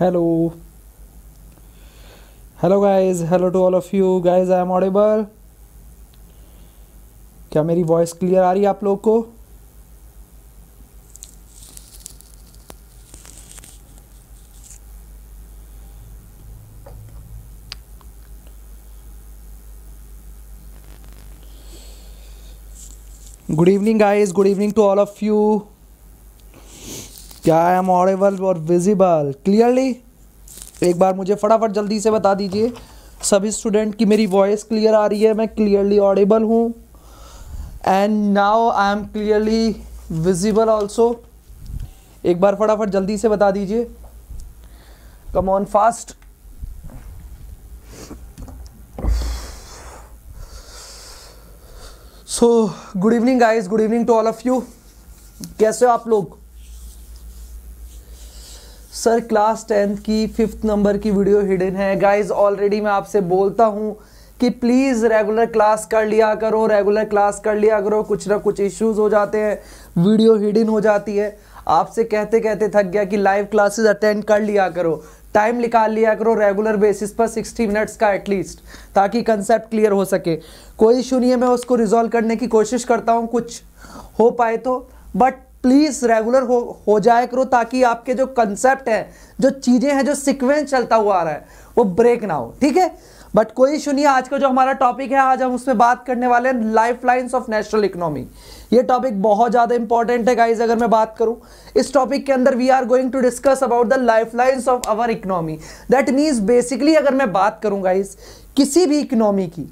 Hello hello guys hello to all of you guys I am audible क्या मेरी voice clear आ रही है आप लोग को good evening guys good evening to all of you क्या आई एम ऑडेबल और विजिबल क्लियरली एक बार मुझे फटाफट जल्दी से बता दीजिए सभी स्टूडेंट की मेरी वॉइस क्लियर आ रही है मैं क्लियरली ऑडेबल हूँ and now I am clearly visible also एक बार फटाफट जल्दी से बता दीजिए come on fast so good evening guys good evening to all of you कैसे हो आप लोग सर क्लास टेंथ की फिफ्थ नंबर की वीडियो हिडन है गाइज ऑलरेडी मैं आपसे बोलता हूँ कि प्लीज़ रेगुलर क्लास कर लिया करो रेगुलर क्लास कर लिया करो कुछ ना कुछ इश्यूज हो जाते हैं वीडियो हिडन हो जाती है आपसे कहते कहते थक गया कि लाइव क्लासेस अटेंड कर लिया करो टाइम निकाल लिया करो रेगुलर बेसिस पर 60 मिनट्स का एटलीस्ट ताकि कंसेप्ट क्लियर हो सके कोई इशू नहीं है मैं उसको रिजॉल्व करने की कोशिश करता हूँ कुछ हो पाए तो बट प्लीज़ रेगुलर हो हो जाए करो ताकि आपके जो कंसेप्ट है जो चीज़ें हैं जो सिक्वेंस चलता हुआ आ रहा है वो ब्रेक ना हो ठीक है बट कोई इशू नहीं आज का जो हमारा टॉपिक है आज हम उसमें बात करने वाले हैं life lines of national economy ये टॉपिक बहुत ज़्यादा इंपॉर्टेंट है गाइज अगर मैं बात करूँ इस टॉपिक के अंदर we are going to discuss about the life lines of our economy that means basically अगर मैं बात करूँ गाइज किसी भी इकोनॉमी की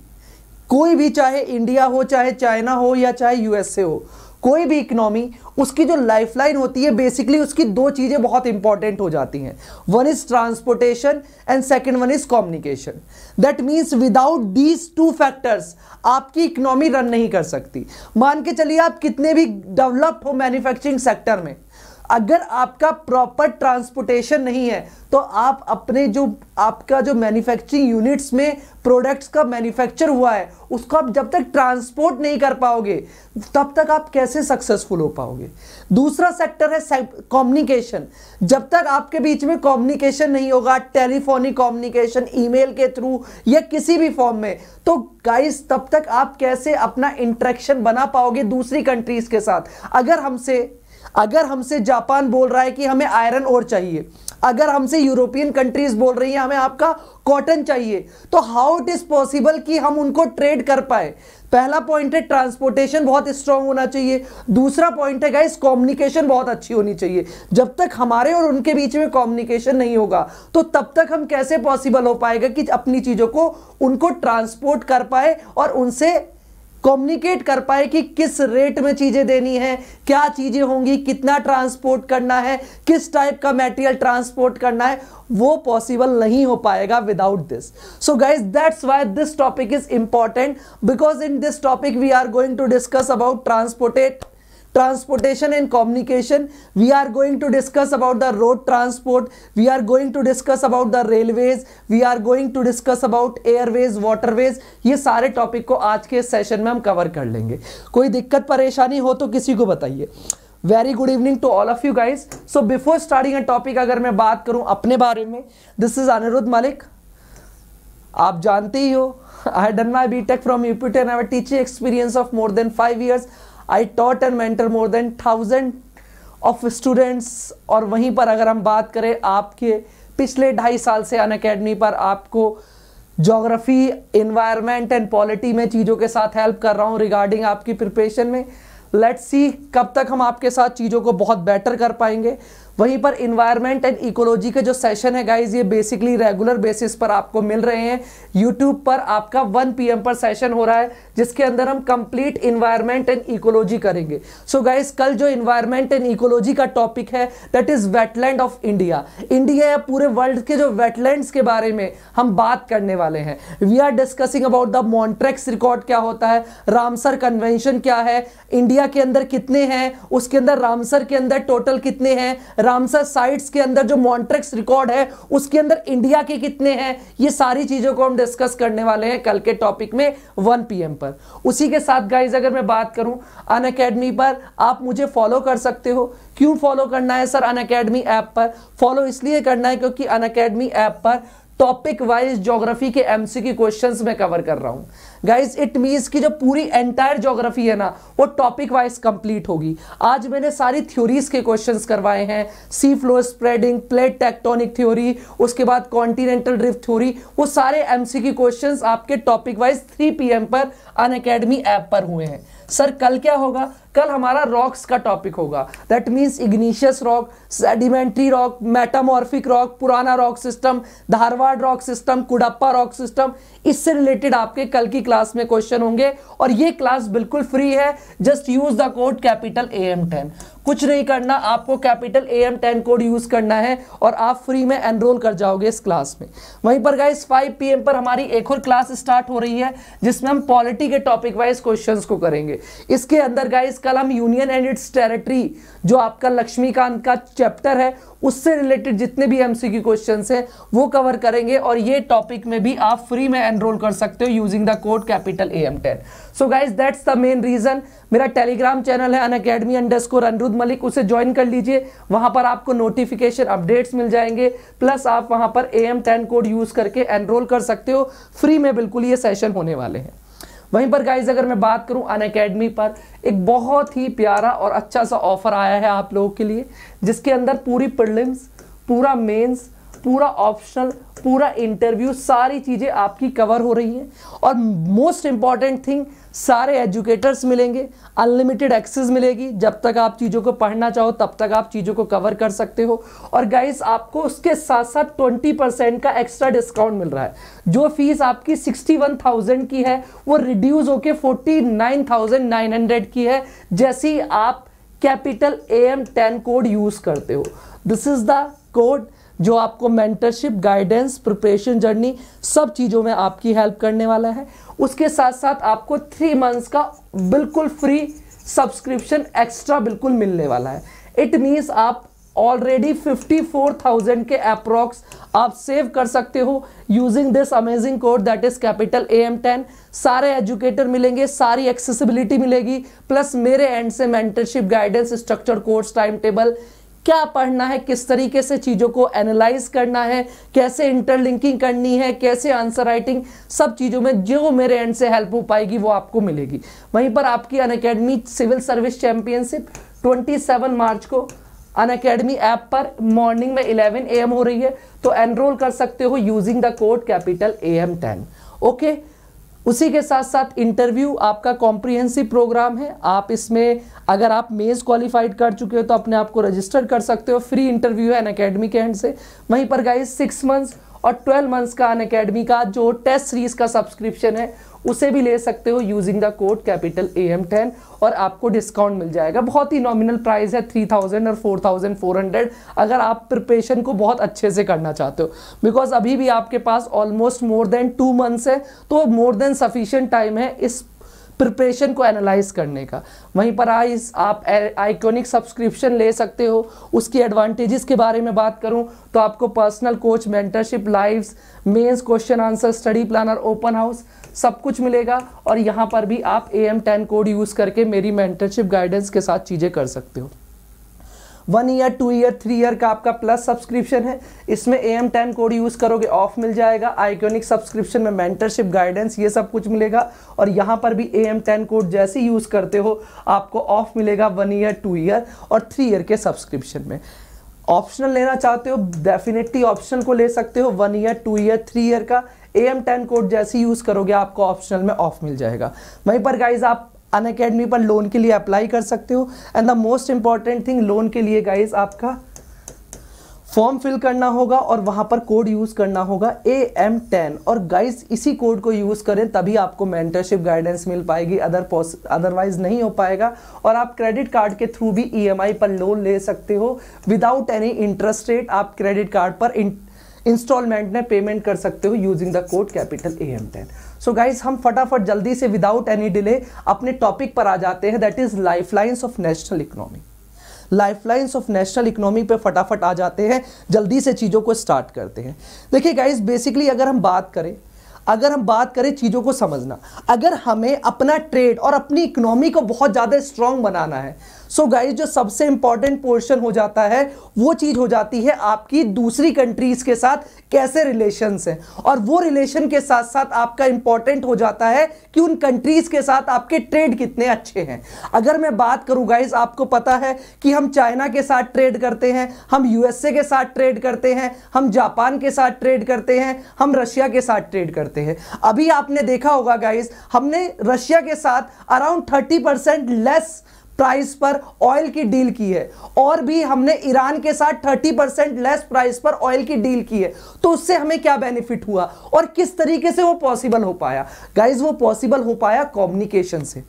कोई भी चाहे इंडिया हो चाहे चाइना हो या चाहे यूएसए हो कोई भी इकोनॉमी उसकी जो लाइफलाइन होती है बेसिकली उसकी दो चीज़ें बहुत इंपॉर्टेंट हो जाती हैं one is transportation and second one is communication that means without these two factors आपकी इकोनॉमी रन नहीं कर सकती मान के चलिए आप कितने भी डेवलप्ड हो मैन्युफैक्चरिंग सेक्टर में अगर आपका प्रॉपर ट्रांसपोर्टेशन नहीं है तो आप अपने जो आपका जो मैन्युफैक्चरिंग यूनिट्स में प्रोडक्ट्स का मैन्युफैक्चर हुआ है उसको आप जब तक ट्रांसपोर्ट नहीं कर पाओगे तब तक आप कैसे सक्सेसफुल हो पाओगे दूसरा सेक्टर है कम्युनिकेशन जब तक आपके बीच में कम्युनिकेशन नहीं होगा टेलीफोनिक कम्युनिकेशन ईमेल के थ्रू या किसी भी फॉर्म में तो गाइस तब तक आप कैसे अपना इंट्रैक्शन बना पाओगे दूसरी कंट्रीज के साथ अगर हमसे अगर हमसे जापान बोल रहा है कि हमें आयरन और चाहिए अगर हमसे यूरोपियन कंट्रीज बोल रही हैं हमें आपका कॉटन चाहिए तो हाउ इट इज पॉसिबल कि हम उनको ट्रेड कर पाए पहला पॉइंट है ट्रांसपोर्टेशन बहुत स्ट्रांग होना चाहिए दूसरा पॉइंट है गाइस कम्युनिकेशन बहुत अच्छी होनी चाहिए जब तक हमारे और उनके बीच में कम्युनिकेशन नहीं होगा तो तब तक हम कैसे पॉसिबल हो पाएगा कि अपनी चीज़ों को उनको ट्रांसपोर्ट कर पाए और उनसे कम्युनिकेट कर पाए कि किस रेट में चीज़ें देनी है क्या चीज़ें होंगी कितना ट्रांसपोर्ट करना है किस टाइप का मेटेरियल ट्रांसपोर्ट करना है वो पॉसिबल नहीं हो पाएगा without this so guys that's why this topic is important because in this topic we are going to discuss about transported transportation and communication we are going to discuss about the road transport we are going to discuss about the railways we are going to discuss about airways waterways ये सारे topic को आज के session में हम cover कर लेंगे कोई दिक्कत परेशानी हो तो किसी को बताइए very good evening to all of you guys so before starting a topic अगर मैं बात करूं अपने बारे में दिस इज अनिरुद्ध मलिक आप जानते ही हो I done my B tech from UPT and teaching experience of more than five years I taught and mentor more than thousand of students और वहीं पर अगर हम बात करें आपके पिछले ढाई साल से अन अकेडमी पर आपको जोग्राफ़ी इन्वायरमेंट एंड पॉलिटी में चीज़ों के साथ हेल्प कर रहा हूँ रिगार्डिंग आपकी प्रिपरेशन में लेट्स सी कब तक हम आपके साथ चीज़ों को बहुत बेटर कर पाएंगे वहीं पर इन्वायरमेंट एंड इकोलॉजी के जो सेशन है गाइज ये बेसिकली रेगुलर बेसिस पर आपको मिल रहे हैं यूट्यूब पर आपका 1 पी पर सेशन हो रहा है जिसके अंदर हम कंप्लीट इन्वायरमेंट एंड इकोलॉजी करेंगे सो so गाइज कल जो इन्वायरमेंट एंड इकोलॉजी का टॉपिक है that is wetland of India India या पूरे वर्ल्ड के जो वेटलैंड के बारे में हम बात करने वाले हैं we are discussing about the Montreux record क्या होता है रामसर कन्वेंशन क्या है इंडिया के अंदर कितने हैं उसके अंदर रामसर के अंदर टोटल कितने हैं रामसर साइट्स के अंदर जो मॉन्ट्रेक्स रिकॉर्ड है उसके अंदर इंडिया के कितने हैं ये सारी चीजों को हम डिस्कस करने वाले हैं कल के टॉपिक में वन पी पर उसी के साथ गाइज अगर मैं बात करूं अन पर आप मुझे फॉलो कर सकते हो क्यों फॉलो करना है सर अन अकेडमी ऐप पर फॉलो इसलिए करना है क्योंकि अन अकेडमी ऐप पर टॉपिक वाइज ज्योग्राफी के एमसीक्यू क्वेश्चंस मैं कवर कर रहा हूं गाइज इट मीन्स की जो पूरी एंटायर जोग्राफी है ना वो टॉपिक वाइज कंप्लीट होगी आज मैंने सारी थ्योरीज के क्वेश्चन करवाए हैं sea floor spreading plate tectonic theory उसके बाद कॉन्टिनेंटल ड्रिफ्ट थ्योरी वो सारे की क्वेश्चन आपके टॉपिक वाइज 3 पीएम पर अन अकेडमी ऐप पर हुए हैं सर कल क्या होगा कल हमारा रॉक्स का टॉपिक होगा that means igneous rock sedimentary rock metamorphic rock पुराना rock system Dharwar rock system Cuddapah rock system इससे रिलेटेड आपके कल की क्लास क्लास में क्वेश्चन होंगे और ये क्लास बिल्कुल फ्री है just use the code capital A M ten कुछ नहीं करना आपको capital A M ten code use करना है और आप फ्री में एनरोल कर जाओगे इस क्लास में वहीं पर गाइस 5 पीएम पर हमारी एक और क्लास स्टार्ट हो रही है जिसमें हम पॉलिटी के टॉपिक वाइज क्वेश्चंस को करेंगे इसके अंदर गाइस कल हम यूनियन एंड इट्स टेरिटरी जो आपका लक्ष्मीकांत का चैप्टर है उससे रिलेटेड जितने भी एमसीक्यू क्वेश्चंस हैं वो कवर करेंगे और ये टॉपिक में भी आप फ्री में एनरोल कर सकते हो using the code capital A M ten so guys that's the main reason मेरा टेलीग्राम चैनल है अन अकेडमी अनुरुद मलिक उसे ज्वाइन कर लीजिए वहां पर आपको नोटिफिकेशन अपडेट्स मिल जाएंगे प्लस आप वहां पर A M ten code use करके एनरोल कर सकते हो फ्री में बिल्कुल ये सेशन होने वाले हैं वहीं पर गाइज अगर मैं बात करूं अन अकेडमी पर एक बहुत ही प्यारा और अच्छा सा ऑफर आया है आप लोगों के लिए जिसके अंदर पूरी प्रिलिम्स पूरा मेंस पूरा ऑप्शनल पूरा इंटरव्यू सारी चीज़ें आपकी कवर हो रही हैं और मोस्ट इंपॉर्टेंट थिंग सारे एजुकेटर्स मिलेंगे अनलिमिटेड एक्सेस मिलेगी जब तक आप चीज़ों को पढ़ना चाहो तब तक आप चीज़ों को कवर कर सकते हो और गाइस आपको उसके साथ साथ 20 परसेंट का एक्स्ट्रा डिस्काउंट मिल रहा है जो फीस आपकी 61,000 की है वो रिड्यूस होके 49,900 की है जैसी आप capital A M ten code use करते हो दिस इज़ द कोड जो आपको मेंटरशिप गाइडेंस प्रिपरेशन जर्नी सब चीज़ों में आपकी हेल्प करने वाला है उसके साथ साथ आपको थ्री मंथ्स का बिल्कुल फ्री सब्सक्रिप्शन एक्स्ट्रा बिल्कुल मिलने वाला है इट मीन्स आप ऑलरेडी 54,000 के अप्रॉक्स आप सेव कर सकते हो using this amazing code that is capital A M ten सारे एजुकेटर मिलेंगे सारी एक्सेसिबिलिटी मिलेगी प्लस मेरे एंड से mentorship guidance structure course time table क्या पढ़ना है किस तरीके से चीज़ों को एनालाइज करना है कैसे इंटरलिंकिंग करनी है कैसे आंसर राइटिंग सब चीज़ों में जो मेरे एंड से हेल्प हो पाएगी वो आपको मिलेगी वहीं पर आपकी अन civil service championship twenty March को अन अकेडमी ऐप पर मॉर्निंग में 11 एम हो रही है तो एनरोल कर सकते हो using the code capital A M ten okay उसी के साथ साथ इंटरव्यू आपका कॉम्प्रिहेंसिव प्रोग्राम है आप इसमें अगर आप मेज़ क्वालिफाइड कर चुके हो तो अपने आप को रजिस्टर कर सकते हो फ्री इंटरव्यू है अन अकेडमी के एंड से वहीं पर गाइज सिक्स मंथ्स और ट्वेल्व मंथ्स का अन अकेडमी का जो टेस्ट सीरीज़ का सब्सक्रिप्शन है उसे भी ले सकते हो using the code capital A M ten और आपको डिस्काउंट मिल जाएगा बहुत ही नॉमिनल प्राइस है थ्री थाउजेंड और फोर थाउजेंड फोर हंड्रेड अगर आप प्रिपरेशन को बहुत अच्छे से करना चाहते हो बिकॉज अभी भी आपके पास almost more than two months है तो मोर देन सफिशियंट टाइम है इस प्रिपरेशन को एनालाइज करने का वहीं पर आई आप आइकॉनिक सब्सक्रिप्शन ले सकते हो उसकी एडवांटेजेस के बारे में बात करूं तो आपको personal coach mentorship lives mains question answer study planner open house सब कुछ मिलेगा और यहाँ पर भी आप A M ten code use करके मेरी मेंटरशिप गाइडेंस के साथ चीज़ें कर सकते हो one year two year three year का आपका प्लस सब्सक्रिप्शन है इसमें A M ten code use करोगे ऑफ मिल जाएगा आइकोनिक सब्सक्रिप्शन में मेंटरशिप गाइडेंस ये सब कुछ मिलेगा और यहाँ पर भी ए एम टेन कोड जैसे यूज़ करते हो आपको ऑफ मिलेगा वन ईयर टू ईयर और थ्री ईयर के सब्सक्रिप्शन में ऑप्शनल लेना चाहते हो डेफिनेटली ऑप्शन को ले सकते हो one year two year three year का ए एम टेन कोड जैसे यूज़ करोगे आपको ऑप्शनल में ऑफ मिल जाएगा वहीं पर गाइज आप अन अकेडमी पर लोन के लिए अप्लाई कर सकते हो and the most important thing loan के लिए गाइज आपका फॉर्म फिल करना होगा और वहां पर कोड यूज़ करना होगा ए एम टेन और गाइज इसी कोड को यूज़ करें तभी आपको मेंटरशिप गाइडेंस मिल पाएगी अदर अदरवाइज नहीं हो पाएगा और आप क्रेडिट कार्ड के थ्रू भी ई e पर लोन ले सकते हो विदाउट एनी इंटरेस्ट रेट आप क्रेडिट कार्ड पर इंट इंस्टॉलमेंट में पेमेंट कर सकते हो using the code capital A M ten so guys हम फटाफट जल्दी से विदाउट एनी डिले अपने टॉपिक पर आ जाते हैं that is life lines of national economy lifelines of national economy पे फटाफट आ जाते हैं जल्दी से चीज़ों को स्टार्ट करते हैं देखिए गाइज बेसिकली अगर हम बात करें अगर हम बात करें चीज़ों को समझना अगर हमें अपना ट्रेड और अपनी इकोनॉमी को बहुत ज़्यादा स्ट्रांग बनाना है सो so गाइज जो सबसे इंपॉर्टेंट पोर्शन हो जाता है वो चीज़ हो जाती है आपकी दूसरी कंट्रीज के साथ कैसे रिलेशन है और वो रिलेशन के साथ साथ आपका इंपॉर्टेंट हो जाता है कि उन कंट्रीज के साथ आपके ट्रेड कितने अच्छे हैं अगर मैं बात करूँ गाइज आपको पता है कि हम चाइना के साथ ट्रेड करते हैं हम यूएसए के साथ ट्रेड करते हैं हम जापान के साथ ट्रेड करते हैं हम रशिया के साथ ट्रेड करते हैं अभी आपने देखा होगा गाइज हमने रशिया के साथ around thirty percent less price पर ऑयल की डील की है और भी हमने ईरान के साथ 30 परसेंट लेस प्राइस पर ऑयल की डील की है तो उससे हमें क्या बेनिफिट हुआ और किस तरीके से वो पॉसिबल हो पाया गाइज वो पॉसिबल हो पाया कॉम्युनिकेशन से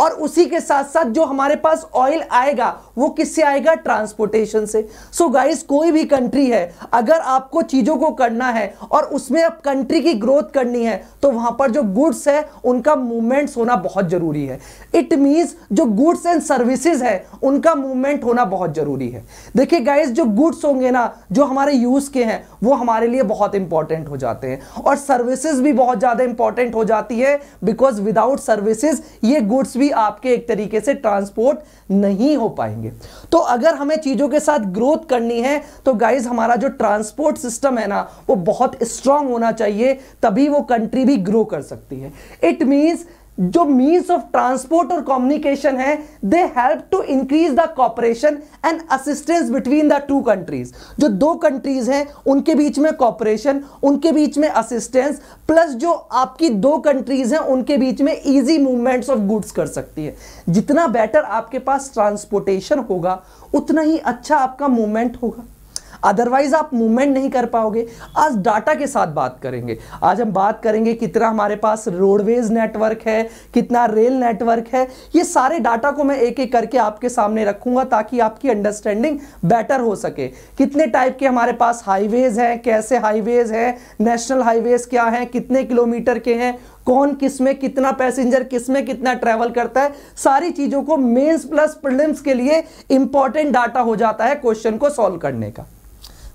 और उसी के साथ साथ जो हमारे पास ऑयल आएगा वो किससे आएगा ट्रांसपोर्टेशन से सो so गाइस कोई भी कंट्री है अगर आपको चीज़ों को करना है और उसमें अब कंट्री की ग्रोथ करनी है तो वहां पर जो गुड्स है उनका मूवमेंट्स होना बहुत ज़रूरी है इट मीन्स जो गुड्स एंड सर्विसेज है उनका मूवमेंट होना बहुत ज़रूरी है देखिए गाइज जो गुड्स होंगे ना जो हमारे यूज़ के हैं वो हमारे लिए बहुत इंपॉर्टेंट हो जाते हैं और सर्विसेज भी बहुत ज़्यादा इंपॉर्टेंट हो जाती है बिकॉज विदाउट सर्विसेज ये गुड्स भी आपके एक तरीके से ट्रांसपोर्ट नहीं हो पाएंगे तो अगर हमें चीज़ों के साथ ग्रोथ करनी है तो गाइज हमारा जो ट्रांसपोर्ट सिस्टम है ना वो बहुत स्ट्रांग होना चाहिए तभी वो कंट्री भी ग्रो कर सकती है इट मीन्स जो मीन्स ऑफ ट्रांसपोर्ट और कम्युनिकेशन है they help to increase the cooperation and assistance between the two countries जो दो कंट्रीज हैं उनके बीच में कॉपरेशन उनके बीच में असिस्टेंस प्लस जो आपकी दो कंट्रीज हैं उनके बीच में इजी मूवमेंट्स ऑफ गुड्स कर सकती है जितना बेटर आपके पास ट्रांसपोर्टेशन होगा उतना ही अच्छा आपका मूवमेंट होगा अदरवाइज आप मूवमेंट नहीं कर पाओगे आज डाटा के साथ बात करेंगे आज हम बात करेंगे कितना हमारे पास रोडवेज नेटवर्क है कितना रेल नेटवर्क है ये सारे डाटा को मैं एक एक करके आपके सामने रखूंगा ताकि आपकी अंडरस्टैंडिंग बेटर हो सके कितने टाइप के हमारे पास हाईवेज हैं कैसे हाईवेज हैं नेशनल हाईवेज क्या हैं कितने किलोमीटर के हैं कौन किस में कितना पैसेंजर किस में कितना ट्रैवल करता है सारी चीज़ों को मेंस प्लस प्रिलिम्स के लिए इंपॉर्टेंट डाटा हो जाता है क्वेश्चन को सॉल्व करने का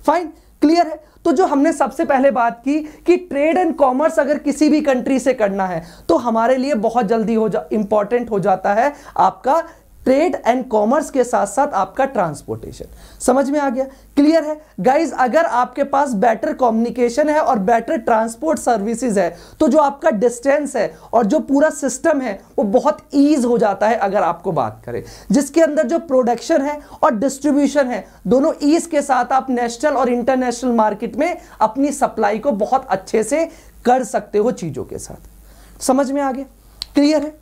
फाइन क्लियर है तो जो हमने सबसे पहले बात की कि ट्रेड एंड कॉमर्स अगर किसी भी कंट्री से करना है तो हमारे लिए बहुत जल्दी हो जा इंपॉर्टेंट हो जाता है आपका ट्रेड एंड कॉमर्स के साथ साथ आपका ट्रांसपोर्टेशन समझ में आ गया क्लियर है गाइज अगर आपके पास बेटर कम्युनिकेशन है और बेटर ट्रांसपोर्ट सर्विसेज है तो जो आपका डिस्टेंस है और जो पूरा सिस्टम है वो बहुत ईज हो जाता है अगर आपको बात करें जिसके अंदर जो प्रोडक्शन है और डिस्ट्रीब्यूशन है दोनों ईज के साथ आप नेशनल और इंटरनेशनल मार्केट में अपनी सप्लाई को बहुत अच्छे से कर सकते हो चीज़ों के साथ समझ में आ गया क्लियर है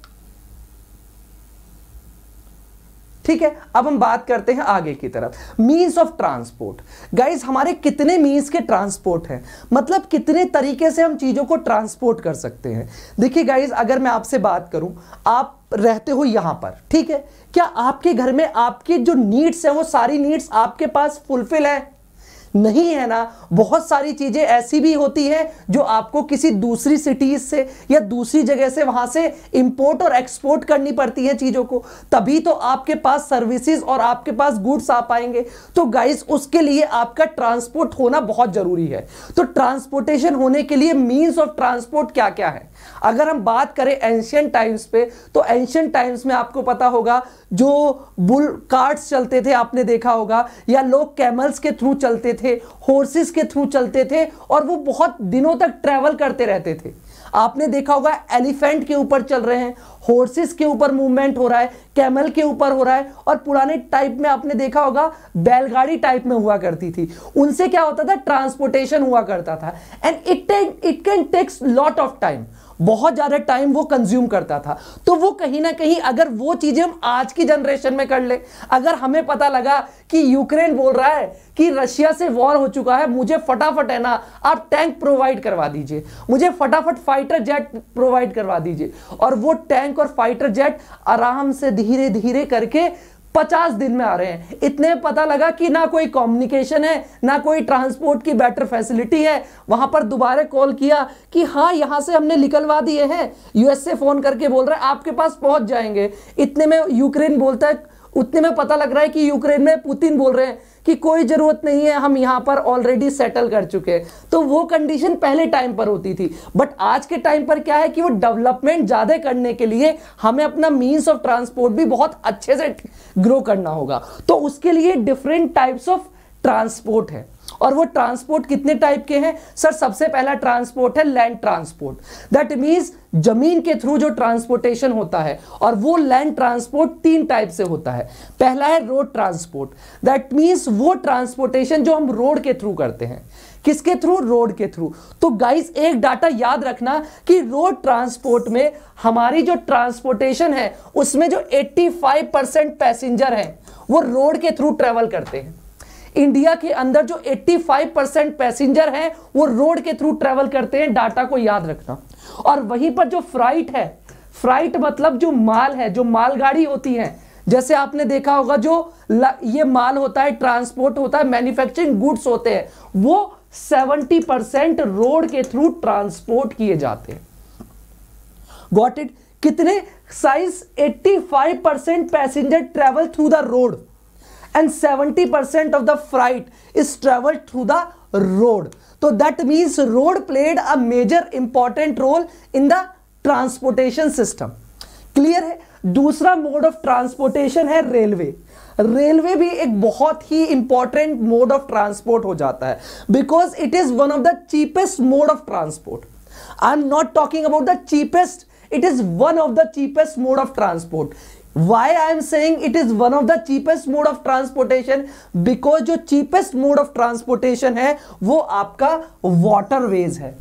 ठीक है अब हम बात करते हैं आगे की तरफ मीन्स ऑफ ट्रांसपोर्ट गाइज हमारे कितने मीन्स के ट्रांसपोर्ट हैं मतलब कितने तरीके से हम चीज़ों को ट्रांसपोर्ट कर सकते हैं देखिए गाइज अगर मैं आपसे बात करूं आप रहते हो यहां पर ठीक है क्या आपके घर में आपकी जो नीड्स हैं वो सारी नीड्स आपके पास फुलफिल है नहीं है ना बहुत सारी चीज़ें ऐसी भी होती है जो आपको किसी दूसरी सिटीज़ से या दूसरी जगह से वहां से इंपोर्ट और एक्सपोर्ट करनी पड़ती है चीज़ों को तभी तो आपके पास सर्विसेज और आपके पास गुड्स आ पाएंगे तो गाइस उसके लिए आपका ट्रांसपोर्ट होना बहुत ज़रूरी है तो ट्रांसपोर्टेशन होने के लिए मीन्स ऑफ ट्रांसपोर्ट क्या क्या है अगर हम बात करें एंशियन टाइम्स पे तो एंशियन टाइम्स में आपको पता होगा जो बुल कार्ड्स चलते थे आपने देखा होगा या लोग कैमल्स के थ्रू चलते थे हॉर्सेस के थ्रू चलते थे और वो बहुत दिनों तक ट्रैवल करते रहते थे आपने देखा होगा एलिफेंट के ऊपर चल रहे हैं हॉर्सेस के ऊपर मूवमेंट हो रहा है कैमल के ऊपर हो रहा है और पुराने टाइप में आपने देखा होगा बैलगाड़ी टाइप में हुआ करती थी उनसे क्या होता था ट्रांसपोर्टेशन हुआ करता था and it it can takes lot of time बहुत ज़्यादा टाइम वो कंज्यूम करता था तो वो कहीं ना कहीं अगर वो चीज़ें हम आज की जनरेशन में कर ले अगर हमें पता लगा कि यूक्रेन बोल रहा है कि रशिया से वॉर हो चुका है मुझे फटाफट है ना आप टैंक प्रोवाइड करवा दीजिए मुझे फटाफट फाइटर जेट प्रोवाइड करवा दीजिए और वो टैंक और फाइटर जेट आराम से धीरे धीरे करके पचास दिन में आ रहे हैं इतने पता लगा कि ना कोई कम्युनिकेशन है ना कोई ट्रांसपोर्ट की बेटर फैसिलिटी है वहां पर दोबारा कॉल किया कि हाँ यहां से हमने निकलवा दिए हैं यूएस से फोन करके बोल रहा है आपके पास पहुंच जाएंगे इतने में यूक्रेन बोलता है उतने में पता लग रहा है कि यूक्रेन में पुतिन बोल रहे हैं कि कोई ज़रूरत नहीं है हम यहां पर ऑलरेडी सेटल कर चुके हैं तो वो कंडीशन पहले टाइम पर होती थी बट आज के टाइम पर क्या है कि वो डेवलपमेंट ज़्यादा करने के लिए हमें अपना मीन्स ऑफ ट्रांसपोर्ट भी बहुत अच्छे से ग्रो करना होगा तो उसके लिए डिफरेंट टाइप्स ऑफ ट्रांसपोर्ट है और वो ट्रांसपोर्ट कितने टाइप के हैं सर सबसे पहला ट्रांसपोर्ट है लैंड ट्रांसपोर्ट दैट मीन्स जमीन के थ्रू जो ट्रांसपोर्टेशन होता है और वो लैंड ट्रांसपोर्ट तीन टाइप से होता है पहला है रोड ट्रांसपोर्ट दैट मीन्स वो ट्रांसपोर्टेशन जो हम रोड के थ्रू करते हैं किसके थ्रू रोड के थ्रू तो गाइस एक डाटा याद रखना कि रोड ट्रांसपोर्ट में हमारी जो ट्रांसपोर्टेशन है उसमें जो 85 परसेंट पैसेंजर हैं वो रोड के थ्रू ट्रेवल करते हैं इंडिया के अंदर जो 85 परसेंट पैसेंजर हैं वो रोड के थ्रू ट्रेवल करते हैं डाटा को याद रखना और वहीं पर जो फ्राइट है फ्राइट मतलब जो माल है जो मालगाड़ी होती है जैसे आपने देखा होगा जो ये माल होता है ट्रांसपोर्ट होता है मैन्युफैक्चरिंग गुड्स होते हैं वो 70 परसेंट रोड के थ्रू ट्रांसपोर्ट किए जाते हैं गॉट इट कितने size 85 percent passenger travel through the road seventy percent of the freight is travel through the road तो that means road played a major important role in the transportation system clear है दूसरा mode of transportation है railway railway भी एक बहुत ही important mode of transport हो जाता है because it is one of the cheapest mode of transport I am not talking about the cheapest it is one of the cheapest mode of transport why i am saying it is one of the cheapest mode of transportation because जो cheapest mode of transportation है वो आपका waterways है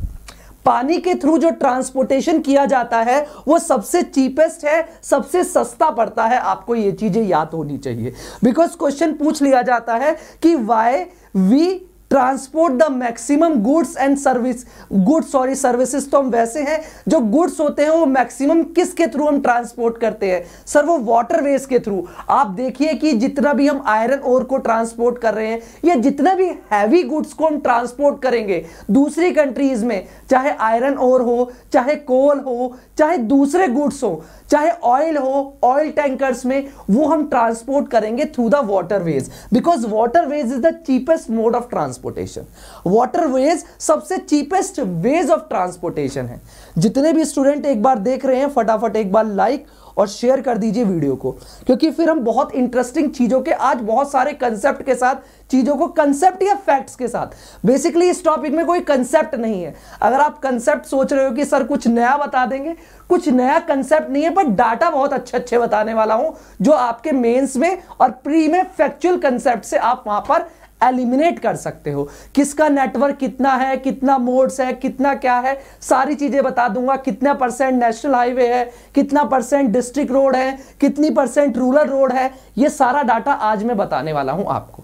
पानी के through जो transportation किया जाता है वो सबसे चीपेस्ट है सबसे सस्ता पड़ता है आपको ये चीजें याद होनी चाहिए बिकॉज क्वेश्चन पूछ लिया जाता है कि why we transport the maximum goods and service goods sorry services तो हम वैसे हैं जो गुड्स होते हैं वो मैक्सिमम किसके थ्रू हम ट्रांसपोर्ट करते हैं सर वो वाटर वेज के थ्रू आप देखिए कि जितना भी हम आयरन ओर को ट्रांसपोर्ट कर रहे हैं या जितना भी हैवी गुड्स को हम ट्रांसपोर्ट करेंगे दूसरी कंट्रीज में चाहे आयरन ओर हो चाहे कोल हो चाहे दूसरे गुड्स हो चाहे ऑयल हो ऑयल टैंकर्स में वो हम ट्रांसपोर्ट करेंगे through the waterways because waterways is the cheapest mode of transportation waterways सबसे चीपेस्ट वेज ऑफ ट्रांसपोर्टेशन है जितने भी स्टूडेंट एक बार देख रहे हैं फटाफट एक बार लाइक like, और शेयर कर दीजिए वीडियो को क्योंकि फिर हम बहुत इंटरेस्टिंग चीज़ों के आज बहुत सारे कंसेप्ट के साथ चीज़ों को कंसेप्ट या फैक्ट्स के साथ बेसिकली इस टॉपिक में कोई कंसेप्ट नहीं है अगर आप कंसेप्ट सोच रहे हो कि सर कुछ नया बता देंगे कुछ नया कंसेप्ट नहीं है बट डाटा बहुत अच्छे अच्छे बताने वाला हूं जो आपके मेंस में और प्री में फैक्चुअल कंसेप्ट से आप वहां पर एलिमिनेट कर सकते हो किसका नेटवर्क कितना है कितना मोड्स है कितना क्या है सारी चीज़ें बता दूंगा कितना परसेंट नेशनल हाईवे है कितना परसेंट डिस्ट्रिक्ट रोड है कितनी परसेंट रूरल रोड है ये सारा डाटा आज मैं बताने वाला हूं आपको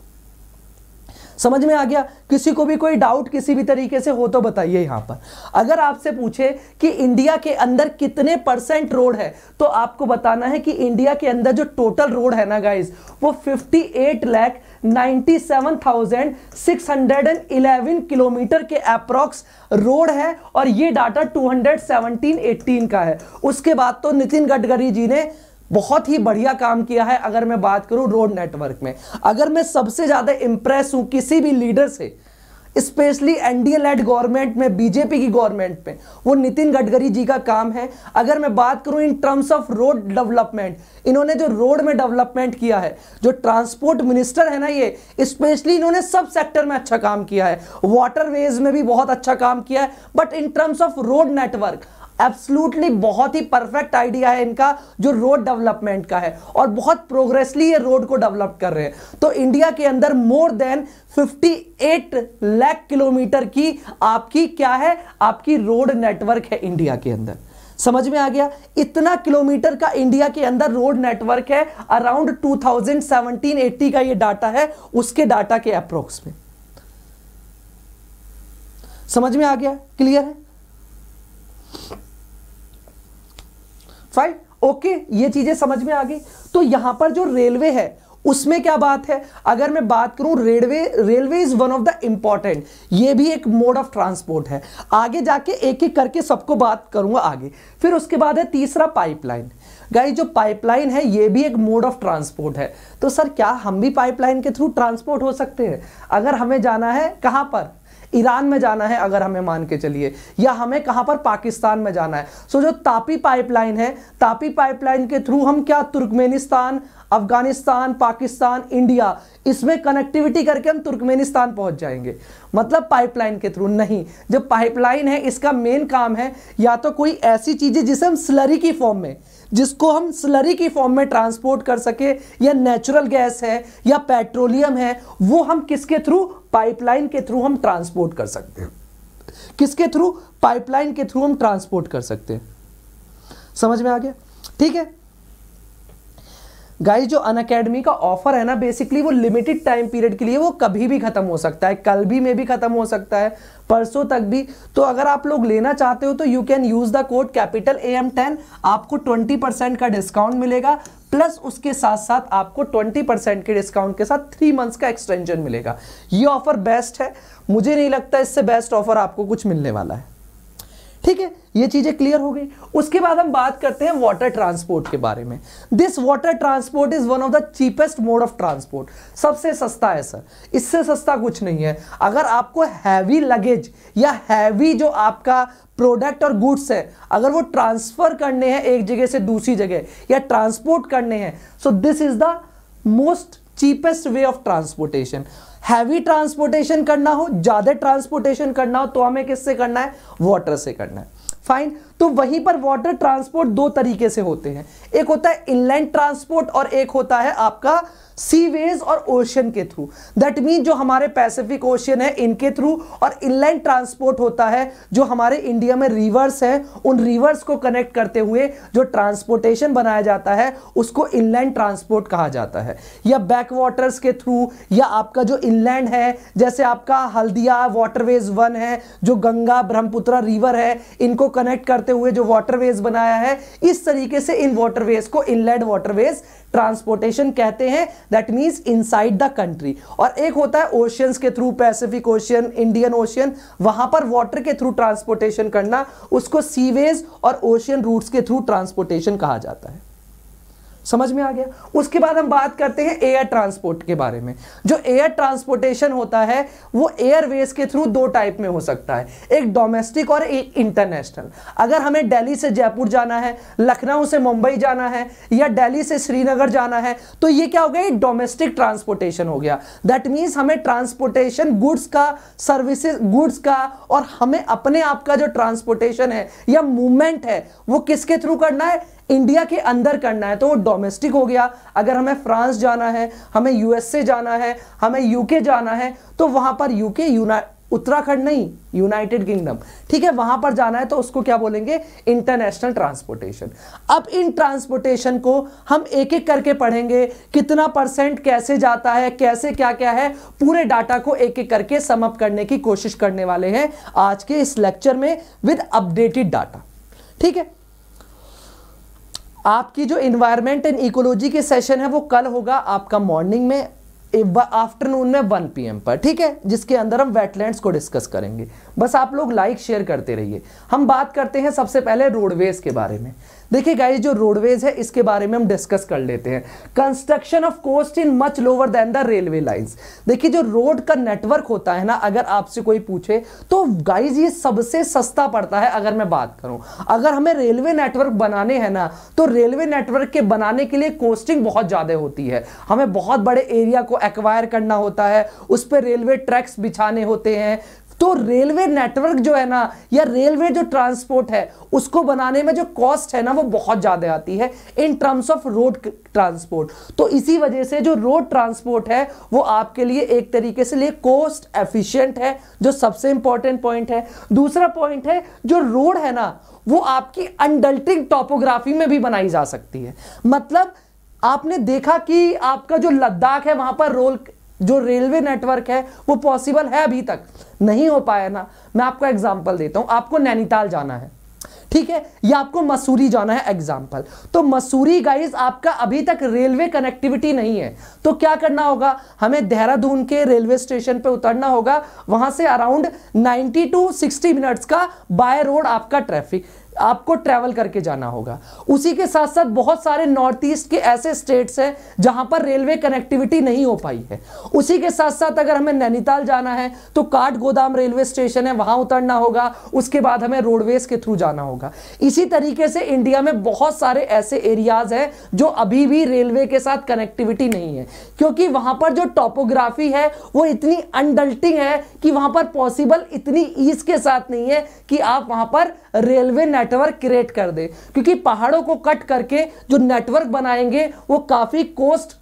समझ में आ गया किसी को भी कोई डाउट किसी भी तरीके से हो तो बताइए यहां पर अगर आपसे पूछे कि इंडिया के अंदर कितने परसेंट रोड है तो आपको बताना है कि इंडिया के अंदर जो टोटल रोड है ना गाइज वो 58 लाख 97,611 किलोमीटर के अप्रॉक्स रोड है और ये डाटा 217-18 का है उसके बाद तो नितिन गडकरी जी ने बहुत ही बढ़िया काम किया है अगर मैं बात करूं रोड नेटवर्क में अगर मैं सबसे ज्यादा इंप्रेस हूं किसी भी लीडर से स्पेशली एनडीए लेड गवर्नमेंट में बीजेपी की गवर्नमेंट में वो नितिन गडकरी जी का काम है अगर मैं बात करूं in terms of road development इन्होंने जो रोड में डेवलपमेंट किया है जो ट्रांसपोर्ट मिनिस्टर है ना ये स्पेशली इन्होंने सब सेक्टर में अच्छा काम किया है वाटरवेज में भी बहुत अच्छा काम किया है but in terms of road network absolutely बहुत ही परफेक्ट आइडिया है इनका जो रोड डेवलपमेंट का है और बहुत प्रोग्रेसली ये रोड को डेवलप कर रहे हैं तो इंडिया के अंदर मोर देन 58 लाख किलोमीटर की आपकी क्या है आपकी रोड नेटवर्क है इंडिया के अंदर समझ में आ गया इतना किलोमीटर का इंडिया के अंदर रोड नेटवर्क है अराउंड 2017-80 का ये डाटा है उसके डाटा के अप्रोक्स में समझ में आ गया क्लियर है फाइन ओके ये चीजें समझ में आ गई तो यहां पर जो रेलवे है उसमें क्या बात है अगर मैं बात करूं railway railway is one of the important ये भी एक मोड ऑफ ट्रांसपोर्ट है आगे जाके एक एक करके सबको बात करूंगा आगे फिर उसके बाद है तीसरा पाइपलाइन गाइस जो पाइपलाइन है ये भी एक मोड ऑफ ट्रांसपोर्ट है तो सर क्या हम भी पाइपलाइन के थ्रू ट्रांसपोर्ट हो सकते हैं अगर हमें जाना है कहां पर ईरान में जाना है अगर हमें मान के चलिए या हमें कहां पर पाकिस्तान में जाना है सो जो तापी पाइपलाइन है तापी पाइपलाइन के थ्रू हम क्या तुर्कमेनिस्तान अफगानिस्तान पाकिस्तान इंडिया इसमें कनेक्टिविटी करके हम तुर्कमेनिस्तान पहुंच जाएंगे मतलब पाइपलाइन के थ्रू नहीं जो पाइपलाइन है इसका मेन काम है या तो कोई ऐसी चीज़ है जिसे हम स्लरी की फॉर्म में जिसको हम स्लरी की फॉर्म में ट्रांसपोर्ट कर सके या नेचुरल गैस है या पेट्रोलियम है वो हम किसके थ्रू पाइपलाइन के थ्रू हम ट्रांसपोर्ट कर सकते हैं किसके थ्रू पाइपलाइन के थ्रू हम ट्रांसपोर्ट कर सकते हैं समझ में आ गया ठीक है गाइज जो अन अकेडमी का ऑफर है ना बेसिकली वो लिमिटेड टाइम पीरियड के लिए वो कभी भी खत्म हो सकता है कल भी में भी खत्म हो सकता है परसों तक भी तो अगर आप लोग लेना चाहते हो तो you can use the code capital A M ten आपको ट्वेंटी परसेंट का डिस्काउंट मिलेगा प्लस उसके साथ साथ आपको ट्वेंटी परसेंट के डिस्काउंट के साथ थ्री मंथ्स का एक्सटेंशन मिलेगा ये ऑफर बेस्ट है मुझे नहीं लगता इससे बेस्ट ऑफर आपको कुछ मिलने वाला है ठीक है ये चीज़ें क्लियर हो गई उसके बाद हम बात करते हैं वाटर ट्रांसपोर्ट के बारे में this water transport is one of the cheapest mode of transport सबसे सस्ता है सर इससे सस्ता कुछ नहीं है अगर आपको हैवी लगेज या हैवी जो आपका प्रोडक्ट और गुड्स है अगर वो ट्रांसफ़र करने हैं एक जगह से दूसरी जगह या ट्रांसपोर्ट करने हैं so this is the most cheapest way of transportation heavy transportation करना हो ज़्यादा ट्रांसपोर्टेशन करना हो तो हमें किससे करना है वाटर से करना है फाइन तो वहीं पर वाटर ट्रांसपोर्ट दो तरीके से होते हैं एक होता है इनलैंड ट्रांसपोर्ट और एक होता है आपका सीवेज और ओशन के थ्रू दैट मीन जो हमारे पैसिफिक ओशन है इनके थ्रू और इनलैंड ट्रांसपोर्ट होता है जो हमारे इंडिया में रिवर्स है उन रिवर्स को कनेक्ट करते हुए जो ट्रांसपोर्टेशन बनाया जाता है उसको इनलैंड ट्रांसपोर्ट कहा जाता है या बैक वाटर्स के थ्रू या आपका जो इनलैंड है जैसे आपका हल्दिया वाटरवेज वन है जो गंगा ब्रह्मपुत्र रिवर है इनको कनेक्ट करते हुए जो वाटरवेज बनाया है इस तरीके से इन वाटरवेज को इनलैंड वाटरवेज ट्रांसपोर्टेशन कहते हैं that means inside the country और एक होता है ओशियंस के through Pacific Ocean Indian Ocean वहां पर वाटर के थ्रू ट्रांसपोर्टेशन करना उसको सीवेज और ओशियन रूट्स के थ्रू ट्रांसपोर्टेशन कहा जाता है समझ में आ गया उसके बाद हम बात करते हैं एयर ट्रांसपोर्ट के बारे में जो एयर ट्रांसपोर्टेशन होता है वो एयरवेज के थ्रू दो टाइप में हो सकता है एक डोमेस्टिक और एक इंटरनेशनल अगर हमें दिल्ली से जयपुर जाना है लखनऊ से मुंबई जाना है या दिल्ली से श्रीनगर जाना है तो ये क्या हो गया डोमेस्टिक ट्रांसपोर्टेशन हो गया दैट मीन्स हमें ट्रांसपोर्टेशन गुड्स का सर्विसेज गुड्स का और हमें अपने आप का जो ट्रांसपोर्टेशन है या मूवमेंट है वो किसके थ्रू करना है इंडिया के अंदर करना है तो वो डोमेस्टिक हो गया अगर हमें फ्रांस जाना है हमें यूएसए जाना है हमें यूके जाना है तो वहां पर यूके उत्तराखंड नहीं यूनाइटेड किंगडम ठीक है वहां पर जाना है तो उसको क्या बोलेंगे इंटरनेशनल ट्रांसपोर्टेशन अब इन ट्रांसपोर्टेशन को हम एक एक करके पढ़ेंगे कितना परसेंट कैसे जाता है कैसे क्या क्या है पूरे डाटा को एक एक करके समअप करने की कोशिश करने वाले हैं आज के इस लेक्चर में विद अपडेटेड डाटा ठीक है आपकी जो इन्वायरमेंट एंड इकोलॉजी के सेशन है वो कल होगा आपका मॉर्निंग में आफ्टरनून में वन पी पर ठीक है जिसके अंदर हम वेटलैंड्स को डिस्कस करेंगे बस आप लोग लाइक शेयर करते रहिए हम बात करते हैं सबसे पहले रोडवेज के बारे में देखिए गाइस जो रोडवेज है इसके बारे में हम डिस्कस कर लेते हैं construction of cost in much lower than the railway lines देखिए जो रोड का नेटवर्क होता है ना अगर आपसे कोई पूछे तो गाइस ये सबसे सस्ता पड़ता है अगर मैं बात करूं अगर हमें रेलवे नेटवर्क बनाने हैं ना तो रेलवे नेटवर्क के बनाने के लिए कोस्टिंग बहुत ज़्यादा होती है हमें बहुत बड़े एरिया को एक्वायर करना होता है उस पर रेलवे ट्रैक्स बिछाने होते हैं तो रेलवे नेटवर्क जो है ना या रेलवे जो ट्रांसपोर्ट है उसको बनाने में जो कॉस्ट है ना वो बहुत ज़्यादा आती है in terms of road transport तो इसी वजह से जो रोड ट्रांसपोर्ट है वो आपके लिए एक तरीके से लिए कॉस्ट एफिशिएंट है जो सबसे इंपॉर्टेंट पॉइंट है दूसरा पॉइंट है जो रोड है ना वो आपकी अनडल्टिंग टॉपोग्राफी में भी बनाई जा सकती है मतलब आपने देखा कि आपका जो लद्दाख है वहां पर रोल जो रेलवे नेटवर्क है वो पॉसिबल है अभी तक नहीं हो पाया ना मैं आपको एग्जाम्पल देता हूँ आपको नैनीताल जाना है ठीक है या आपको मसूरी जाना है एग्जाम्पल तो मसूरी गाइस आपका अभी तक रेलवे कनेक्टिविटी नहीं है तो क्या करना होगा हमें देहरादून के रेलवे स्टेशन पे उतरना होगा वहां से अराउंड 90 टू 60 मिनट्स का बाय रोड आपका ट्रैफिक आपको ट्रैवल करके जाना होगा उसी के साथ साथ बहुत सारे नॉर्थ ईस्ट के ऐसे स्टेट्स हैं जहां पर रेलवे कनेक्टिविटी नहीं हो पाई है उसी के साथ साथ अगर हमें नैनीताल जाना है तो काट गोदाम रेलवे स्टेशन है वहां उतरना होगा उसके बाद हमें रोडवेज के थ्रू जाना होगा इसी तरीके से इंडिया में बहुत सारे ऐसे एरियाज हैं जो अभी भी रेलवे के साथ कनेक्टिविटी नहीं है क्योंकि वहां पर जो टॉपोग्राफी है वो इतनी अनडल्टिंग है कि वहां पर पॉसिबल इतनी ईज के साथ नहीं है कि आप वहां पर रेलवे नेटवर्क क्रिएट कर दे क्योंकि पहाड़ों को कट करके जो नेटवर्क बनाएंगे वो काफ़ी कॉस्ट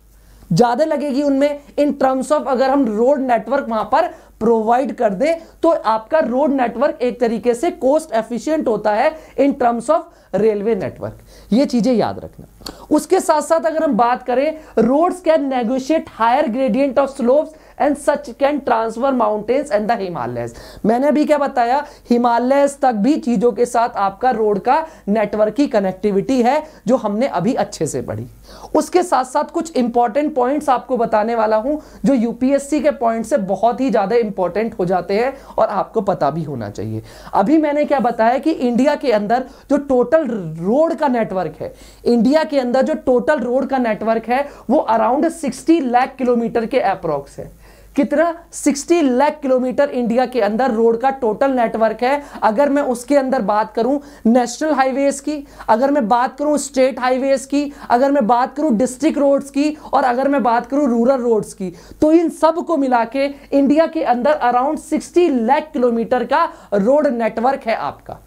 ज़्यादा लगेगी उनमें इन टर्म्स ऑफ अगर हम रोड नेटवर्क वहां पर प्रोवाइड कर दे तो आपका रोड नेटवर्क एक तरीके से कॉस्ट एफिशिएंट होता है in terms of railway network ये चीज़ें याद रखना उसके साथ साथ अगर हम बात करें roads can negotiate higher gradient of slopes and such can transfer mountains and the Himalayas मैंने अभी क्या बताया हिमालयस तक भी चीज़ों के साथ आपका रोड का नेटवर्क की कनेक्टिविटी है जो हमने अभी अच्छे से पढ़ी उसके साथ साथ कुछ इंपॉर्टेंट पॉइंट्स आपको बताने वाला हूं जो यूपीएससी के पॉइंट से बहुत ही ज़्यादा इंपॉर्टेंट हो जाते हैं और आपको पता भी होना चाहिए अभी मैंने क्या बताया कि इंडिया के अंदर जो टोटल रोड का नेटवर्क है इंडिया के अंदर जो टोटल रोड का नेटवर्क है वो अराउंड 60 लाख किलोमीटर के अप्रोक्स है कितना 60 लाख किलोमीटर इंडिया के अंदर रोड का टोटल नेटवर्क है अगर मैं उसके अंदर बात करूं नेशनल हाईवेज की अगर मैं बात करूं स्टेट हाईवेज की अगर मैं बात करूं डिस्ट्रिक्ट रोड्स की और अगर मैं बात करूं रूरल रोड्स की तो इन सब को मिला के इंडिया के अंदर अराउंड सिक्सटी लाख किलोमीटर का रोड नेटवर्क है आपका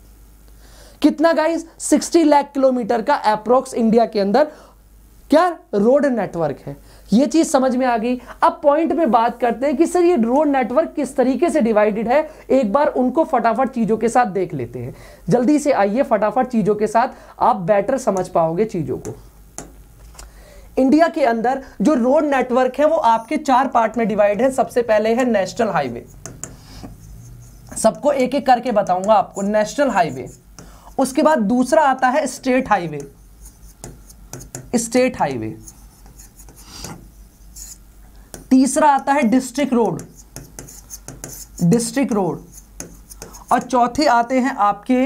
कितना गाइज सिक्सटी लाख किलोमीटर का अप्रोक्स इंडिया के अंदर क्या रोड नेटवर्क है ये चीज समझ में आ गई अब पॉइंट में बात करते हैं कि सर ये रोड नेटवर्क किस तरीके से डिवाइडेड है एक बार उनको फटाफट चीजों के साथ देख लेते हैं जल्दी से आइए फटाफट चीजों के साथ आप बेटर समझ पाओगे चीजों को इंडिया के अंदर जो रोड नेटवर्क है वो आपके चार पार्ट में डिवाइड है सबसे पहले है नेशनल हाईवे सबको एक एक करके बताऊंगा आपको नेशनल हाईवे उसके बाद दूसरा आता है स्टेट हाईवे स्टेट हाईवे तीसरा आता है डिस्ट्रिक्ट रोड डिस्ट्रिक्ट रोड और चौथे आते हैं आपके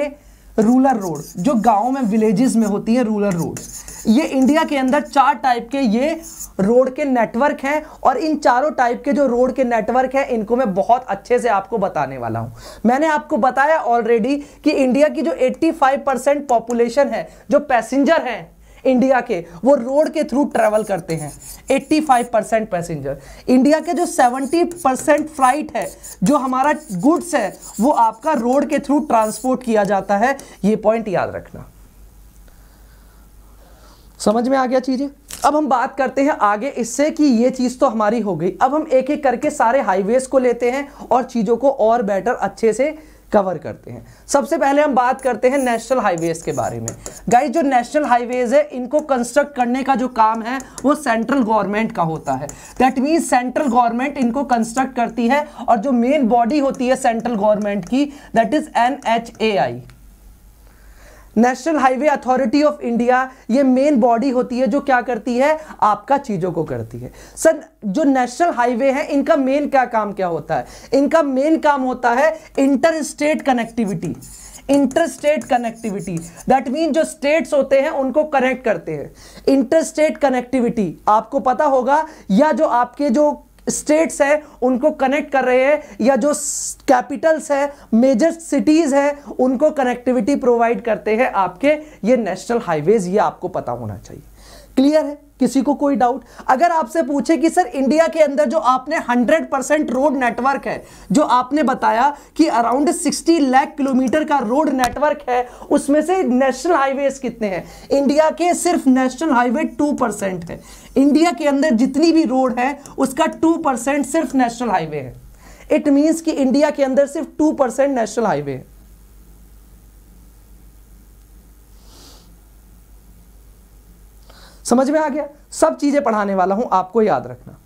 रूलर रोड जो गांव में विलेजेस में होती है रूलर रोड ये इंडिया के अंदर चार टाइप के ये रोड के नेटवर्क हैं और इन चारों टाइप के जो रोड के नेटवर्क हैं इनको मैं बहुत अच्छे से आपको बताने वाला हूं मैंने आपको बताया ऑलरेडी कि इंडिया की जो 85 परसेंट पॉपुलेशन है जो पैसेंजर हैं इंडिया के वो रोड के थ्रू ट्रेवल करते हैं 85 परसेंट पैसेंजर इंडिया के जो 70 परसेंट फ्लाइट है जो हमारा गुड्स है वो आपका रोड के थ्रू ट्रांसपोर्ट किया जाता है ये पॉइंट याद रखना समझ में आ गया चीज़ें अब हम बात करते हैं आगे इससे कि ये चीज़ तो हमारी हो गई अब हम एक एक करके सारे हाईवेज को लेते हैं और चीज़ों को और बेटर अच्छे से कवर करते हैं सबसे पहले हम बात करते हैं नेशनल हाईवेज के बारे में गाइस जो नेशनल हाईवेज है इनको कंस्ट्रक्ट करने का जो काम है वो सेंट्रल गवर्नमेंट का होता है दैट मीन सेंट्रल गवर्नमेंट इनको कंस्ट्रक्ट करती है और जो मेन बॉडी होती है सेंट्रल गवर्नमेंट की that is N H A I National Highway Authority of India ये मेन बॉडी होती है जो क्या करती है आपका चीज़ों को करती है सर जो नेशनल हाईवे है इनका मेन क्या काम क्या होता है इनका मेन काम होता है inter state connectivity inter state connectivity that mean जो स्टेट्स होते हैं उनको कनेक्ट करते हैं इंटर स्टेट कनेक्टिविटी आपको पता होगा या जो आपके जो स्टेट्स है उनको कनेक्ट कर रहे हैं या जो कैपिटल्स है मेजर सिटीज है उनको कनेक्टिविटी प्रोवाइड करते हैं आपके ये नेशनल हाईवेज ये आपको पता होना चाहिए क्लियर है किसी को कोई डाउट अगर आपसे पूछे कि सर इंडिया के अंदर जो आपने 100 परसेंट रोड नेटवर्क है जो आपने बताया कि अराउंड 60 लाख किलोमीटर का रोड नेटवर्क है उसमें से नेशनल हाईवेज कितने हैं इंडिया के सिर्फ नेशनल हाईवे 2 परसेंट है इंडिया के अंदर जितनी भी रोड है उसका 2 परसेंट सिर्फ नेशनल हाईवे है इट मीन्स कि इंडिया के अंदर सिर्फ टू परसेंट नेशनल हाईवे है समझ में आ गया सब चीज़ें पढ़ाने वाला हूं आपको याद रखना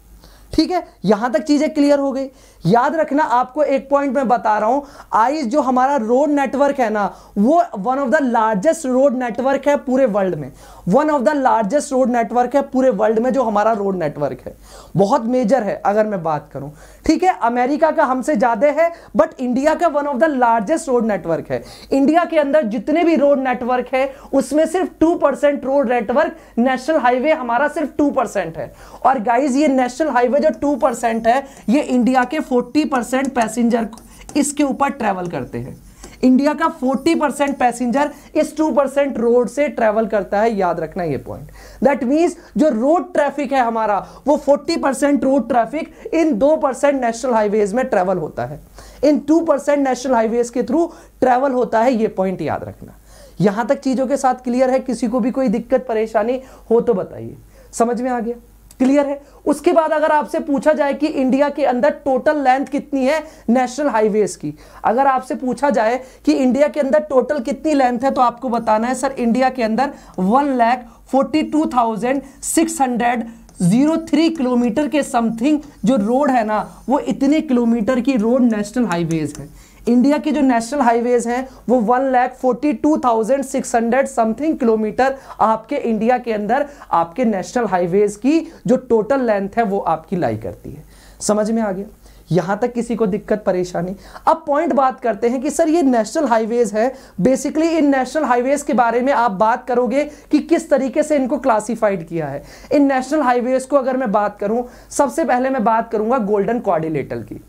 ठीक है यहां तक चीज़ें क्लियर हो गई याद रखना आपको एक पॉइंट मैं बता रहा हूं आईज जो हमारा रोड नेटवर्क है ना वो one of the largest road network है पूरे वर्ल्ड में one of the largest road network है पूरे वर्ल्ड में जो हमारा रोड नेटवर्क है बहुत मेजर है अगर मैं बात करूं ठीक है अमेरिका का हमसे ज़्यादा है बट इंडिया का one of the largest road network है इंडिया के अंदर जितने भी रोड नेटवर्क है उसमें सिर्फ two percent road network national highway हमारा सिर्फ टू परसेंट है और गाइज ये नेशनल हाईवे जो टू परसेंट है ये इंडिया के 40 परसेंट पैसेंजर इसके ऊपर ट्रैवल करते हैं इंडिया का 40 परसेंट पैसेंजर इस 2 परसेंट रोड से ट्रैवल करता है याद रखना ये पॉइंट दैट मीन्स जो रोड ट्रैफिक है हमारा वो 40 परसेंट रोड ट्रैफिक इन 2 परसेंट नेशनल हाईवेज में ट्रैवल होता है इन 2 परसेंट नेशनल हाईवेज के थ्रू ट्रैवल होता है ये पॉइंट याद रखना यहां तक चीजों के साथ क्लियर है किसी को भी कोई दिक्कत परेशानी हो तो बताइए समझ में आ गया क्लियर है उसके बाद अगर आपसे पूछा जाए कि इंडिया के अंदर टोटल लेंथ कितनी है नेशनल हाईवेज की अगर आपसे पूछा जाए कि इंडिया के अंदर टोटल कितनी लेंथ है तो आपको बताना है सर इंडिया के अंदर one lakh forty two thousand six hundred zero three kilometre के समथिंग जो रोड है ना वो इतने किलोमीटर की रोड नेशनल हाईवेज है इंडिया की जो नेशनल हाईवेज हैं वो one lakh forty two thousand six hundred something kilometre आपके इंडिया के अंदर आपके नेशनल हाईवेज की जो टोटल लेंथ है वो आपकी लाई करती है समझ में आ गया यहाँ तक किसी को दिक्कत परेशानी अब पॉइंट बात करते हैं कि सर ये नेशनल हाईवेज है बेसिकली इन नेशनल हाईवेज के बारे में आप बात करोगे कि किस तरीके से इनको क्लासिफाइड किया है इन नेशनल हाईवेज को अगर मैं बात करूं सबसे पहले मैं बात करूंगा गोल्डन कॉर्डिलेटर की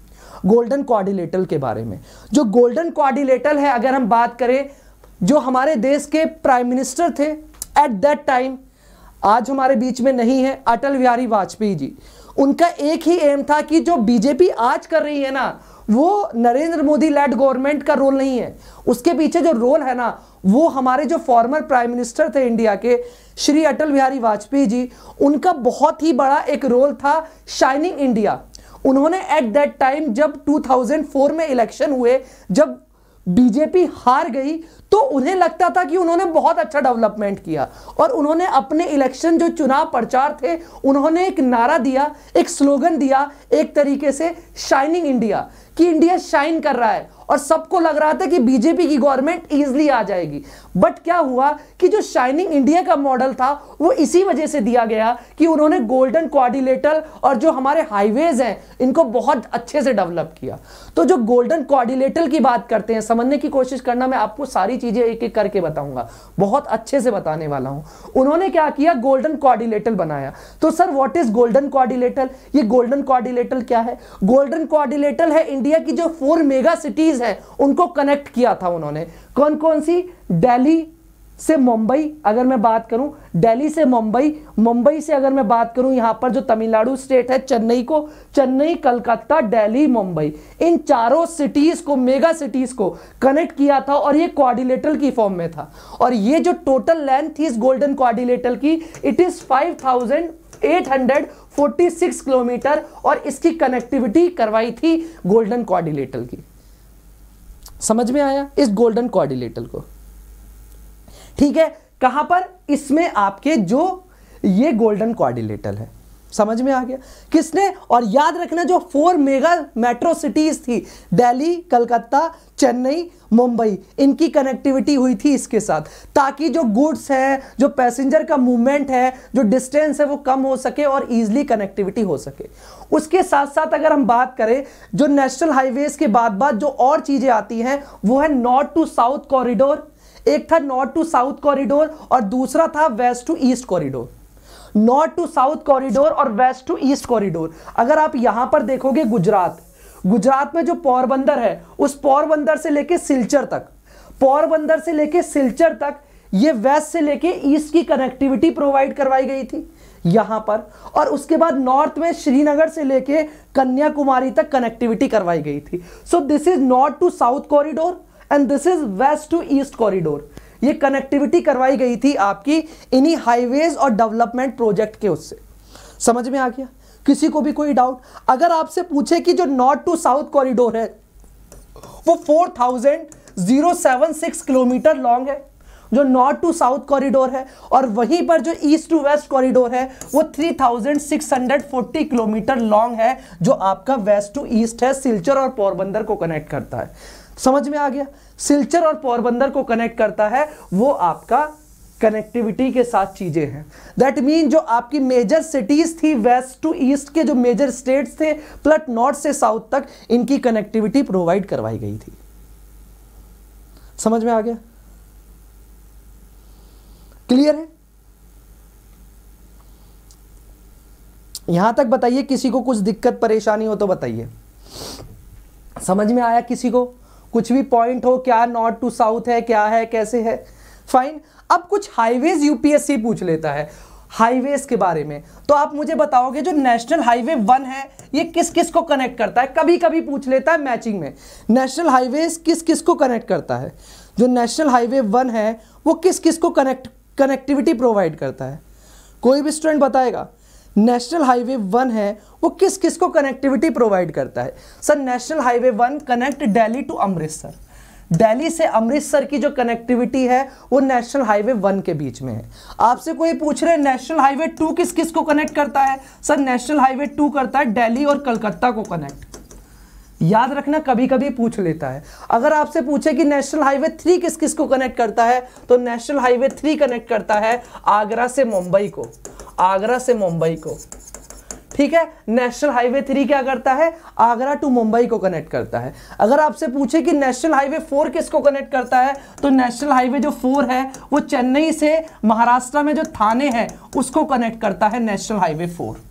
गोल्डन कॉर्डिलेटल के बारे में जो गोल्डन कॉर्डिलेटल है अगर हम बात करें जो हमारे देश के प्राइम मिनिस्टर थे एट दैट टाइम आज हमारे बीच में नहीं है अटल बिहारी वाजपेयी जी उनका एक ही एम था कि जो बीजेपी आज कर रही है ना वो नरेंद्र मोदी लेड गवर्नमेंट का रोल नहीं है उसके पीछे जो रोल है ना वो हमारे जो फॉर्मर प्राइम मिनिस्टर थे इंडिया के श्री अटल बिहारी वाजपेयी जी उनका बहुत ही बड़ा एक रोल था शाइनिंग इंडिया उन्होंने एट दैट टाइम जब 2004 में इलेक्शन हुए जब बीजेपी हार गई तो उन्हें लगता था कि उन्होंने बहुत अच्छा डेवलपमेंट किया और उन्होंने अपने इलेक्शन जो चुनाव प्रचार थे उन्होंने एक नारा दिया एक स्लोगन दिया एक तरीके से शाइनिंग इंडिया कि इंडिया शाइन कर रहा है और सबको लग रहा था कि बीजेपी की गवर्नमेंट इजिली आ जाएगी बट क्या हुआ कि जो शाइनिंग इंडिया का मॉडल था वो इसी वजह से दिया गया कि उन्होंने गोल्डन कोऑर्डिनेटर और जो हमारे हाईवेज हैं इनको बहुत अच्छे से डेवलप किया तो जो गोल्डन कोऑर्डिनेटर की बात करते हैं समझने की कोशिश करना मैं आपको सारी चीजें एक एक करके बताऊंगा बहुत अच्छे से बताने वाला हूं उन्होंने क्या किया गोल्डन कोऑर्डिनेटर बनाया तो sir what is golden coordinator ये गोल्डन कोऑर्डिनेटर क्या है गोल्डन कोऑर्डिनेटर है इंडिया की जो फोर मेगा सिटीज सिटीज हैं उनको कनेक्ट किया था उन्होंने कौन कौन सी दिल्ली से मुंबई अगर मैं बात करूं दिल्ली से मुंबई मुंबई से अगर मैं बात करूं यहां पर जो तमिलनाडु स्टेट है चेन्नई को चेन्नई कलकत्ता दिल्ली मुंबई इन चारों सिटीज को मेगा सिटीज को कनेक्ट किया था और ये कोऑर्डिनेटर की फॉर्म में था और ये जो टोटल लेंथ थी इस गोल्डन कोऑर्डिनेटर की इट इज 5846 किलोमीटर और इसकी कनेक्टिविटी करवाई थी गोल्डन कोऑर्डिनेटर की समझ में आया इस गोल्डन कोऑर्डिनेटर को ठीक है कहां पर इसमें आपके जो ये गोल्डन कोऑर्डिनेटर है समझ में आ गया किसने और याद रखना जो फोर मेगा मेट्रो सिटीज थी दिल्ली कलकत्ता चेन्नई मुंबई इनकी कनेक्टिविटी हुई थी इसके साथ ताकि जो गुड्स है जो पैसेंजर का मूवमेंट है जो डिस्टेंस है वो कम हो सके और इजीली कनेक्टिविटी हो सके उसके साथ साथ अगर हम बात करें जो नेशनल हाईवेज के बाद बाद जो और चीज़ें आती हैं वो है नॉर्थ टू साउथ कॉरिडोर एक था नॉर्थ टू साउथ कॉरिडोर और दूसरा था west to east corridor north to south corridor और वेस्ट टू ईस्ट कॉरिडोर अगर आप यहां पर देखोगे गुजरात गुजरात में जो पोरबंदर है उस पोरबंदर से लेके सिलचर तक पोरबंदर से लेके सिलचर तक ये वेस्ट से लेके ईस्ट की कनेक्टिविटी प्रोवाइड करवाई गई थी यहां पर और उसके बाद नॉर्थ में श्रीनगर से लेके कन्याकुमारी तक कनेक्टिविटी करवाई गई थी so this is north to south corridor and this is west to east corridor ये कनेक्टिविटी करवाई गई थी आपकी इन्हीं हाईवेज और डेवलपमेंट प्रोजेक्ट के उससे समझ में आ गया किसी को भी कोई डाउट अगर आपसे पूछे कि जो नॉर्थ टू साउथ कॉरिडोर है वो four thousand zero seven six kilometre long है जो नॉर्थ टू साउथ कॉरिडोर है और वहीं पर जो ईस्ट टू वेस्ट कॉरिडोर है वो 3640 किलोमीटर लॉन्ग है जो आपका वेस्ट टू ईस्ट है सिलचर और पोरबंदर को कनेक्ट करता है समझ में आ गया सिल्चर और पोरबंदर को कनेक्ट करता है वो आपका कनेक्टिविटी के साथ चीज़ें हैं दैट मीन जो आपकी मेजर सिटीज़ थी वेस्ट टू ईस्ट के जो मेजर स्टेट्स थे प्लट नॉर्थ से साउथ तक इनकी कनेक्टिविटी प्रोवाइड करवाई गई थी समझ में आ गया क्लियर है यहां तक बताइए किसी को कुछ दिक्कत परेशानी हो तो बताइए समझ में आया किसी को कुछ भी पॉइंट हो क्या नॉर्थ टू साउथ है क्या है कैसे है फाइन अब कुछ हाईवेज यूपीएससी पूछ लेता है हाईवेज के बारे में तो आप मुझे बताओगे जो नेशनल हाईवे वन है ये किस किस को कनेक्ट करता है कभी कभी पूछ लेता है मैचिंग में नेशनल हाईवे किस किस को कनेक्ट करता है जो नेशनल हाईवे वन है वो किस किस को कनेक्ट कनेक्टिविटी प्रोवाइड करता है कोई भी स्टूडेंट बताएगा नेशनल हाईवे वन है वो किस किस को कनेक्टिविटी प्रोवाइड करता है sir national highway one connect Delhi to Amritsar Delhi से अमृतसर की जो कनेक्टिविटी है वो नेशनल हाईवे वन के बीच में है आपसे कोई पूछ रहे नेशनल हाईवे टू किस किस को कनेक्ट करता है सर नेशनल हाईवे टू करता है दिल्ली और कलकत्ता को कनेक्ट याद रखना कभी कभी पूछ लेता है अगर आपसे पूछे कि नेशनल हाईवे थ्री किस किस को कनेक्ट करता है तो नेशनल हाईवे थ्री कनेक्ट करता है आगरा से मुंबई को आगरा से मुंबई को ठीक है नेशनल हाईवे थ्री क्या करता है आगरा टू मुंबई को कनेक्ट करता है अगर आपसे पूछे कि नेशनल हाईवे फोर किसको कनेक्ट करता है तो नेशनल हाईवे जो फोर है वो चेन्नई से महाराष्ट्र में जो थाने हैं उसको कनेक्ट करता है नेशनल हाईवे फोर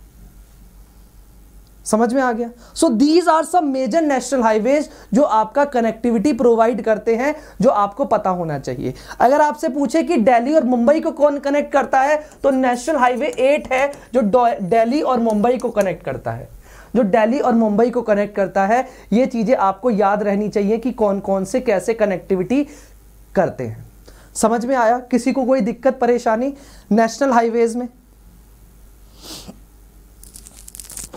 समझ में आ गया so these are some major national highways जो आपका कनेक्टिविटी प्रोवाइड करते हैं जो आपको पता होना चाहिए अगर आपसे पूछे कि दिल्ली और मुंबई को कौन कनेक्ट करता है तो नेशनल हाईवे एट है जो दिल्ली और मुंबई को कनेक्ट करता है जो दिल्ली और मुंबई को कनेक्ट करता है ये चीज़ें आपको याद रहनी चाहिए कि कौन कौन से कैसे कनेक्टिविटी करते हैं समझ में आया किसी को कोई दिक्कत परेशानी नेशनल हाईवेज में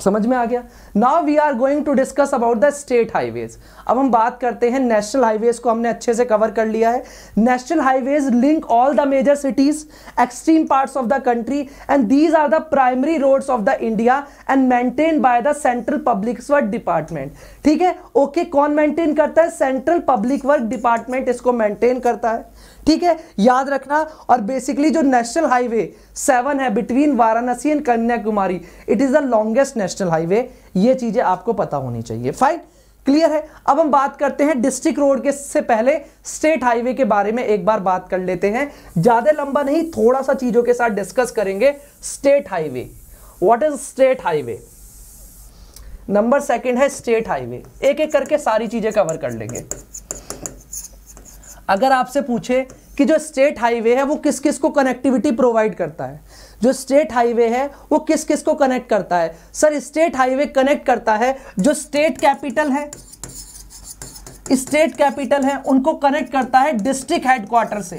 समझ में आ गया now we are going to discuss about the state highways अब हम बात करते हैं नेशनल हाईवेज को हमने अच्छे से कवर कर लिया है national highways link all the major cities extreme parts of the country and these are the primary roads of the India and maintain by the central public work department ठीक है okay okay, कौन maintain करता है central public work department इसको maintain करता है ठीक है याद रखना और बेसिकली जो नेशनल हाईवे सेवन है between Varanasi and Kanyakumari it is the longest national highway ये चीजें आपको पता होनी चाहिए फाइन क्लियर है अब हम बात करते हैं डिस्ट्रिक्ट रोड के से पहले स्टेट हाईवे के बारे में एक बार बात कर लेते हैं ज्यादा लंबा नहीं थोड़ा सा चीजों के साथ डिस्कस करेंगे state highway what is state highway number second है स्टेट हाईवे एक एक करके सारी चीजें कवर कर लेंगे अगर आपसे पूछे कि जो स्टेट हाईवे है वो किस किस को कनेक्टिविटी प्रोवाइड करता है जो स्टेट हाईवे है वो किस किस को कनेक्ट करता है सर स्टेट हाईवे कनेक्ट करता है जो स्टेट कैपिटल है स्टेट कैपिटल है उनको कनेक्ट करता है डिस्ट्रिक्ट हेडक्वार्टर से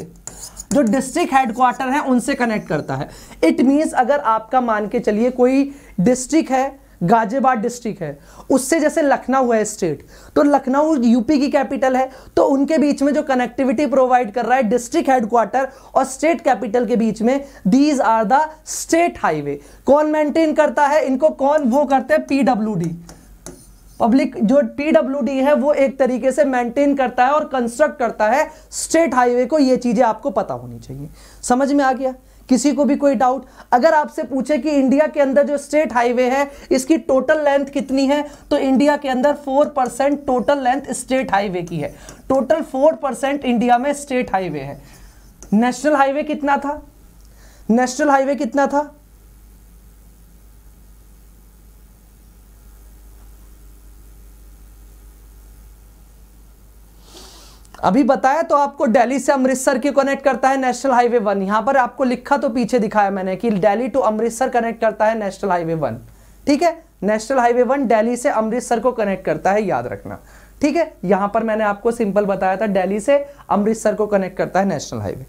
जो डिस्ट्रिक्ट हेडक्वार्टर है उनसे कनेक्ट करता है इट मीन्स अगर आपका मान के चलिए कोई डिस्ट्रिक्ट है गाजियाबाद डिस्ट्रिक्ट है उससे जैसे लखनऊ है स्टेट तो लखनऊ यूपी की कैपिटल है तो उनके बीच में जो कनेक्टिविटी प्रोवाइड कर रहा है डिस्ट्रिक्ट हेडक्वार्टर और स्टेट कैपिटल के बीच में these are the state highway कौन मेंटेन करता है इनको कौन वो करते हैं पीडब्ल्यूडी पब्लिक जो पीडब्ल्यूडी है वो एक तरीके से मेंटेन करता है और कंस्ट्रक्ट करता है स्टेट हाईवे को ये चीजें आपको पता होनी चाहिए समझ में आ गया किसी को भी कोई डाउट अगर आपसे पूछे कि इंडिया के अंदर जो स्टेट हाईवे है इसकी टोटल लेंथ कितनी है तो इंडिया के अंदर four percent total length state highway की है टोटल फोर परसेंट इंडिया में स्टेट हाईवे है नेशनल हाईवे कितना था नेशनल हाईवे कितना था अभी बताया तो आपको दिल्ली से अमृतसर की कनेक्ट करता है नेशनल हाईवे वन यहां पर आपको लिखा तो पीछे दिखाया मैंने कि दिल्ली टू अमृतसर कनेक्ट करता है नेशनल हाईवे वन ठीक है नेशनल हाईवे वन दिल्ली से अमृतसर को कनेक्ट करता है याद रखना ठीक है यहां पर मैंने आपको सिंपल बताया था दिल्ली से अमृतसर को कनेक्ट करता है नेशनल हाईवे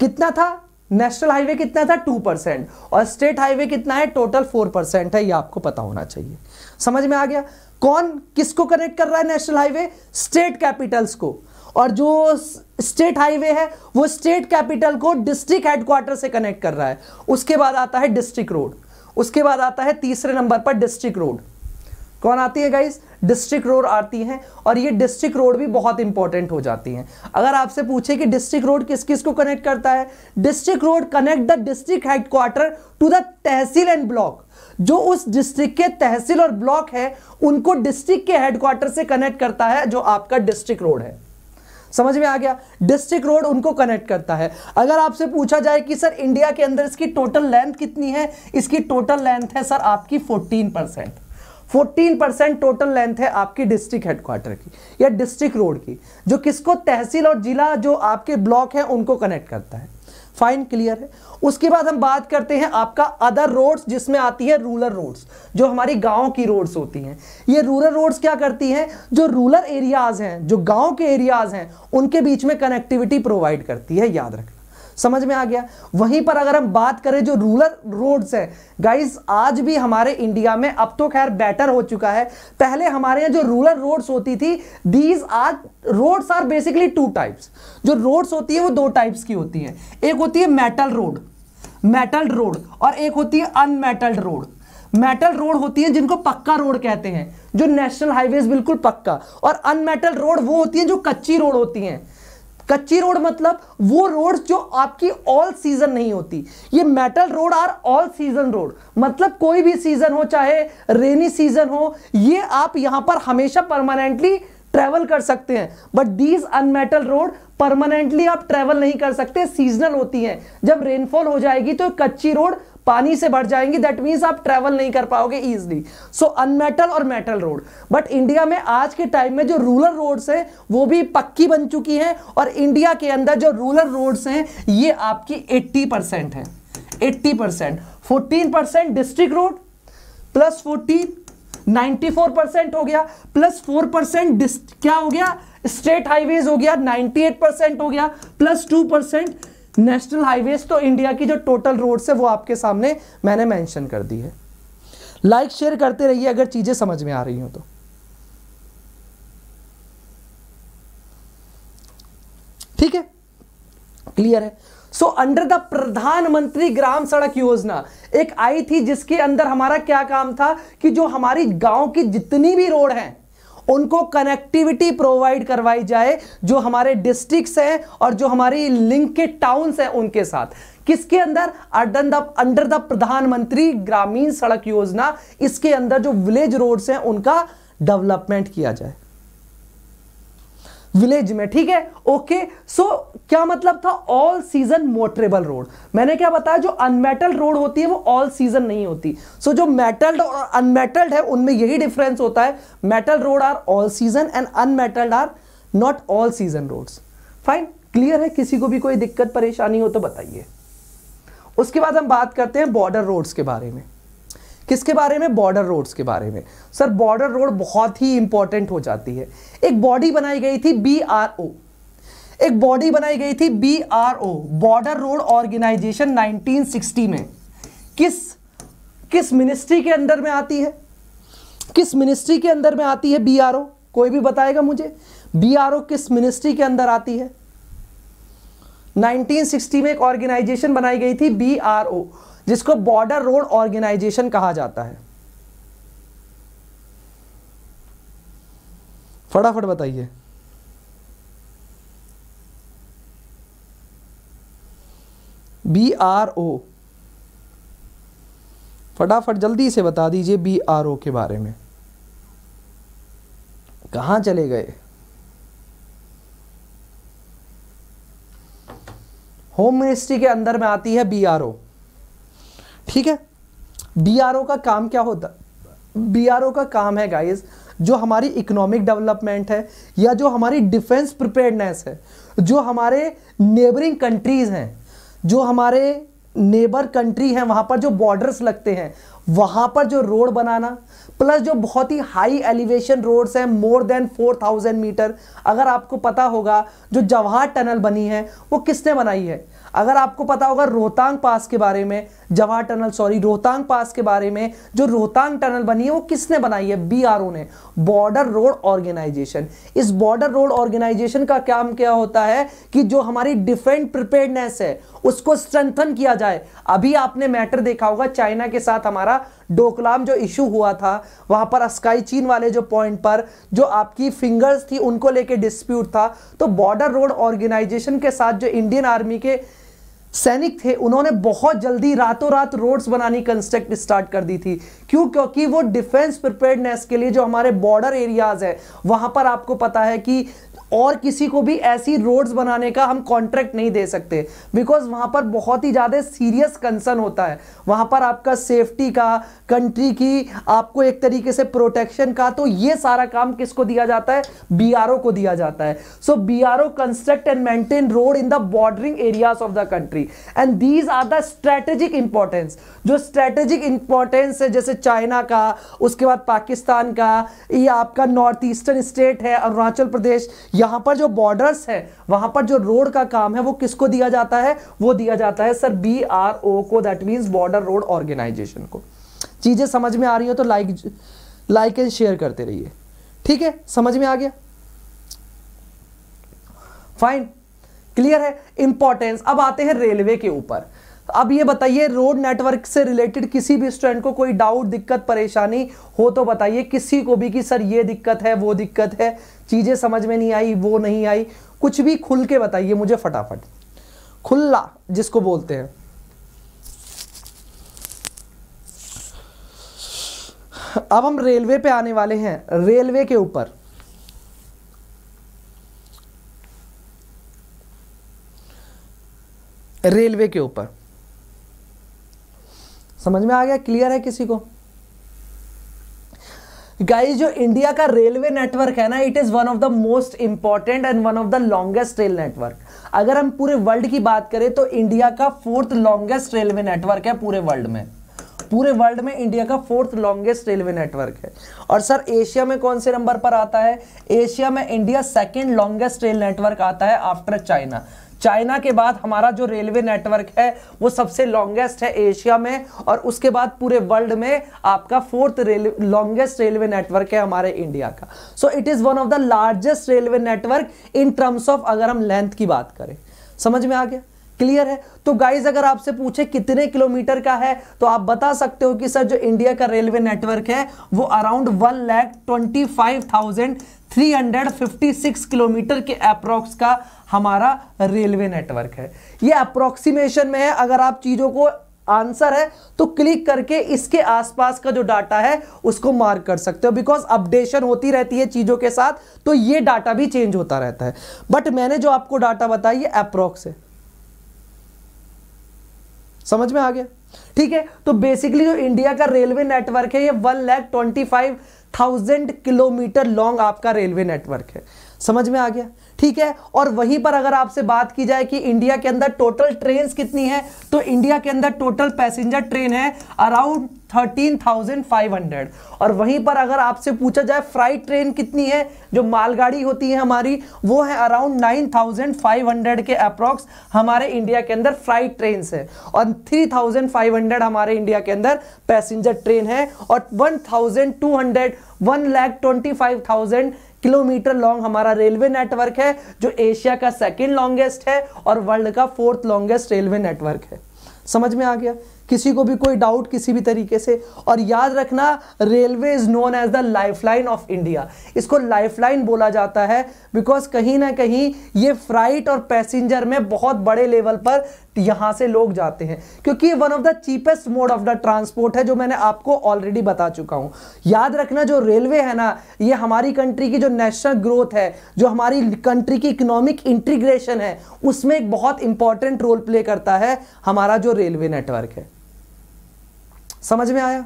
कितना था नेशनल हाईवे कितना था टू परसेंट और स्टेट हाईवे कितना है टोटल फोर परसेंट है ये आपको पता होना चाहिए समझ में आ गया कौन किसको कनेक्ट कर रहा है नेशनल हाईवे स्टेट कैपिटल्स को और जो स्टेट हाईवे है वो स्टेट कैपिटल को डिस्ट्रिक्ट हेडक्वार्टर से कनेक्ट कर रहा है उसके बाद आता है डिस्ट्रिक्ट रोड उसके बाद आता है तीसरे नंबर पर डिस्ट्रिक्ट रोड कौन आती है गाइस डिस्ट्रिक्ट रोड आती हैं और ये डिस्ट्रिक्ट रोड भी बहुत इंपॉर्टेंट हो जाती हैं अगर आपसे पूछे कि डिस्ट्रिक्ट रोड किस किस को कनेक्ट करता है district road connect the district headquarter to the tehsil and block जो उस डिस्ट्रिक्ट के तहसील और ब्लॉक है उनको डिस्ट्रिक्ट के हेडक्वार्टर से कनेक्ट करता है जो आपका डिस्ट्रिक्ट रोड है समझ में आ गया डिस्ट्रिक्ट रोड उनको कनेक्ट करता है अगर आपसे पूछा जाए कि सर इंडिया के अंदर इसकी टोटल लेंथ कितनी है इसकी टोटल लेंथ है सर आपकी 14 percent fourteen percent total length है आपकी डिस्ट्रिक्ट हेडक्वार्टर की या डिस्ट्रिक्ट रोड की जो किसको तहसील और जिला जो आपके ब्लॉक है उनको कनेक्ट करता है फाइन क्लियर है उसके बाद हम बात करते हैं आपका अदर रोड्स जिसमें आती है रूरल रोड्स जो हमारी गांव की रोड्स होती हैं ये रूरल रोड्स क्या करती हैं जो रूरल एरियाज हैं जो गांव के एरियाज हैं उनके बीच में कनेक्टिविटी प्रोवाइड करती है याद रखें समझ में आ गया वहीं पर अगर हम बात करें जो रूरल रोड्स है गाइस आज भी हमारे इंडिया में अब तो खैर बेटर हो चुका है पहले हमारे यहाँ जो रूरल रोड्स होती थी दीज आज roads are basically two types जो रोड्स होती है वो दो टाइप्स की होती है एक होती है मेटल रोड मेटल रोड और एक होती है अनमेटल रोड मेटल रोड होती है जिनको पक्का रोड कहते हैं जो नेशनल हाईवेज बिल्कुल पक्का और अनमेटल रोड वो होती है जो कच्ची रोड होती हैं कच्ची रोड मतलब वो रोड जो आपकी ऑल सीजन नहीं होती ये metal road are all season road मतलब कोई भी सीजन हो चाहे रेनी सीजन हो ये आप यहां पर हमेशा परमानेंटली ट्रेवल कर सकते हैं but these unmetal road permanently आप ट्रेवल नहीं कर सकते सीजनल होती हैं जब रेनफॉल हो जाएगी तो कच्ची रोड पानी से भर जाएंगी दैट मीन्स आप ट्रेवल नहीं कर पाओगे ईजिली सो अनमेटल और मेटल रोड बट इंडिया में आज के टाइम में जो रूरल रोड्स हैं वो भी पक्की बन चुकी हैं और इंडिया के अंदर जो रूरल रोड्स हैं ये आपकी 80 परसेंट है 80 percent fourteen percent district road plus fourteen percent हो गया प्लस फोर परसेंट क्या हो गया स्टेट हाईवेज हो गया एट परसेंट हो गया plus two percent national highways तो इंडिया की जो टोटल रोड्स है वो आपके सामने मैंने मैंशन कर दी है लाइक like, शेयर करते रहिए अगर चीज़ें समझ में आ रही हो तो ठीक है क्लियर है सो अंडर द प्रधानमंत्री ग्राम सड़क योजना एक आई थी जिसके अंदर हमारा क्या काम था कि जो हमारी गांव की जितनी भी रोड हैं उनको कनेक्टिविटी प्रोवाइड करवाई जाए जो हमारे डिस्ट्रिक्ट हैं और जो हमारी लिंक के टाउन्स हैं उनके साथ किसके अंदर अंडर द प्रधानमंत्री ग्रामीण सड़क योजना इसके अंदर जो विलेज रोड्स हैं उनका डेवलपमेंट किया जाए विलेज में ठीक है ओके सो क्या मतलब था ऑल सीजन मोटरेबल रोड मैंने क्या बताया जो अनमेटल्ड रोड होती है वो ऑल सीजन नहीं होती सो so, जो मेटल्ड और अनमेटल्ड है उनमें यही डिफरेंस होता है metal road are all season and unmetalled are not all season road fine clear है किसी को भी कोई दिक्कत परेशानी हो तो बताइए उसके बाद हम बात करते हैं बॉर्डर रोड्स के बारे में किसके बारे में बॉर्डर रोड्स के बारे में सर बॉर्डर रोड बहुत ही इंपॉर्टेंट हो जाती है एक बॉडी बनाई गई थी बी आर ओ एक बॉडी बनाई गई थी B R O border road organisation 1960 में किस किस मिनिस्ट्री के अंदर में आती है किस मिनिस्ट्री के अंदर में आती है बी आर ओ कोई भी बताएगा मुझे बी आर ओ किस मिनिस्ट्री के अंदर आती है 1960 में एक ऑर्गेनाइजेशन बनाई गई थी बी आर ओ जिसको बॉर्डर रोड ऑर्गेनाइजेशन कहा जाता है फटाफट बताइए बी आर ओ फटाफट जल्दी से बता दीजिए बी आर ओ के बारे में कहां चले गए होम मिनिस्ट्री के अंदर में आती है बी आर ओ ठीक है बी का काम क्या होता बी का काम है गाइज जो हमारी इकोनॉमिक डेवलपमेंट है या जो हमारी डिफेंस प्रिपेयर्डनेस है जो हमारे नेबरिंग कंट्रीज़ हैं जो हमारे नेबर कंट्री हैं वहाँ पर जो बॉर्डर्स लगते हैं वहाँ पर जो रोड बनाना प्लस जो बहुत ही हाई एलिवेशन रोड्स हैं मोर देन 4000 मीटर अगर आपको पता होगा जो जवाहर टनल बनी है वो किसने बनाई है अगर आपको पता होगा रोहतांग पास के बारे में Jawahar tunnel sorry Rohtang pass के बारे में जो रोहतांग टनल बनी है वो किसने बनाई है बीआरओ ने बॉर्डर रोड ऑर्गेनाइजेशन इस बॉर्डर रोड ऑर्गेनाइजेशन का काम क्या होता है कि जो हमारी डिफेंड प्रिपेयरनेस है उसको स्ट्रेंथन किया जाए अभी आपने मैटर देखा होगा चाइना के साथ हमारा डोकलाम जो इशू हुआ था वहां पर स्काई चीन वाले जो पॉइंट पर जो आपकी फिंगर्स थी उनको लेके डिस्प्यूट था तो बॉर्डर रोड ऑर्गेनाइजेशन के साथ जो इंडियन आर्मी के सैनिक थे उन्होंने बहुत जल्दी रातों रात रोड्स बनानी कंस्ट्रक्ट स्टार्ट कर दी थी क्यों क्योंकि वो डिफेंस प्रिपेयरनेस के लिए जो हमारे बॉर्डर एरियाज है वहां पर आपको पता है कि और किसी को भी ऐसी रोड्स बनाने का हम कॉन्ट्रैक्ट नहीं दे सकते बिकॉज वहाँ पर बहुत ही ज़्यादा सीरियस कंसर्न होता है वहाँ पर आपका सेफ्टी का कंट्री की आपको एक तरीके से प्रोटेक्शन का तो ये सारा काम किसको दिया जाता है बी को दिया जाता है so B R O construct and maintain road in the bordering areas of the country and these are the strategic importance जो स्ट्रेटेजिक इंपॉर्टेंस है जैसे चाइना का उसके बाद पाकिस्तान का ये आपका नॉर्थ ईस्टर्न स्टेट है अरुणाचल प्रदेश यहां पर जो बॉर्डर्स है वहां पर जो रोड का काम है वो किसको दिया जाता है वो दिया जाता है सर बी आर ओ को that mean border road organisation को चीजें समझ में आ रही हो तो लाइक लाइक एंड शेयर करते रहिए ठीक है समझ में आ गया फाइन क्लियर है इंपॉर्टेंस अब आते हैं रेलवे के ऊपर अब ये बताइए रोड नेटवर्क से रिलेटेड किसी भी स्टूडेंट को कोई डाउट दिक्कत परेशानी हो तो बताइए किसी को भी कि सर ये दिक्कत है वो दिक्कत है चीज़ें समझ में नहीं आई वो नहीं आई कुछ भी खुल के बताइए मुझे फटाफट खुल्ला जिसको बोलते हैं अब हम रेलवे पे आने वाले हैं रेलवे के ऊपर रेलवे के ऊपर समझ में आ गया क्लियर है किसी को गाइस जो इंडिया का रेलवे नेटवर्क है ना it is one of the most important and one of the longest rail network अगर हम पूरे वर्ल्ड की बात करें तो इंडिया का फोर्थ लॉन्गेस्ट रेलवे नेटवर्क है पूरे वर्ल्ड में पूरे वर्ल्ड में इंडिया का फोर्थ लॉन्गेस्ट रेलवे नेटवर्क है और सर एशिया में कौन से नंबर पर आता है एशिया में India second longest rail network आता है आफ्टर चाइना चाइना के बाद हमारा जो रेलवे नेटवर्क है वो सबसे लॉन्गेस्ट है एशिया में और उसके बाद पूरे वर्ल्ड में आपका fourth rail longest railway network है हमारे इंडिया का so it is one of the largest railway network in terms of अगर हम लेंथ की बात करें समझ में आ गया क्लियर है तो गाइज अगर आपसे पूछे कितने किलोमीटर का है तो आप बता सकते हो कि सर जो इंडिया का रेलवे नेटवर्क है वो around one lakh twenty five thousand three hundred fifty six kilometre के अप्रोक्स का हमारा रेलवे नेटवर्क है ये अप्रोक्सीमेशन में है अगर आप चीज़ों को आंसर है तो क्लिक करके इसके आसपास का जो डाटा है उसको मार्क कर सकते हो बिकॉज अपडेशन होती रहती है चीज़ों के साथ तो ये डाटा भी चेंज होता रहता है बट मैंने जो आपको डाटा बताया ये अप्रोक्स है समझ में आ गया ठीक है तो बेसिकली जो इंडिया का रेलवे नेटवर्क है ये one lakh twenty five thousand kilometre long आपका रेलवे नेटवर्क है समझ में आ गया ठीक है और वहीं पर अगर आपसे बात की जाए कि इंडिया के अंदर टोटल ट्रेन कितनी है तो इंडिया के अंदर टोटल पैसेंजर ट्रेन है अराउंड 13,500 और वहीं पर अगर आपसे पूछा जाए फ्राइट ट्रेन कितनी है जो मालगाड़ी होती है हमारी वो है अराउंड 9,500 के अप्रॉक्स हमारे इंडिया के अंदर फ्राइट ट्रेन है और 3,500 हमारे इंडिया के अंदर पैसेंजर ट्रेन है और 1,200 one lakh twenty five thousand kilometre long हमारा रेलवे नेटवर्क है जो एशिया का सेकेंड लॉन्गेस्ट है और वर्ल्ड का फोर्थ लॉन्गेस्ट रेलवे नेटवर्क है समझ में आ गया किसी को भी कोई डाउट किसी भी तरीके से और याद रखना railway is known as the lifeline of India इसको लाइफलाइन बोला जाता है बिकॉज कहीं ना कहीं ये फ्राइट और पैसेंजर में बहुत बड़े लेवल पर यहां से लोग जाते हैं क्योंकि one of the cheapest mode of the transport है जो मैंने आपको ऑलरेडी बता चुका हूं याद रखना जो रेलवे है ना ये हमारी कंट्री की जो नेशनल ग्रोथ है जो हमारी कंट्री की इकोनॉमिक इंटीग्रेशन है उसमें एक बहुत इंपॉर्टेंट रोल प्ले करता है हमारा जो रेलवे नेटवर्क है समझ में आया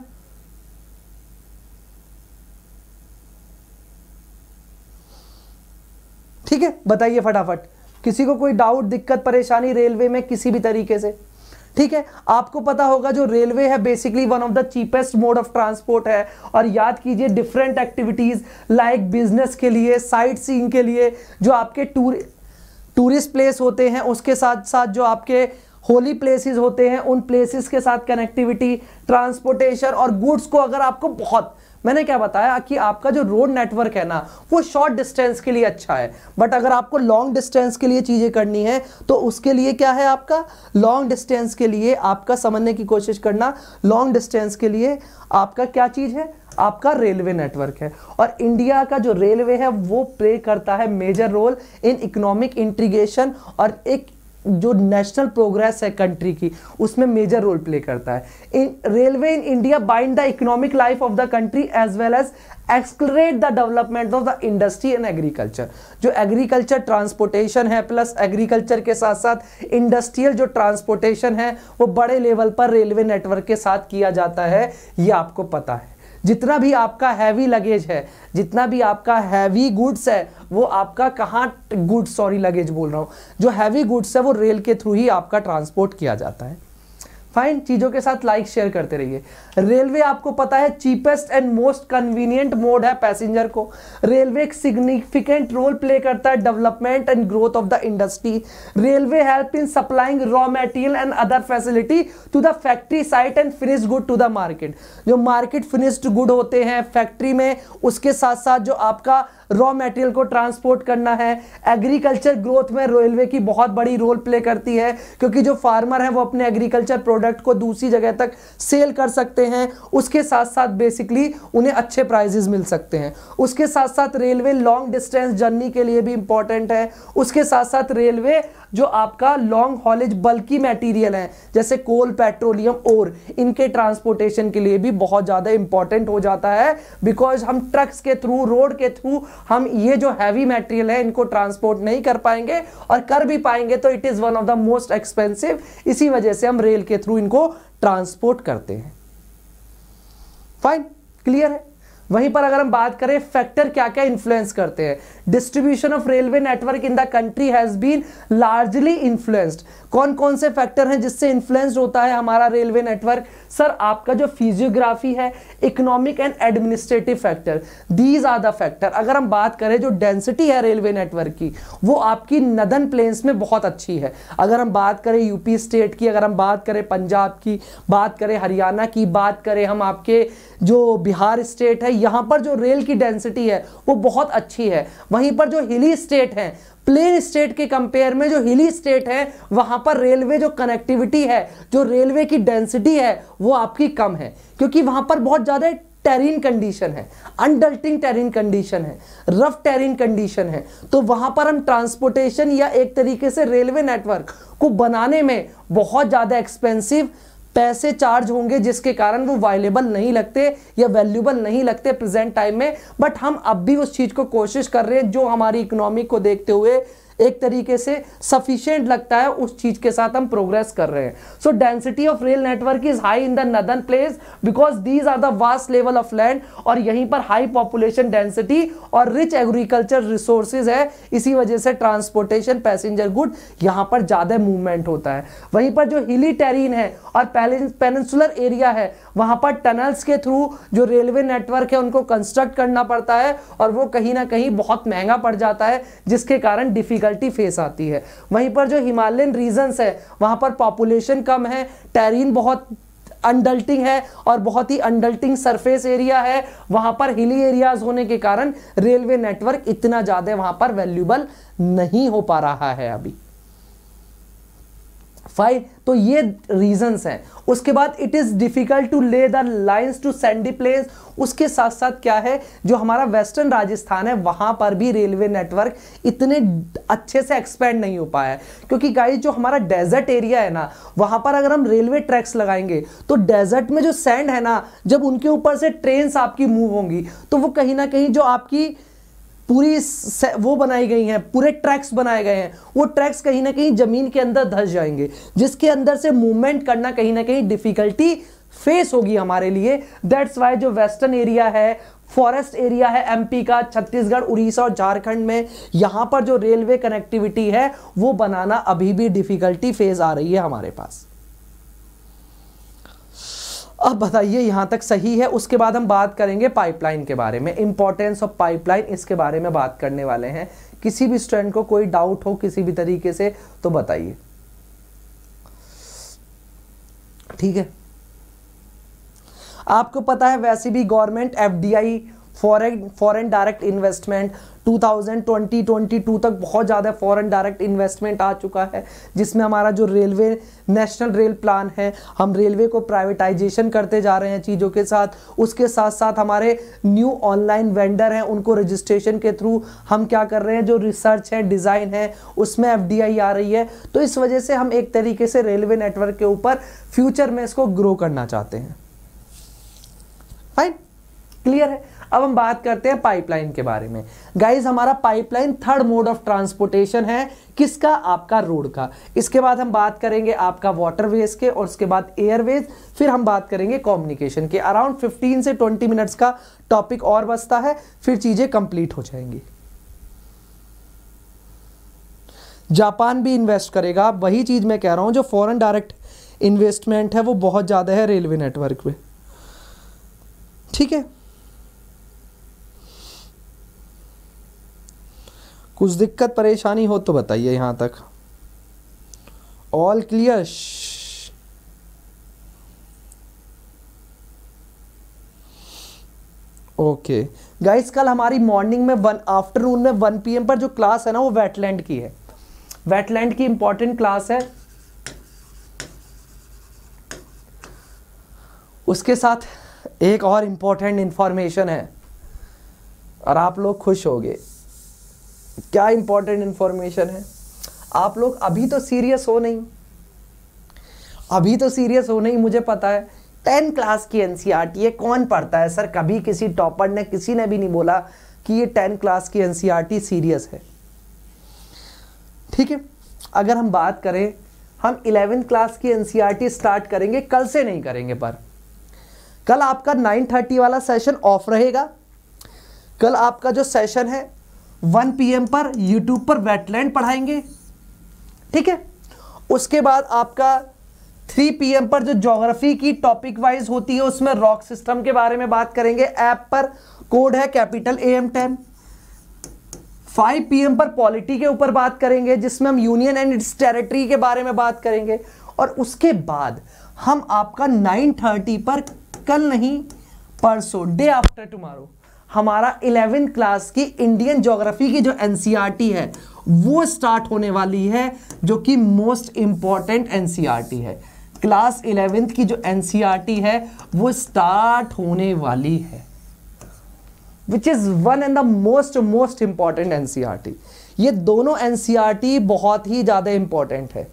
ठीक है बताइए फटाफट किसी को कोई डाउट दिक्कत परेशानी रेलवे में किसी भी तरीके से ठीक है आपको पता होगा जो रेलवे है basically one of the cheapest mode of transport है और याद कीजिए डिफरेंट एक्टिविटीज लाइक बिजनेस के लिए साइट सीन के लिए जो आपके टूर टूरिस्ट प्लेस होते हैं उसके साथ साथ जो आपके होली प्लेसेस होते हैं उन प्लेसेस के साथ कनेक्टिविटी ट्रांसपोर्टेशन और गुड्स को अगर आपको बहुत मैंने क्या बताया कि आपका जो रोड नेटवर्क है ना वो शॉर्ट डिस्टेंस के लिए अच्छा है बट अगर आपको लॉन्ग डिस्टेंस के लिए चीज़ें करनी है तो उसके लिए क्या है आपका लॉन्ग डिस्टेंस के लिए आपका समझने की कोशिश करना लॉन्ग डिस्टेंस के लिए आपका क्या चीज़ है आपका रेलवे नेटवर्क है और इंडिया का जो रेलवे है वो प्ले करता है major role in economic integration और एक जो नेशनल प्रोग्रेस है कंट्री की उसमें मेजर रोल प्ले करता है in railway in India bind the economic life of the country as well as accelerate the development of the industry and agriculture जो agriculture transportation है प्लस एग्रीकल्चर के साथ साथ इंडस्ट्रियल जो ट्रांसपोर्टेशन है वो बड़े लेवल पर रेलवे नेटवर्क के साथ किया जाता है ये आपको पता है जितना भी आपका हैवी लगेज है जितना भी आपका हैवी गुड्स है वो आपका कहाँ गुड्स सॉरी लगेज बोल रहा हूँ जो हैवी गुड्स है वो रेल के थ्रू ही आपका ट्रांसपोर्ट किया जाता है फाइन चीज़ों के साथ लाइक शेयर करते रहिए रेलवे आपको पता है cheapest and most convenient mode है पैसेंजर को रेलवे एक सिग्निफिकेंट रोल प्ले करता है development and growth of the industry railway help in supplying raw material and other facility to the factory site and finish good to the market जो market finished good होते हैं factory में उसके साथ साथ जो आपका रॉ मटेरियल को ट्रांसपोर्ट करना है एग्रीकल्चर ग्रोथ में रेलवे की बहुत बड़ी रोल प्ले करती है क्योंकि जो फार्मर हैं वो अपने एग्रीकल्चर प्रोडक्ट को दूसरी जगह तक सेल कर सकते हैं उसके साथ साथ बेसिकली उन्हें अच्छे प्राइजेज मिल सकते हैं उसके साथ साथ रेलवे लॉन्ग डिस्टेंस जर्नी के लिए भी इंपॉर्टेंट है उसके साथ साथ रेलवे जो आपका लॉन्ग हॉलेज बल्कि मटेरियल है जैसे कोल पेट्रोलियम और इनके ट्रांसपोर्टेशन के लिए भी बहुत ज़्यादा इंपॉर्टेंट हो जाता है बिकॉज हम ट्रक्स के थ्रू रोड के थ्रू हम ये जो हैवी मटेरियल है इनको ट्रांसपोर्ट नहीं कर पाएंगे और कर भी पाएंगे तो it is one of the most expensive इसी वजह से हम रेल के थ्रू इनको ट्रांसपोर्ट करते हैं फाइन क्लियर है वहीं पर अगर हम बात करें फैक्टर क्या क्या इन्फ्लुएंस करते हैं distribution of railway network in the country has been largely influenced कौन कौन से फैक्टर हैं जिससे इन्फ्लुएंस्ड होता है हमारा रेलवे नेटवर्क सर आपका जो फिजियोग्राफी है economic and administrative factor these are the factor अगर हम बात करें जो डेंसिटी है रेलवे नेटवर्क की वो आपकी नदन प्लेन्स में बहुत अच्छी है अगर हम बात करें यूपी स्टेट की अगर हम बात करें पंजाब की बात करें हरियाणा की बात करें हम आपके जो बिहार स्टेट है यहाँ पर जो रेल की डेंसिटी है वो बहुत अच्छी है वहीं पर जो हिली स्टेट हैं प्लेन स्टेट के कंपेयर में जो हिली स्टेट है वहां पर रेलवे जो कनेक्टिविटी है जो रेलवे की डेंसिटी है वो आपकी कम है क्योंकि वहां पर बहुत ज़्यादा टेरिन कंडीशन है अनडल्टिंग टेरिन कंडीशन है रफ टेरिन कंडीशन है तो वहां पर हम ट्रांसपोर्टेशन या एक तरीके से रेलवे नेटवर्क को बनाने में बहुत ज़्यादा एक्सपेंसिव पैसे चार्ज होंगे जिसके कारण वो वायलेबल नहीं लगते या वैल्यूबल नहीं लगते प्रेजेंट टाइम में बट हम अब भी उस चीज़ को कोशिश कर रहे हैं जो हमारी इकोनॉमी को देखते हुए एक तरीके से सफिशियंट लगता है उस चीज के साथ हम प्रोग्रेस कर रहे हैं so density of rail network is high in the northern place because these are the vast level of land और यहीं पर हाई पॉपुलेशन डेंसिटी और रिच एग्रीकल्चर रिसोर्सेज है इसी वजह से ट्रांसपोर्टेशन पैसेंजर गुड यहां पर ज्यादा मूवमेंट होता है वहीं पर जो हिली टेरिन है और पेनसुलर एरिया है वहां पर टनल्स के थ्रू जो रेलवे नेटवर्क है उनको कंस्ट्रक्ट करना पड़ता है और वो कहीं ना कहीं बहुत महंगा पड़ जाता है जिसके कारण डिफिकल्टी फेस आती है वहीं पर जो हिमालयन रीजन्स है वहां पर पॉपुलेशन कम है टेरिन बहुत अनडल्टिंग है और बहुत ही अनडल्टिंग सरफेस एरिया है वहां पर हिली एरियाज होने के कारण रेलवे नेटवर्क इतना ज़्यादा वहां पर वैल्यूबल नहीं हो पा रहा है अभी फाइन तो ये रीजंस हैं उसके बाद it is difficult to lay the lines to sandy place उसके साथ साथ क्या है जो हमारा वेस्टर्न राजस्थान है वहां पर भी रेलवे नेटवर्क इतने अच्छे से एक्सपेंड नहीं हो पाया है क्योंकि गाइस जो हमारा डेजर्ट एरिया है ना वहाँ पर अगर हम रेलवे ट्रैक्स लगाएंगे तो डेजर्ट में जो सैंड है ना जब उनके ऊपर से ट्रेन आपकी मूव होंगी तो वो कहीं ना कहीं जो आपकी पूरी वो बनाई गई हैं पूरे ट्रैक्स बनाए गए हैं वो ट्रैक्स कहीं ना कहीं ज़मीन के अंदर धस जाएंगे जिसके अंदर से मूवमेंट करना कहीं ना कहीं डिफ़िकल्टी फेस होगी हमारे लिए दैट्स वाई जो वेस्टर्न एरिया है फॉरेस्ट एरिया है एमपी का छत्तीसगढ़ उड़ीसा और झारखंड में यहां पर जो रेलवे कनेक्टिविटी है वो बनाना अभी भी डिफ़िकल्टी फेस आ रही है हमारे पास अब बताइए यहाँ तक सही है उसके बाद हम बात करेंगे पाइपलाइन के बारे में इंपॉर्टेंस ऑफ पाइपलाइन इसके बारे में बात करने वाले हैं किसी भी स्टूडेंट को कोई डाउट हो किसी भी तरीके से तो बताइए ठीक है आपको पता है वैसे भी government FDI foreign foreign direct investment 2020-22 तक बहुत ज़्यादा फॉरेन डायरेक्ट इन्वेस्टमेंट आ चुका है जिसमें हमारा जो रेलवे नेशनल रेल प्लान है हम रेलवे को प्राइवेटाइजेशन करते जा रहे हैं चीज़ों के साथ उसके साथ साथ हमारे न्यू ऑनलाइन वेंडर हैं उनको रजिस्ट्रेशन के थ्रू हम क्या कर रहे हैं जो रिसर्च है डिज़ाइन है उसमें एफ आ रही है तो इस वजह से हम एक तरीके से रेलवे नेटवर्क के ऊपर फ्यूचर में इसको ग्रो करना चाहते हैं फाइन क्लियर है अब हम बात करते हैं पाइपलाइन के बारे में गाइज हमारा pipeline third mode of transportation है किसका आपका रोड का इसके बाद हम बात करेंगे आपका वाटरवेज के और उसके बाद एयरवेज फिर हम बात करेंगे कम्युनिकेशन के अराउंड 15 से 20 मिनट्स का टॉपिक और बचता है फिर चीज़ें कंप्लीट हो जाएंगी जापान भी इन्वेस्ट करेगा वही चीज़ मैं कह रहा हूं जो फॉरन डायरेक्ट इन्वेस्टमेंट है वो बहुत ज़्यादा है रेलवे नेटवर्क में ठीक है कुछ दिक्कत परेशानी हो तो बताइए यहाँ तक ऑल क्लियर ओके गाइस कल हमारी मॉर्निंग में वन आफ्टरनून में वन पीएम पर जो क्लास है ना वो वेटलैंड की है वेटलैंड की इंपॉर्टेंट क्लास है उसके साथ एक और इंपॉर्टेंट इंफॉर्मेशन है और आप लोग खुश होंगे क्या इंपॉर्टेंट इंफॉर्मेशन है आप लोग अभी तो सीरियस हो नहीं अभी तो सीरियस हो नहीं मुझे पता है टेन क्लास की एन e है कौन पढ़ता है सर कभी किसी टॉपर ने किसी ने भी नहीं बोला कि ये टेन क्लास की एन सीरियस e है ठीक है अगर हम बात करें हम इलेवेंथ क्लास की एन स्टार्ट e करेंगे कल से नहीं करेंगे पर कल आपका नाइन थर्टी वाला सेशन ऑफ रहेगा कल आपका जो सेशन है वन पी पर यूट्यूब पर वेटलैंड पढ़ाएंगे ठीक है उसके बाद आपका 3 पीएम पर जो ज्योग्राफी की टॉपिक वाइज होती है उसमें रॉक सिस्टम के बारे में बात करेंगे ऐप पर कोड है capital A M ten five PM पर पॉलिटी के ऊपर बात करेंगे जिसमें हम यूनियन एंड इट्स टेरिटरी के बारे में बात करेंगे और उसके बाद हम आपका 9:30 पर कल नहीं परसों डे आफ्टर टुमारो हमारा इलेवेंथ क्लास की इंडियन जोग्राफी की जो एन e है वो स्टार्ट होने वाली है जो कि मोस्ट इंपॉर्टेंट एन है क्लास इलेवेंथ की जो एन e है वो स्टार्ट होने वाली है which is one and the most most important एन ये दोनों एन e बहुत ही ज़्यादा इंपॉर्टेंट है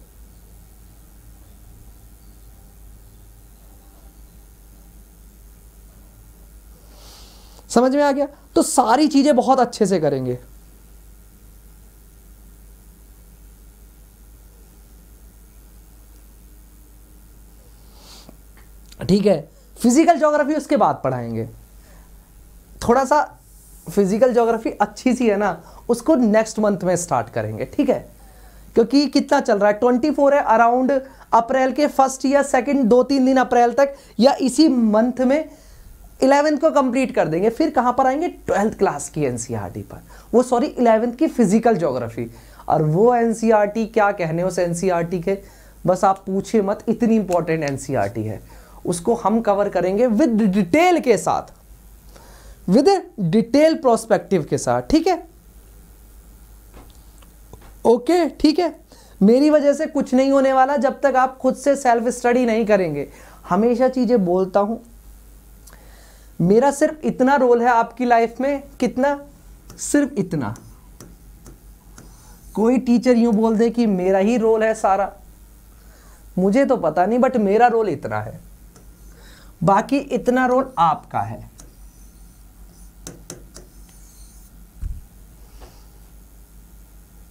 समझ में आ गया तो सारी चीजें बहुत अच्छे से करेंगे ठीक है फिजिकल ज्योग्राफी उसके बाद पढ़ाएंगे थोड़ा सा फिजिकल ज्योग्राफी अच्छी सी है ना उसको नेक्स्ट मंथ में स्टार्ट करेंगे ठीक है क्योंकि कितना चल रहा है ट्वेंटी फोर है अराउंड अप्रैल के फर्स्ट या सेकंड दो तीन दिन अप्रैल तक या इसी मंथ में इलेवेंथ को कंप्लीट कर देंगे फिर कहां पर आएंगे ट्वेल्थ क्लास की एनसीईआरटी e पर वो सॉरी इलेवेंथ की फिजिकल ज्योग्राफी और वो एनसीईआरटी e क्या कहने उस एनसीईआरटी e के बस आप पूछे मत इतनी इंपॉर्टेंट एनसीईआरटी है उसको हम कवर करेंगे विद डिटेल के साथ विद डिटेल प्रोस्पेक्टिव के साथ ठीक है ओके ठीक है मेरी वजह से कुछ नहीं होने वाला जब तक आप खुद से सेल्फ स्टडी नहीं करेंगे हमेशा चीज़ें बोलता हूं मेरा सिर्फ इतना रोल है आपकी लाइफ में कितना सिर्फ इतना कोई टीचर यूं बोल दे कि मेरा ही रोल है सारा मुझे तो पता नहीं बट मेरा रोल इतना है बाकी इतना रोल आपका है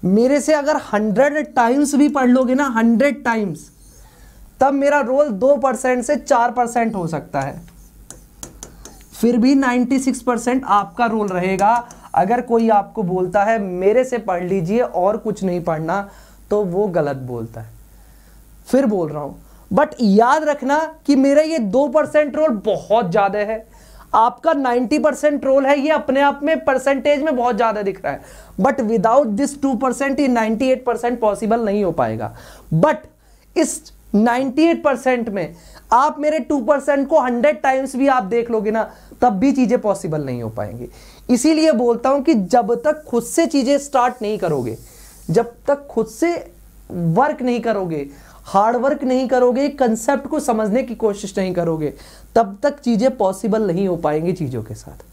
मेरे से अगर हंड्रेड टाइम्स भी पढ़ लोगे ना हंड्रेड टाइम्स तब मेरा रोल दो परसेंट से चार परसेंट हो सकता है फिर भी 96 परसेंट आपका रोल रहेगा अगर कोई आपको बोलता है मेरे से पढ़ लीजिए और कुछ नहीं पढ़ना तो वो गलत बोलता है फिर बोल रहा हूं बट याद रखना कि मेरा ये दो परसेंट रोल बहुत ज़्यादा है आपका 90 परसेंट रोल है ये अपने आप में परसेंटेज में बहुत ज़्यादा दिख रहा है but without this two percent ये 98 परसेंट पॉसिबल नहीं हो पाएगा बट इस 98 परसेंट में आप मेरे 2 परसेंट को 100 टाइम्स भी आप देख लोगे ना तब भी चीज़ें पॉसिबल नहीं हो पाएंगी इसीलिए बोलता हूं कि जब तक खुद से चीज़ें स्टार्ट नहीं करोगे जब तक खुद से वर्क नहीं करोगे हार्ड वर्क नहीं करोगे कंसेप्ट को समझने की कोशिश नहीं करोगे तब तक चीज़ें पॉसिबल नहीं हो पाएंगी चीज़ों के साथ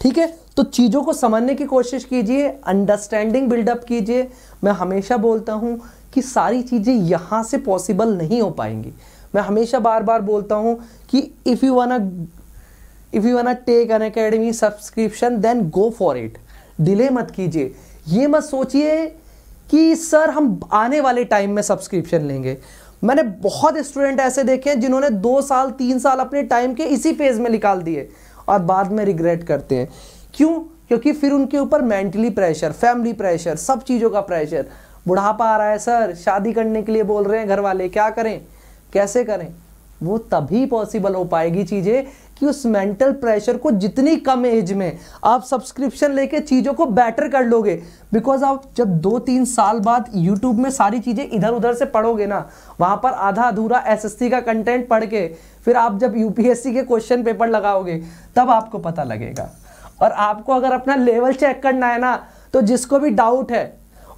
ठीक है तो चीज़ों को समझने की कोशिश कीजिए अंडरस्टैंडिंग बिल्डअप कीजिए मैं हमेशा बोलता हूँ कि सारी चीज़ें यहाँ से पॉसिबल नहीं हो पाएंगी मैं हमेशा बार बार बोलता हूँ कि if you one if you uh take Unacademy subscription then go for it delay मत कीजिए ये मत सोचिए कि सर हम आने वाले टाइम में सब्सक्रिप्शन लेंगे मैंने बहुत स्टूडेंट ऐसे देखे हैं जिन्होंने दो साल तीन साल अपने टाइम के इसी फेज में निकाल दिए और बाद में रिग्रेट करते हैं क्यों क्योंकि फिर उनके ऊपर मेंटली प्रेशर फैमिली प्रेशर सब चीज़ों का प्रेशर बुढ़ापा आ रहा है सर शादी करने के लिए बोल रहे हैं घर वाले क्या करें कैसे करें वो तभी पॉसिबल हो पाएगी चीज़ें कि उस मेंटल प्रेशर को जितनी कम एज में आप सब्सक्रिप्शन लेके चीज़ों को बेटर कर लोगे बिकॉज आप जब दो तीन साल बाद यूट्यूब में सारी चीज़ें इधर उधर से पढ़ोगे ना वहाँ पर आधा अधूरा एसएससी का कंटेंट पढ़ के फिर आप जब यूपीएससी के क्वेश्चन पेपर लगाओगे तब आपको पता लगेगा और आपको अगर अपना लेवल चेक करना है ना तो जिसको भी डाउट है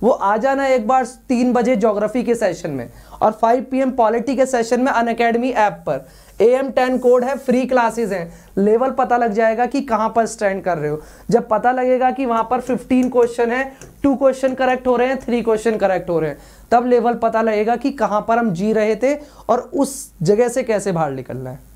वो आ जाना एक बार तीन बजे जोग्राफी के सेशन में और 5 पीएम पॉलिटी के सेशन में अन अकेडमी ऐप पर ए एम टेन कोड है फ्री क्लासेस हैं लेवल पता लग जाएगा कि कहाँ पर स्टैंड कर रहे हो जब पता लगेगा कि वहाँ पर 15 क्वेश्चन है टू क्वेश्चन करेक्ट हो रहे हैं थ्री क्वेश्चन करेक्ट हो रहे हैं तब लेवल पता लगेगा कि कहाँ पर हम जी रहे थे और उस जगह से कैसे बाहर निकलना है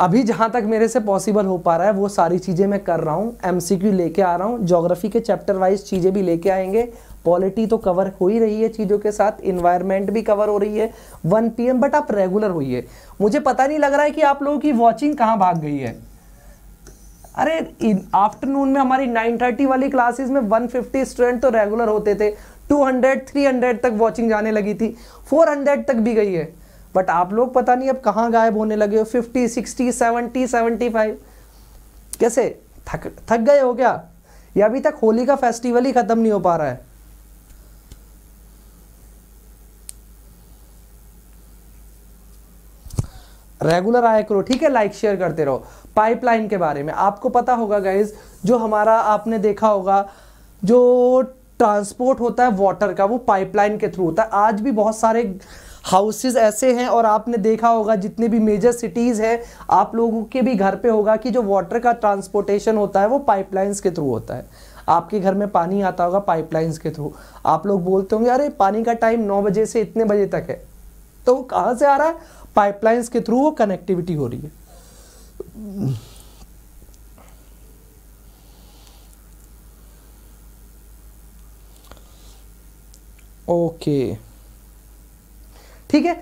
अभी जहाँ तक मेरे से पॉसिबल हो पा रहा है वो सारी चीज़ें मैं कर रहा हूँ एम लेके आ रहा हूँ जोग्राफी के चैप्टर वाइज चीज़ें भी लेके आएंगे पॉलिटी तो कवर हो ही रही है चीज़ों के साथ इन्वायरमेंट भी कवर हो रही है वन पी बट आप रेगुलर होइए मुझे पता नहीं लग रहा है कि आप लोगों की वॉचिंग कहाँ भाग गई है अरे आफ्टरनून में हमारी 9:30 वाली क्लासेस में 150 स्टूडेंट तो रेगुलर होते थे 200 300 तक वॉचिंग जाने लगी थी 400 तक भी गई है बट आप लोग पता नहीं अब कहाँ गायब होने लगे हो fifty sixty seventy seventy five कैसे थक थक गए हो क्या या अभी तक होली का फेस्टिवल ही ख़त्म नहीं हो पा रहा है रेगुलर आया करो ठीक है लाइक शेयर करते रहो पाइपलाइन के बारे में आपको पता होगा गाइज जो हमारा आपने देखा होगा जो ट्रांसपोर्ट होता है वाटर का वो पाइपलाइन के थ्रू होता है आज भी बहुत सारे हाउसेज ऐसे हैं और आपने देखा होगा जितने भी मेजर सिटीज़ हैं आप लोगों के भी घर पे होगा कि जो वाटर का ट्रांसपोर्टेशन होता है वो पाइपलाइंस के थ्रू होता है आपके घर में पानी आता होगा पाइपलाइंस के थ्रू आप लोग बोलते होंगे अरे पानी का टाइम नौ बजे से इतने बजे तक है तो कहां कहाँ से आ रहा है पाइपलाइंस के थ्रू वो कनेक्टिविटी हो रही है ओके okay. ठीक है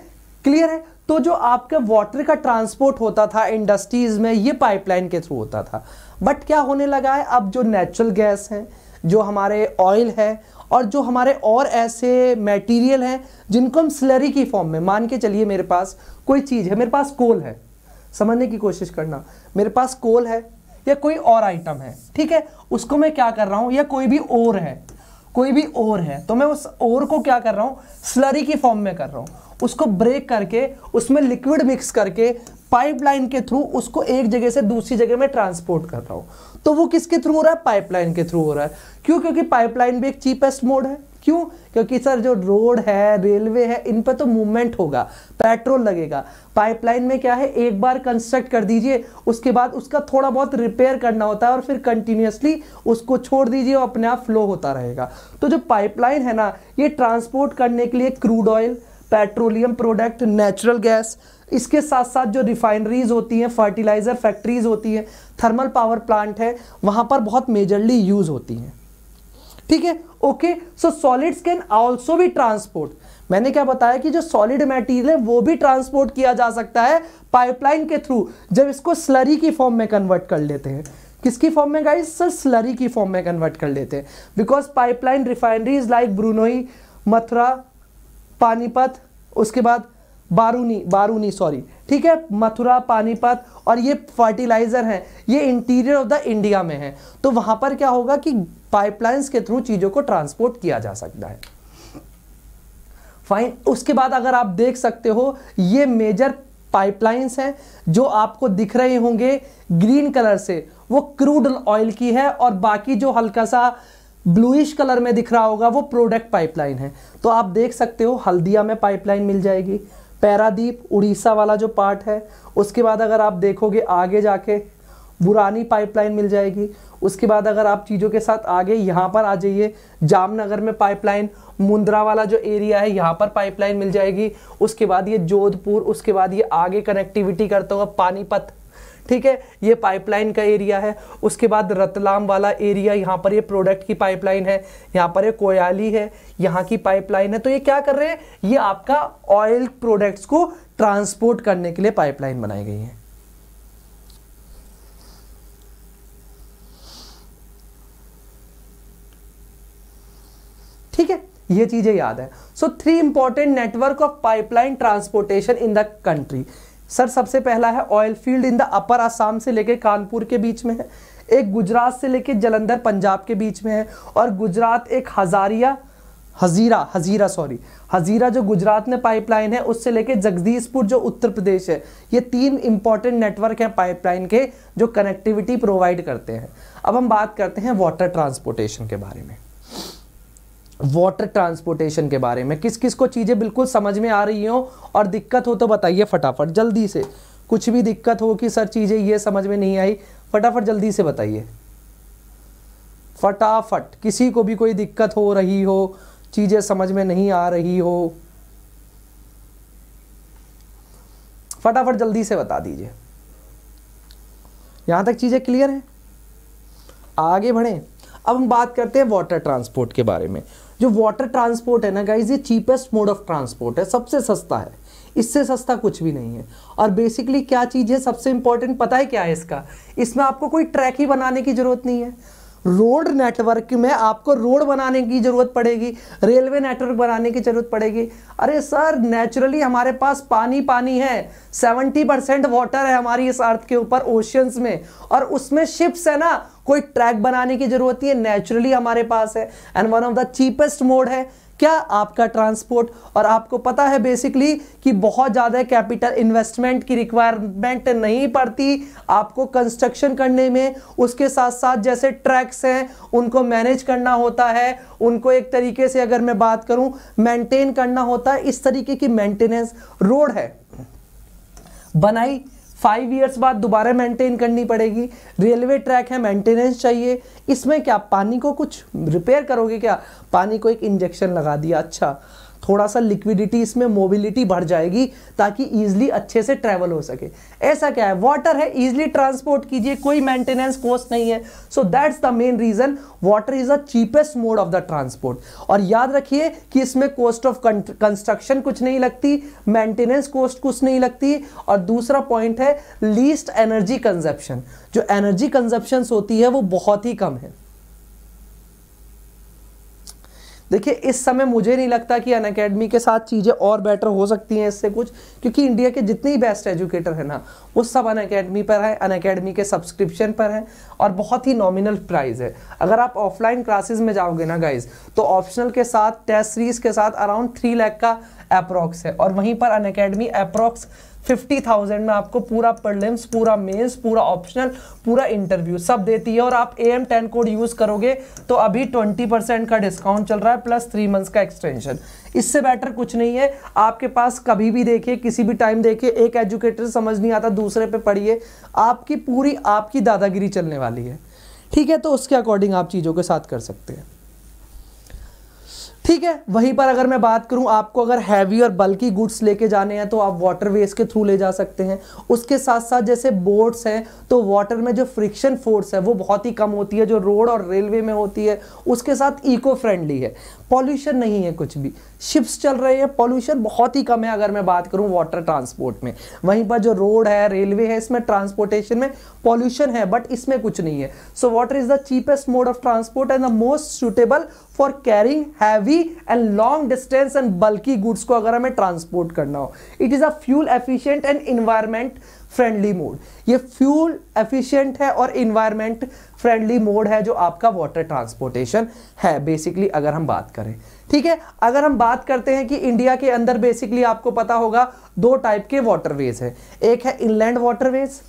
क्लियर है तो जो आपके वाटर का ट्रांसपोर्ट होता था इंडस्ट्रीज में ये पाइपलाइन के थ्रू होता था बट क्या होने लगा है अब जो नेचुरल गैस है जो हमारे ऑयल है और जो हमारे और ऐसे मटेरियल हैं जिनको हम स्लरी की फॉर्म में मान के चलिए मेरे पास कोई चीज़ है मेरे पास कोल है समझने की कोशिश करना मेरे पास कोल है या कोई और आइटम है ठीक है उसको मैं क्या कर रहा हूँ या कोई भी और है कोई भी और है तो मैं उस और को क्या कर रहा हूँ स्लरी की फॉर्म में कर रहा हूँ उसको ब्रेक करके उसमें लिक्विड मिक्स करके पाइपलाइन के थ्रू उसको एक जगह से दूसरी जगह में ट्रांसपोर्ट कर रहा हूँ तो वो किसके थ्रू हो रहा है पाइपलाइन के थ्रू हो रहा है क्यों क्योंकि पाइपलाइन भी एक चीपेस्ट मोड है क्यों क्योंकि सर जो रोड है रेलवे है इन पर तो मूवमेंट होगा पेट्रोल लगेगा पाइपलाइन में क्या है एक बार कंस्ट्रक्ट कर दीजिए उसके बाद उसका थोड़ा बहुत रिपेयर करना होता है और फिर कंटिन्यूसली उसको छोड़ दीजिए और अपने आप फ्लो होता रहेगा तो जो पाइपलाइन है ना ये ट्रांसपोर्ट करने के लिए crude oil petroleum product natural gas इसके साथ साथ जो रिफाइनरीज होती हैं फर्टिलाइज़र फैक्ट्रीज होती हैं थर्मल पावर प्लांट है वहाँ पर बहुत मेजरली यूज़ होती हैं ठीक है okay so solids can also भी ट्रांसपोर्ट मैंने क्या बताया कि जो सॉलिड मटेरियल है वो भी ट्रांसपोर्ट किया जा सकता है पाइपलाइन के थ्रू जब इसको स्लरी की फॉर्म में कन्वर्ट कर लेते हैं किसकी फॉर्म में गाइस सर स्लरी की फॉर्म में कन्वर्ट कर लेते हैं because pipeline refineries like Barauni Mathura Panipat उसके बाद बारूनी बारूनी सॉरी ठीक है मथुरा पानीपत और ये फर्टिलाइज़र हैं ये इंटीरियर ऑफ द इंडिया में है तो वहां पर क्या होगा कि पाइपलाइंस के थ्रू चीज़ों को ट्रांसपोर्ट किया जा सकता है फाइन उसके बाद अगर आप देख सकते हो ये मेजर पाइपलाइंस हैं जो आपको दिख रहे होंगे ग्रीन कलर से वो क्रूड ऑयल की है और बाकी जो हल्का सा ब्लूइश कलर में दिख रहा होगा वो प्रोडक्ट पाइपलाइन है तो आप देख सकते हो हल्दिया में पाइपलाइन मिल जाएगी पैरादीप उड़ीसा वाला जो पार्ट है उसके बाद अगर आप देखोगे आगे जाके बुरानी पाइपलाइन मिल जाएगी उसके बाद अगर आप चीज़ों के साथ आगे यहाँ पर आ जाइए जामनगर में पाइपलाइन मुंद्रा वाला जो एरिया है यहाँ पर पाइपलाइन मिल जाएगी उसके बाद ये जोधपुर उसके बाद ये आगे कनेक्टिविटी करता हुआ पानीपत ठीक है ये पाइपलाइन का एरिया है उसके बाद रतलाम वाला एरिया यहाँ पर ये प्रोडक्ट की पाइपलाइन है यहाँ पर ये कोयाली है यहाँ की पाइपलाइन है तो ये क्या कर रहे हैं ये आपका ऑयल प्रोडक्ट्स को ट्रांसपोर्ट करने के लिए पाइपलाइन बनाई गई है ठीक है ये चीजें याद है so three important network of pipeline transportation in the country sir सबसे पहला है oil field in the upper Assam से लेके कानपुर के बीच में है एक गुजरात से लेके जलंधर पंजाब के बीच में है और गुजरात एक हजारिया हजीरा हजीरा सॉरी हजीरा जो गुजरात में पाइपलाइन है उससे लेके जगदीशपुर जो उत्तर प्रदेश है ये तीन इंपॉर्टेंट नेटवर्क हैं पाइपलाइन के जो कनेक्टिविटी प्रोवाइड करते हैं अब हम बात करते हैं वाटर ट्रांसपोर्टेशन के बारे में वाटर ट्रांसपोर्टेशन के बारे में किस किस को चीज़ें बिल्कुल समझ में आ रही हो और दिक्कत हो तो बताइए फटाफट जल्दी से कुछ भी दिक्कत हो कि सर चीज़ें ये समझ में नहीं आई फटाफट जल्दी से बताइए फटाफट किसी को भी कोई दिक्कत हो रही हो चीज़ें समझ में नहीं आ रही हो फटाफट जल्दी से बता दीजिए यहाँ तक चीज़ें क्लियर हैं आगे बढ़ें अब हम बात करते हैं वाटर ट्रांसपोर्ट के बारे में जो वाटर ट्रांसपोर्ट है ना गाइज ये चीपेस्ट मोड ऑफ ट्रांसपोर्ट है सबसे सस्ता है इससे सस्ता कुछ भी नहीं है और बेसिकली क्या चीज़ है सबसे इंपॉर्टेंट पता है क्या है इसका इसमें आपको कोई ट्रैक ही बनाने की ज़रूरत नहीं है रोड नेटवर्क में आपको रोड बनाने की ज़रूरत पड़ेगी रेलवे नेटवर्क बनाने की ज़रूरत पड़ेगी अरे सर नेचुरली हमारे पास पानी पानी है 70 परसेंट वाटर है हमारी इस अर्थ के ऊपर ओशियंस में और उसमें शिप्स है ना कोई ट्रैक बनाने की जरूरत नहीं है नेचुरली हमारे पास है and one of the cheapest mode है क्या आपका ट्रांसपोर्ट और आपको पता है बेसिकली कि बहुत ज़्यादा कैपिटल इन्वेस्टमेंट की रिक्वायरमेंट नहीं पड़ती आपको कंस्ट्रक्शन करने में उसके साथ साथ जैसे ट्रैक्स हैं उनको मैनेज करना होता है उनको एक तरीके से अगर मैं बात करूं मेंटेन करना होता है इस तरीके की मेंटेनेंस रोड है बनाई फाइव ईयर्स बाद दोबारा मेंटेन करनी पड़ेगी रेलवे ट्रैक है मेंटेनेंस चाहिए इसमें क्या पानी को कुछ रिपेयर करोगे क्या पानी को एक इंजेक्शन लगा दिया अच्छा थोड़ा सा लिक्विडिटी इसमें मोबिलिटी बढ़ जाएगी ताकि ईजिली अच्छे से ट्रेवल हो सके ऐसा क्या है वाटर है ईजिली ट्रांसपोर्ट कीजिए कोई मेंटेनेंस कॉस्ट नहीं है so that's the main reason water is the cheapest mode of the transport और याद रखिए कि इसमें कॉस्ट ऑफ कंस्ट्रक्शन कुछ नहीं लगती मेंटेनेंस कॉस्ट कुछ नहीं लगती और दूसरा पॉइंट है लीस्ट एनर्जी कंजप्शन जो एनर्जी कंजप्शन होती है वो बहुत ही कम है देखिए इस समय मुझे नहीं लगता कि अन के साथ चीज़ें और बेटर हो सकती हैं इससे कुछ क्योंकि इंडिया के जितने ही बेस्ट एजुकेटर हैं ना वो सब अन पर हैं अन के सब्सक्रिप्शन पर हैं और बहुत ही नॉमिनल प्राइस है अगर आप ऑफलाइन क्लासेज में जाओगे ना गाइज तो ऑप्शनल के साथ टेस्ट सीरीज के साथ अराउंड थ्री लैख का अप्रॉक्स है और वहीं पर Unacademy approx fifty thousand में आपको पूरा प्रलिम्स पूरा मेंस पूरा ऑप्शनल पूरा इंटरव्यू सब देती है और आप A M ten code use करोगे तो अभी ट्वेंटी परसेंट का डिस्काउंट चल रहा है प्लस थ्री मंथ्स का एक्सटेंशन इससे बेटर कुछ नहीं है आपके पास कभी भी देखिए किसी भी टाइम देखिए एक एजुकेटर समझ नहीं आता दूसरे पे पढ़िए आपकी पूरी आपकी दादागिरी चलने वाली है ठीक है तो उसके अकॉर्डिंग आप चीज़ों के साथ कर सकते हैं ठीक है वहीं पर अगर मैं बात करूं आपको अगर हैवी और बल्कि गुड्स लेके जाने हैं तो आप वाटर वाटरवेज के थ्रू ले जा सकते हैं उसके साथ साथ जैसे बोट्स हैं तो वाटर में जो फ्रिक्शन फोर्स है वो बहुत ही कम होती है जो रोड और रेलवे में होती है उसके साथ इको फ्रेंडली है पॉल्यूशन नहीं है कुछ भी शिप्स चल रहे हैं पॉल्यूशन बहुत ही कम है अगर मैं बात करूं वाटर ट्रांसपोर्ट में वहीं पर जो रोड है रेलवे है इसमें ट्रांसपोर्टेशन में पॉल्यूशन है बट इसमें कुछ नहीं है so water is the cheapest mode of transport and the most suitable for carrying heavy and long distance and bulky goods को अगर हमें ट्रांसपोर्ट करना हो it is a fuel efficient and environment friendly mode ये fuel efficient है और environment friendly mode है जो आपका वाटर ट्रांसपोर्टेशन है बेसिकली अगर हम बात करें ठीक है अगर हम बात करते हैं कि इंडिया के अंदर बेसिकली आपको पता होगा दो टाइप के वाटरवेज हैं एक है इनलैंड वाटरवेज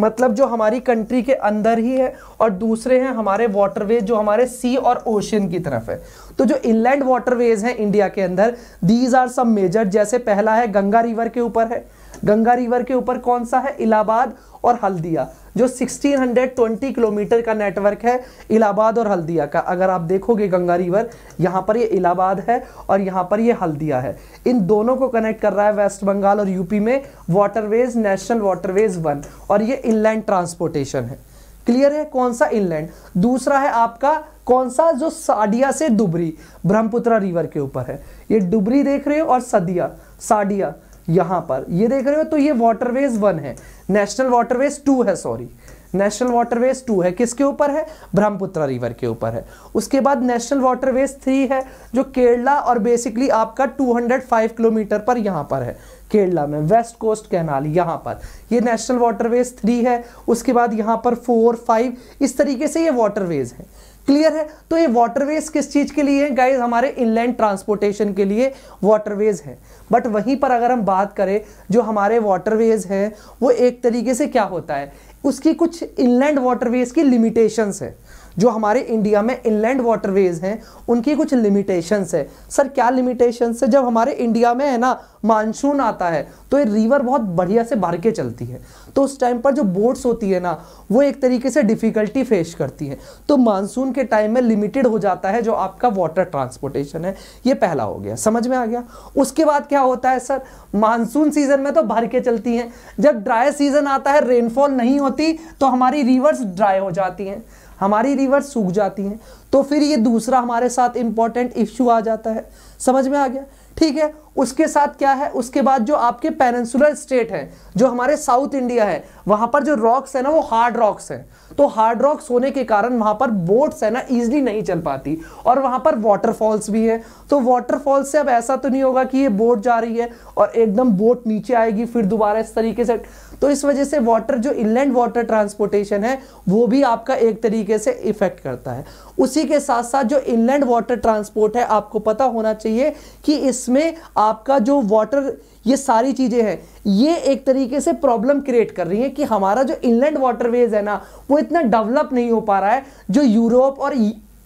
मतलब जो हमारी कंट्री के अंदर ही है और दूसरे हैं हमारे वाटरवेज जो हमारे सी और ओशन की तरफ है तो जो इनलैंड वाटरवेज हैं इंडिया के अंदर दीज आर सम मेजर जैसे पहला है गंगा रिवर के ऊपर है गंगा रिवर के ऊपर कौन सा है इलाहाबाद और हल्दिया जो 1620 किलोमीटर का नेटवर्क है इलाहाबाद और हल्दिया का अगर आप देखोगे गंगा रिवर यहाँ पर ये इलाहाबाद है और यहाँ पर ये हल्दिया है इन दोनों को कनेक्ट कर रहा है वेस्ट बंगाल और यूपी में वाटरवेज नेशनल वाटरवेज वन और ये इनलैंड ट्रांसपोर्टेशन है क्लियर है कौन सा इनलैंड दूसरा है आपका कौन सा जो साडिया से दुबरी ब्रह्मपुत्र रिवर के ऊपर है ये डुबरी देख रहे हो और सदिया साडिया यहाँ पर ये देख रहे हो तो ये वाटरवेज वन है नेशनल वाटरवेज टू है सॉरी नेशनल वाटरवेज टू है किसके ऊपर है ब्रह्मपुत्र रिवर के ऊपर है उसके बाद नेशनल वाटरवेज थ्री है जो केरला और बेसिकली आपका 205 किलोमीटर पर यहाँ पर है केरला में वेस्ट कोस्ट कैनाल यहाँ पर ये नेशनल वाटरवेज थ्री है उसके बाद यहाँ पर फोर फाइव इस तरीके से ये वाटरवेज है क्लियर है तो ये वाटरवेज किस चीज के लिए है गाइज हमारे इनलैंड ट्रांसपोर्टेशन के लिए वाटरवेज है बट वहीं पर अगर हम बात करें जो हमारे वाटरवेज हैं वो एक तरीके से क्या होता है उसकी कुछ इनलैंड वाटरवेज की लिमिटेशंस है जो हमारे इंडिया में इनलैंड वाटरवेज हैं उनकी कुछ लिमिटेशंस है सर क्या लिमिटेशंस है जब हमारे इंडिया में है ना मानसून आता है तो ये रिवर बहुत बढ़िया से भर के चलती है तो उस टाइम पर जो बोट्स होती है ना वो एक तरीके से डिफ़िकल्टी फेस करती है तो मानसून के टाइम में लिमिटेड हो जाता है जो आपका वाटर ट्रांसपोर्टेशन है ये पहला हो गया समझ में आ गया उसके बाद क्या होता है सर मानसून सीजन में तो भर के चलती हैं जब ड्राई सीजन आता है रेनफॉल नहीं होती तो हमारी रिवर्स ड्राई हो जाती हैं हमारी रिवर सूख जाती हैं तो फिर ये दूसरा हमारे साथ इंपॉर्टेंट इश्यू आ जाता है समझ में आ गया ठीक है उसके साथ क्या है उसके बाद जो आपके पेनेंसुलर स्टेट हैं जो हमारे साउथ इंडिया है वहां पर जो रॉक्स है ना वो हार्ड रॉक्स हैं तो हार्ड रॉक्स होने के कारण वहां पर बोट्स है ना इजिली नहीं चल पाती और वहां पर वाटरफॉल्स भी है तो वाटरफॉल्स से अब ऐसा तो नहीं होगा कि ये बोट जा रही है और एकदम बोट नीचे आएगी फिर दोबारा इस तरीके से तो इस वजह से वाटर जो इनलैंड वाटर ट्रांसपोर्टेशन है वो भी आपका एक तरीके से इफेक्ट करता है उसी के साथ साथ जो इनलैंड वाटर ट्रांसपोर्ट है आपको पता होना चाहिए कि इसमें आपका जो वाटर ये सारी चीज़ें हैं ये एक तरीके से प्रॉब्लम क्रिएट कर रही है कि हमारा जो इनलैंड वाटरवेज है ना वो इतना डेवलप नहीं हो पा रहा है जो यूरोप और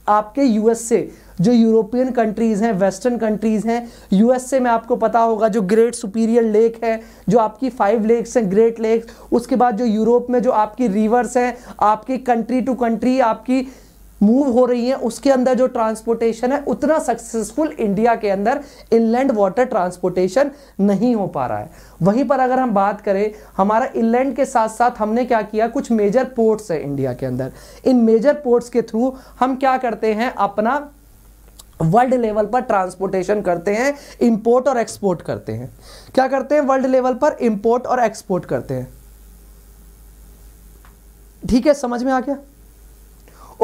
आपके यूएस से जो यूरोपियन कंट्रीज़ हैं वेस्टर्न कंट्रीज़ हैं यूएसए में आपको पता होगा जो ग्रेट सुपीरियर लेक है जो आपकी फाइव लेक्स हैं ग्रेट लेक उसके बाद जो यूरोप में जो आपकी रिवर्स हैं आपकी कंट्री टू कंट्री आपकी मूव हो रही है उसके अंदर जो ट्रांसपोर्टेशन है उतना सक्सेसफुल इंडिया के अंदर इनलैंड वाटर ट्रांसपोर्टेशन नहीं हो पा रहा है वहीं पर अगर हम बात करें हमारा इनलैंड के साथ साथ हमने क्या किया कुछ मेजर पोर्ट्स है इंडिया के अंदर इन मेजर पोर्ट्स के थ्रू हम क्या करते हैं अपना वर्ल्ड लेवल पर ट्रांसपोर्टेशन करते हैं इंपोर्ट और एक्सपोर्ट करते हैं क्या करते हैं वर्ल्ड लेवल पर इंपोर्ट और एक्सपोर्ट करते हैं ठीक है समझ में आ गया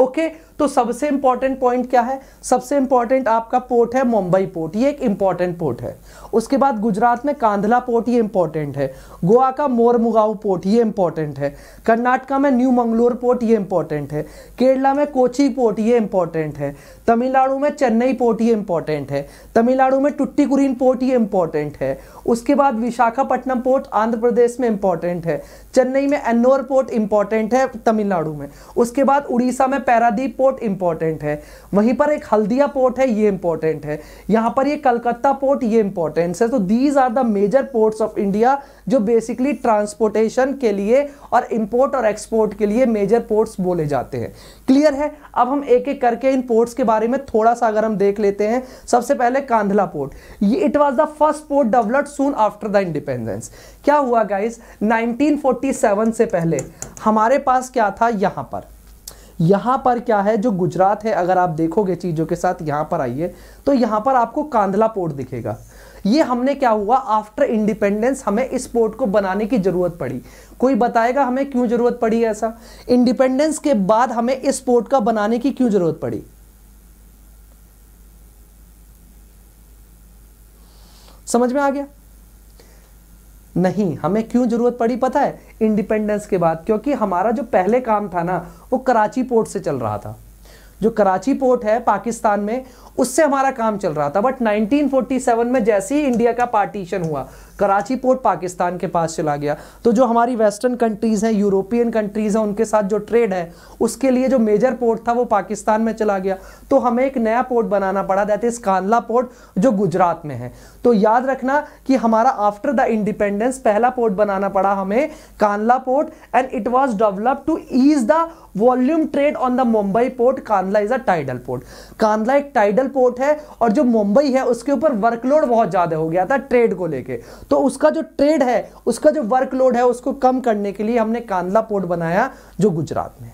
ओके okay, तो सबसे इंपॉर्टेंट पॉइंट क्या है सबसे इंपॉर्टेंट आपका पोर्ट है मुंबई पोर्ट ये एक इंपॉर्टेंट पोर्ट है उसके बाद गुजरात में कांधला पोर्ट ये इंपॉर्टेंट है गोवा का मोरमुगाव पोर्ट ये इंपॉर्टेंट है कर्नाटका में न्यू मंगलोर पोर्ट ये इंपॉर्टेंट है केरला में कोची पोर्ट ये इंपॉर्टेंट है तमिलनाडु में चेन्नई पोर्ट ये इंपॉर्टेंट है तमिलनाडु में टुट्टीकुरीन पोर्ट ये इंपॉर्टेंट है उसके बाद विशाखापट्टनम पोर्ट आंध्र प्रदेश में इंपॉर्टेंट है चेन्नई में एन्नोर पोर्ट इंपॉर्टेंट है तमिलनाडु में उसके बाद उड़ीसा में पैरादीप पोर्ट पोर्ट इंपॉर्टेंट है वहीं पर एक हल्दिया पोर्ट है ये इंपॉर्टेंट है यहां पर ये कलकत्ता पोर्ट ये इंपॉर्टेंट है तो these are the major ports of India जो बेसिकली ट्रांसपोर्टेशन के लिए और इंपोर्ट और एक्सपोर्ट के लिए मेजर पोर्ट्स बोले जाते हैं क्लियर है अब हम एक एक करके इन पोर्ट्स के बारे में थोड़ा सा अगर हम देख लेते हैं सबसे पहले कांधला पोर्ट ये it was the first port developed soon after the independence क्या हुआ गाइस 1947 से पहले हमारे पास क्या था यहां पर यहां पर क्या है जो गुजरात है अगर आप देखोगे चीज़ों के साथ यहां पर आइए तो यहां पर आपको कांधला पोर्ट दिखेगा ये हमने क्या हुआ आफ्टर इंडिपेंडेंस हमें इस पोर्ट को बनाने की ज़रूरत पड़ी कोई बताएगा हमें क्यों ज़रूरत पड़ी ऐसा इंडिपेंडेंस के बाद हमें इस पोर्ट का बनाने की क्यों ज़रूरत पड़ी समझ में आ गया नहीं हमें क्यों ज़रूरत पड़ी पता है इंडिपेंडेंस के बाद क्योंकि हमारा जो पहले काम था ना वो कराची पोर्ट से चल रहा था जो कराची पोर्ट है पाकिस्तान में उससे हमारा काम चल रहा था बट 1947 में जैसे ही इंडिया का पार्टीशन हुआ कराची पोर्ट पाकिस्तान के पास चला गया तो जो हमारी वेस्टर्न कंट्रीज़ हैं यूरोपियन कंट्रीज़ हैं उनके साथ जो ट्रेड है उसके लिए जो मेजर पोर्ट था वो पाकिस्तान में चला गया तो हमें एक नया पोर्ट बनाना पड़ा दैट इज़ कानला पोर्ट जो गुजरात में है तो याद रखना कि हमारा आफ्टर द इंडिपेंडेंस पहला पोर्ट बनाना पड़ा हमें Kandla port and it was develop to ease the volume trade on the Mumbai port Kandla is a tidal port Kandla एक टाइडल पोर्ट है और जो मुंबई है उसके ऊपर वर्कलोड बहुत ज़्यादा हो गया था ट्रेड को लेके तो उसका जो ट्रेड है उसका जो वर्कलोड है उसको कम करने के लिए हमने कांदला पोर्ट बनाया जो गुजरात में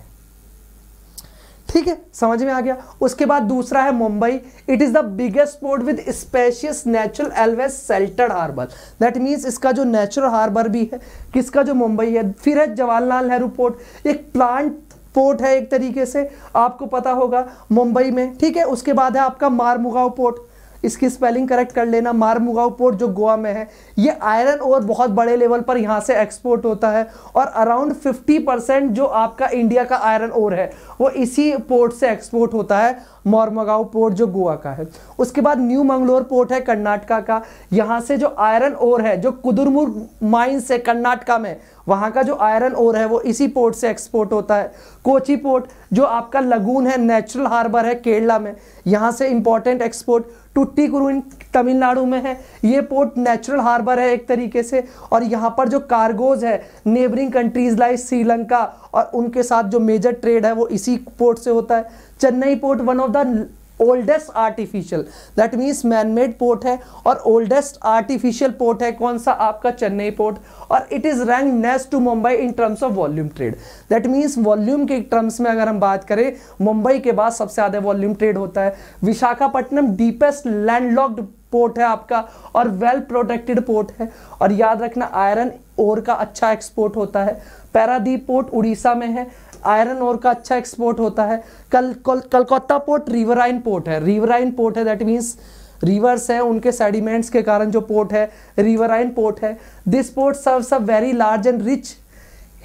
ठीक है समझ में आ गया उसके बाद दूसरा है Mumbai it is the biggest port with spacious natural always sheltered harbour that means इसका जो नेचुरल हार्बर भी है किसका जो मुंबई है फिर है जवाहरलाल नेहरू पोर्ट एक प्लांट पोर्ट है एक तरीके से आपको पता होगा मुंबई में ठीक है उसके बाद है आपका मारमुगाव पोर्ट इसकी स्पेलिंग करेक्ट कर लेना मारमुगाव पोर्ट जो गोवा में है ये आयरन और बहुत बड़े लेवल पर यहाँ से एक्सपोर्ट होता है और अराउंड 50 परसेंट जो आपका इंडिया का आयरन और है वो इसी पोर्ट से एक्सपोर्ट होता है मोरमगाव पोर्ट जो गोवा का है उसके बाद न्यू मंगलोर पोर्ट है कर्नाटका का यहाँ से जो आयरन ओर है जो कुदुरमुर माइंस है कर्नाटका में वहाँ का जो आयरन ओर है वो इसी पोर्ट से एक्सपोर्ट होता है कोची पोर्ट जो आपका लगून है नेचुरल हार्बर है केरला में यहाँ से इम्पोर्टेंट एक्सपोर्ट टुट्टी कुरुन तमिलनाडु में है ये पोर्ट नेचुरल हार्बर है एक तरीके से और यहाँ पर जो कार्गोज है नेबरिंग कंट्रीज लाइक श्रीलंका और उनके साथ जो मेजर ट्रेड है वो इसी पोर्ट से होता है Chennai port one of the oldest artificial that means manmade port है और ओल्डेस्ट आर्टिफिशियल पोर्ट है कौन सा आपका चेन्नई पोर्ट और it is rank next to Mumbai in terms of volume trade that means volume के टर्म्स में अगर हम बात करें मुंबई के बाद सबसे ज़्यादा वॉल्यूम ट्रेड होता है विशाखापट्टनम डीपेस्ट लैंडलॉक्ड पोर्ट है आपका और वेल प्रोटेक्टेड पोर्ट है और याद रखना आयरन ओर का अच्छा एक्सपोर्ट होता है पैरादीप पोर्ट उड़ीसा में है आयरन और का अच्छा एक्सपोर्ट होता है कल कलकत्ता पोर्ट रिवराइन पोर्ट है रिवराइन पोर्ट है दैट मीन्स रिवर्स है उनके सेडिमेंट्स के कारण जो पोर्ट है रिवराइन पोर्ट है this port serves a very large and rich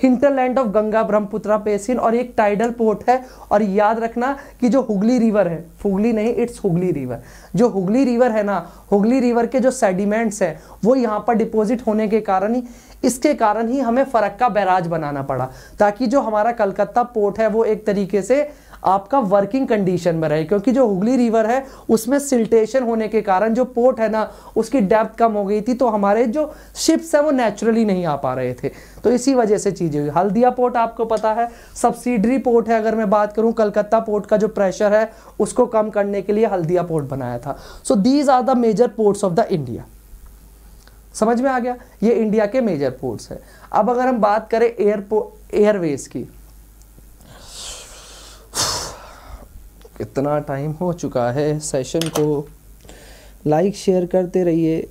hinterland of Ganga Brahmaputra basin और एक टाइडल पोर्ट है और याद रखना कि जो हुगली रिवर है हुगली नहीं इट्स हुगली रिवर जो हुगली रिवर है ना हुगली रिवर के जो सेडिमेंट्स हैं वो यहाँ पर डिपॉजिट होने के कारण ही इसके कारण ही हमें फरक्का बैराज बनाना पड़ा ताकि जो हमारा कलकत्ता पोर्ट है वो एक तरीके से आपका वर्किंग कंडीशन में रहे क्योंकि जो हुगली रिवर है उसमें सिल्टेशन होने के कारण जो पोर्ट है ना उसकी डेप्थ कम हो गई थी तो हमारे जो शिप्स हैं वो नेचुरली नहीं आ पा रहे थे तो इसी वजह से चीज़ें हुई हल्दिया पोर्ट आपको पता है सब्सिडरी पोर्ट है अगर मैं बात करूं कलकत्ता पोर्ट का जो प्रेशर है उसको कम करने के लिए हल्दिया पोर्ट बनाया था so these are the major ports of the India समझ में आ गया ये इंडिया के मेजर पोर्ट्स है अब अगर हम बात करें एयरपोर्ट एयरवेज की इतना टाइम हो चुका है सेशन को लाइक शेयर करते रहिए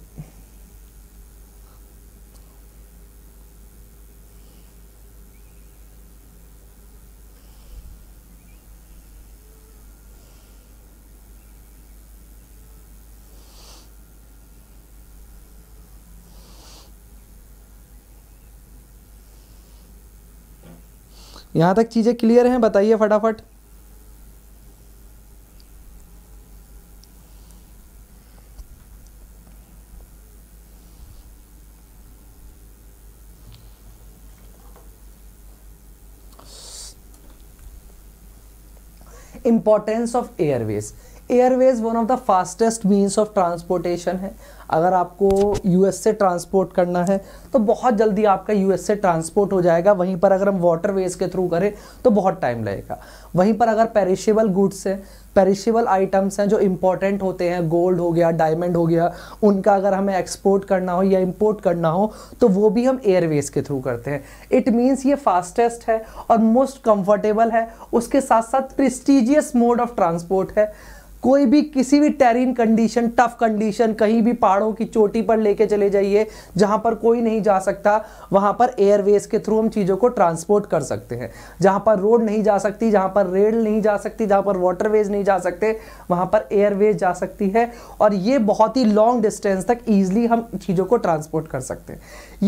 यहाँ तक चीज़ें क्लियर हैं बताइए फटाफट importance of airways airways one of the fastest means of transportation है अगर आपको यूएस से ट्रांसपोर्ट करना है तो बहुत जल्दी आपका यूएस से ट्रांसपोर्ट हो जाएगा वहीं पर अगर हम वाटरवेज के थ्रू करें तो बहुत टाइम लगेगा वहीं पर अगर पेरिशेबल गुड्स हैं पेरिशेबल आइटम्स हैं जो इम्पोर्टेंट होते हैं गोल्ड हो गया डायमंड हो गया उनका अगर हमें एक्सपोर्ट करना हो या इम्पोर्ट करना हो तो वो भी हम एयरवेज के थ्रू करते हैं इट मीन्स ये फास्टेस्ट है और मोस्ट कंफर्टेबल है उसके साथ साथ प्रेस्टिजियस मोड ऑफ ट्रांसपोर्ट है कोई भी किसी भी टेरिन कंडीशन टफ कंडीशन कहीं भी पहाड़ों की चोटी पर लेके चले जाइए जहां पर कोई नहीं जा सकता वहां पर एयरवेज के थ्रू हम चीज़ों को ट्रांसपोर्ट कर सकते हैं जहां पर रोड नहीं जा सकती जहां पर रेल नहीं जा सकती जहां पर वाटरवेज नहीं जा सकते वहां पर एयरवेज जा सकती है और ये बहुत ही लॉन्ग डिस्टेंस तक ईजिली हम चीज़ों को ट्रांसपोर्ट कर सकते हैं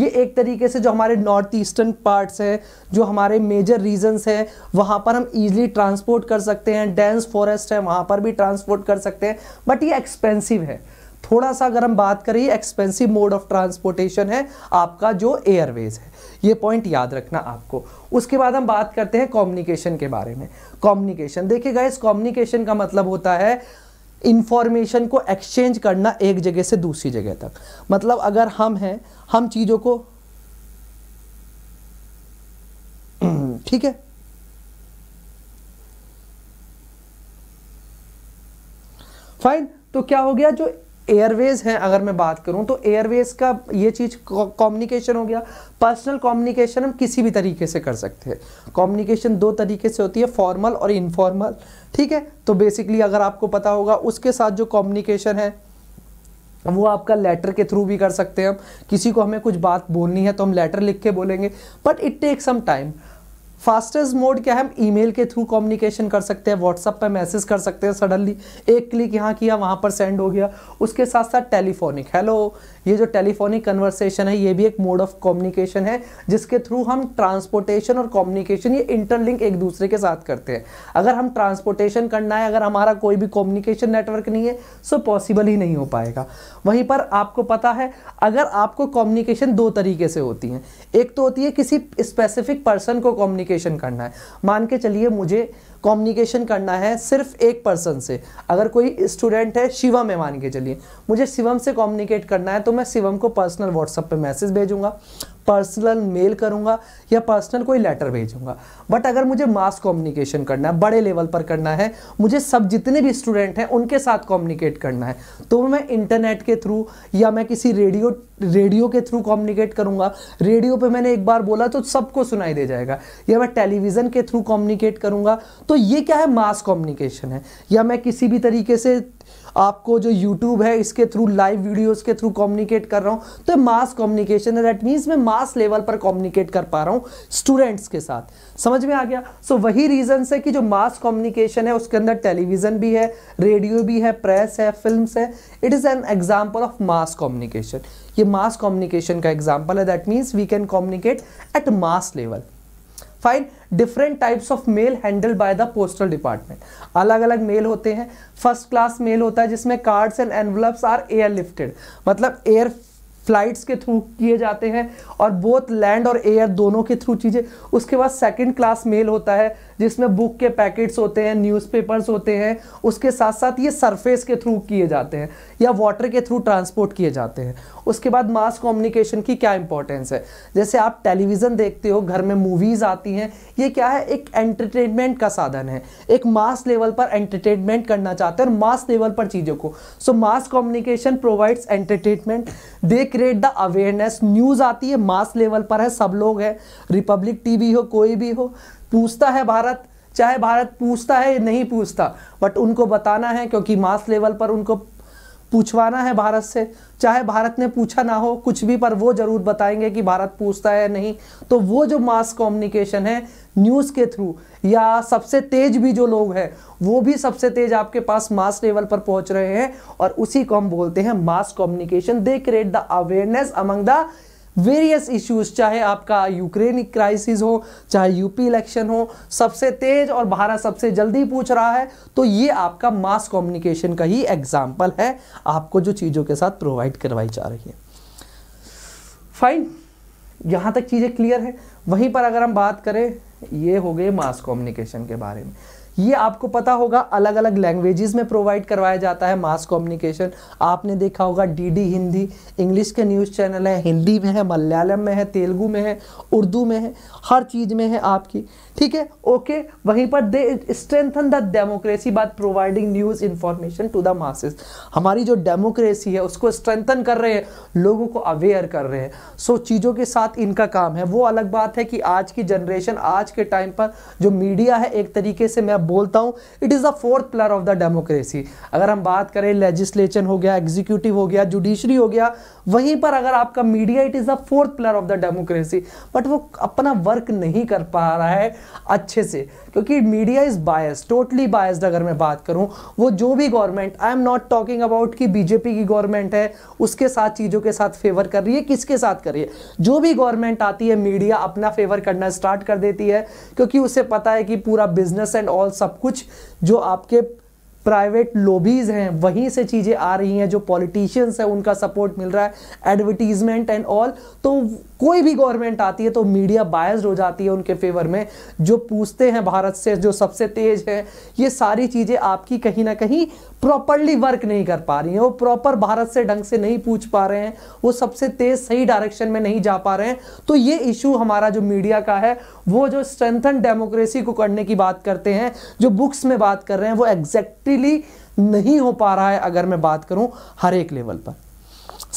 ये एक तरीके से जो हमारे नॉर्थ ईस्टर्न पार्ट्स हैं जो हमारे मेजर रीजन्स हैं वहाँ पर हम ईजिली ट्रांसपोर्ट कर सकते हैं डेंस फॉरेस्ट है वहाँ पर भी ट्रांस ट्रांसपोर्ट कर सकते हैं बट ये एक्सपेंसिव है थोड़ा सा अगर हम बात करें एक्सपेंसिव मोड ऑफ ट्रांसपोर्टेशन है आपका जो एयरवेज है ये पॉइंट याद रखना आपको उसके बाद हम बात करते हैं कम्युनिकेशन के बारे में कम्युनिकेशन देखिएगा इस कम्युनिकेशन का मतलब होता है इंफॉर्मेशन को एक्सचेंज करना एक जगह से दूसरी जगह तक मतलब अगर हम हैं हम चीज़ों को ठीक है फाइन तो क्या हो गया जो एयरवेज हैं अगर मैं बात करूं तो एयरवेज का ये चीज़ कम्युनिकेशन हो गया पर्सनल कम्युनिकेशन हम किसी भी तरीके से कर सकते हैं कम्युनिकेशन दो तरीके से होती है फॉर्मल और इनफॉर्मल ठीक है तो बेसिकली अगर आपको पता होगा उसके साथ जो कम्युनिकेशन है वो आपका लेटर के थ्रू भी कर सकते हैं हम किसी को हमें कुछ बात बोलनी है तो हम लेटर लिख के बोलेंगे but it take some time fastest mode क्या है हम ईमेल के थ्रू कम्युनिकेशन कर सकते हैं व्हाट्सअप पर मैसेज कर सकते हैं सडनली एक क्लिक यहाँ किया वहाँ पर सेंड हो गया उसके साथ साथ टेलीफोनिक हेलो ये जो टेलीफोनिक कन्वर्सेशन है ये भी एक मोड ऑफ कम्युनिकेशन है जिसके थ्रू हम ट्रांसपोर्टेशन और कम्युनिकेशन ये इंटरलिंक एक दूसरे के साथ करते हैं अगर हम ट्रांसपोर्टेशन करना है अगर हमारा कोई भी कम्युनिकेशन नेटवर्क नहीं है सो पॉसिबल ही नहीं हो पाएगा वहीं पर आपको पता है अगर आपको कम्युनिकेशन दो तरीके से होती है एक तो होती है किसी स्पेसिफिक पर्सन को कम्युनिकेशन करना है मान के चलिए मुझे कम्युनिकेशन करना है सिर्फ एक पर्सन से अगर कोई स्टूडेंट है शिवम है मान के चलिए मुझे शिवम से कम्युनिकेट करना है तो मैं शिवम को पर्सनल व्हाट्सअप पर मैसेज भेजूंगा पर्सनल मेल करूँगा या पर्सनल कोई लेटर भेजूँगा बट अगर मुझे मास कम्युनिकेशन करना है बड़े लेवल पर करना है मुझे सब जितने भी स्टूडेंट हैं उनके साथ कम्युनिकेट करना है तो मैं इंटरनेट के थ्रू या मैं किसी रेडियो रेडियो के थ्रू कम्युनिकेट करूँगा रेडियो पे मैंने एक बार बोला तो सबको सुनाई दे जाएगा या मैं टेलीविज़न के थ्रू कम्युनिकेट करूँगा तो ये क्या है मास कम्युनिकेशन है या मैं किसी भी तरीके से आपको जो यूट्यूब है इसके थ्रू लाइव वीडियोस के थ्रू कम्युनिकेट कर रहा हूँ तो मास कम्युनिकेशन है दैट मीन्स मैं मास लेवल पर कम्युनिकेट कर पा रहा हूँ स्टूडेंट्स के साथ समझ में आ गया सो so, वही रीजन है कि जो मास कम्युनिकेशन है उसके अंदर टेलीविजन भी है रेडियो भी है प्रेस है फिल्म है it is an example of mass communication ये मास कम्युनिकेशन का एग्जाम्पल है that means we can communicate at mass level fine different types of mail handle by the postal department अलग अलग mail होते हैं first class mail होता है जिसमें cards and envelopes are air lifted मतलब एयर फ्लाइट्स के थ्रू किए जाते हैं और बोथ लैंड और एयर दोनों के थ्रू चीज़ें उसके बाद सेकंड क्लास मेल होता है जिसमें बुक के पैकेट्स होते हैं न्यूज़पेपर्स होते हैं उसके साथ साथ ये सरफेस के थ्रू किए जाते हैं या वाटर के थ्रू ट्रांसपोर्ट किए जाते हैं उसके बाद मास कम्युनिकेशन की क्या इंपॉर्टेंस है जैसे आप टेलीविज़न देखते हो घर में मूवीज़ आती हैं ये क्या है एक एंटरटेनमेंट का साधन है एक मास लेवल पर एंटरटेनमेंट करना चाहते हैं और मास लेवल पर चीज़ों को so mass communication provides entertainment देख क्रिएट द अवेयरनेस न्यूज़ आती है मास लेवल पर है सब लोग है रिपब्लिक टीवी हो कोई भी हो पूछता है भारत चाहे भारत पूछता है नहीं पूछता बट उनको बताना है क्योंकि मास लेवल पर उनको पूछवाना है भारत से चाहे भारत ने पूछा ना हो कुछ भी पर वो ज़रूर बताएंगे कि भारत पूछता है नहीं तो वो जो मास कम्युनिकेशन है न्यूज़ के थ्रू या सबसे तेज भी जो लोग हैं वो भी सबसे तेज आपके पास मास लेवल पर पहुंच रहे हैं और उसी को हम बोलते हैं mass communication they create the awareness among the various issues चाहे आपका यूक्रेन क्राइसिस हो चाहे यूपी इलेक्शन हो सबसे तेज और भारत सबसे जल्दी पूछ रहा है तो ये आपका मास कम्युनिकेशन का ही एग्जाम्पल है आपको जो चीज़ों के साथ प्रोवाइड करवाई जा रही है फाइन यहां तक चीज़ें क्लियर है वहीं पर अगर हम बात करें ये हो गए मास कम्युनिकेशन के बारे में ये आपको पता होगा अलग अलग लैंग्वेजेस में प्रोवाइड करवाया जाता है मास कम्युनिकेशन आपने देखा होगा डीडी हिंदी इंग्लिश के न्यूज़ चैनल है हिंदी में है मलयालम में है तेलुगू में है उर्दू में है हर चीज़ में है आपकी ठीक है ओके वहीं पर दे स्ट्रेंथन द डेमोक्रेसी बात providing news information to the masses हमारी जो डेमोक्रेसी है उसको स्ट्रेंथन कर रहे हैं लोगों को अवेयर कर रहे हैं सो so, चीज़ों के साथ इनका काम है वो अलग बात है कि आज की जनरेशन आज के टाइम पर जो मीडिया है एक तरीके से मैं बोलता हूँ it is the fourth pillar of the democracy अगर हम बात करें लेजिस्लेशन हो गया एग्जीक्यूटिव हो गया जुडिशरी हो गया वहीं पर अगर आपका media it is the fourth pillar of the democracy but वो अपना वर्क नहीं कर पा रहा है अच्छे से क्योंकि media is bias totally biased अगर मैं बात करूं वो जो भी government I am not talking about कि बीजेपी की गवर्नमेंट है उसके साथ चीज़ों के साथ फेवर कर रही है किसके साथ कर रही है जो भी गवर्नमेंट आती है मीडिया अपना फेवर करना स्टार्ट कर देती है क्योंकि उसे पता है कि पूरा बिजनेस एंड ऑल सब कुछ जो आपके प्राइवेट लॉबीज हैं वहीं से चीज़ें आ रही हैं जो पॉलिटिशियंस हैं उनका सपोर्ट मिल रहा है एडवर्टीजमेंट एंड ऑल तो कोई भी गवर्नमेंट आती है तो मीडिया बायस्ड हो जाती है उनके फेवर में जो पूछते हैं भारत से जो सबसे तेज है ये सारी चीज़ें आपकी कहीं ना कहीं प्रॉपरली वर्क नहीं कर पा रही हैं वो प्रॉपर भारत से ढंग से नहीं पूछ पा रहे हैं वो सबसे तेज सही डायरेक्शन में नहीं जा पा रहे हैं तो ये इशू हमारा जो मीडिया का है वो जो स्ट्रेंथन डेमोक्रेसी को करने की बात करते हैं जो बुक्स में बात कर रहे हैं वो एग्जैक्टली नहीं हो पा रहा है अगर मैं बात करूँ हर एक लेवल पर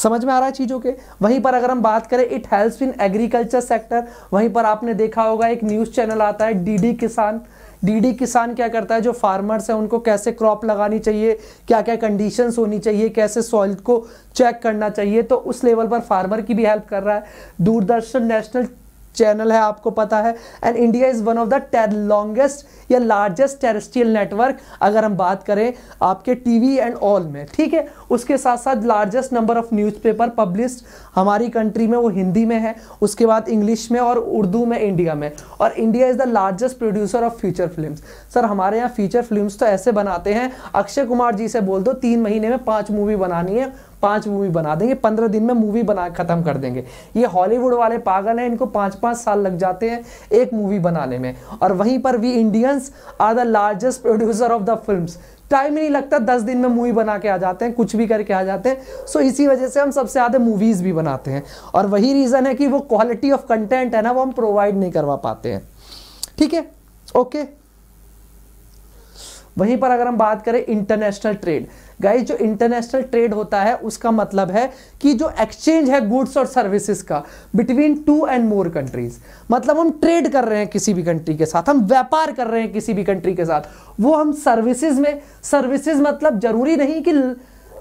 समझ में आ रहा है चीज़ों के वहीं पर अगर हम बात करें it helps in agriculture sector वहीं पर आपने देखा होगा एक न्यूज़ चैनल आता है डीडी किसान डीडी किसान क्या करता है जो फार्मर्स हैं उनको कैसे क्रॉप लगानी चाहिए क्या क्या कंडीशंस होनी चाहिए कैसे सॉइल को चेक करना चाहिए तो उस लेवल पर फार्मर की भी हेल्प कर रहा है दूरदर्शन नेशनल चैनल है आपको पता है and India is one of the longest या लार्जेस्ट टेरेस्ट्रियल नेटवर्क अगर हम बात करें आपके टीवी एंड ऑल में ठीक है उसके साथ साथ largest number of newspaper publish हमारी कंट्री में वो हिंदी में है उसके बाद इंग्लिश में और उर्दू में इंडिया में और India is the largest producer of future film sir हमारे यहाँ फीचर फिल्म तो ऐसे बनाते हैं अक्षय कुमार जी से बोल दो तीन महीने में पाँच मूवी बनानी है पांच मूवी बना देंगे पंद्रह दिन में मूवी बना खत्म कर देंगे ये हॉलीवुड वाले पागल हैं इनको पांच पांच साल लग जाते हैं एक मूवी बनाने में और वहीं पर we Indians are the largest producer of the film time ही नहीं लगता दस दिन में मूवी बना के आ जाते हैं कुछ भी करके आ जाते हैं सो इसी वजह से हम सबसे ज़्यादा मूवीज़ भी बनाते हैं और वही रीज़न है कि वो क्वालिटी ऑफ कंटेंट है ना वो हम प्रोवाइड नहीं करवा पाते हैं ठीक है ओके वहीं पर अगर हम बात करें इंटरनेशनल ट्रेड गाइस जो इंटरनेशनल ट्रेड होता है उसका मतलब है कि जो एक्सचेंज है गुड्स और सर्विसेज का between two and more countries मतलब हम ट्रेड कर रहे हैं किसी भी कंट्री के साथ हम व्यापार कर रहे हैं किसी भी कंट्री के साथ वो हम सर्विसेज में सर्विसेज मतलब जरूरी नहीं कि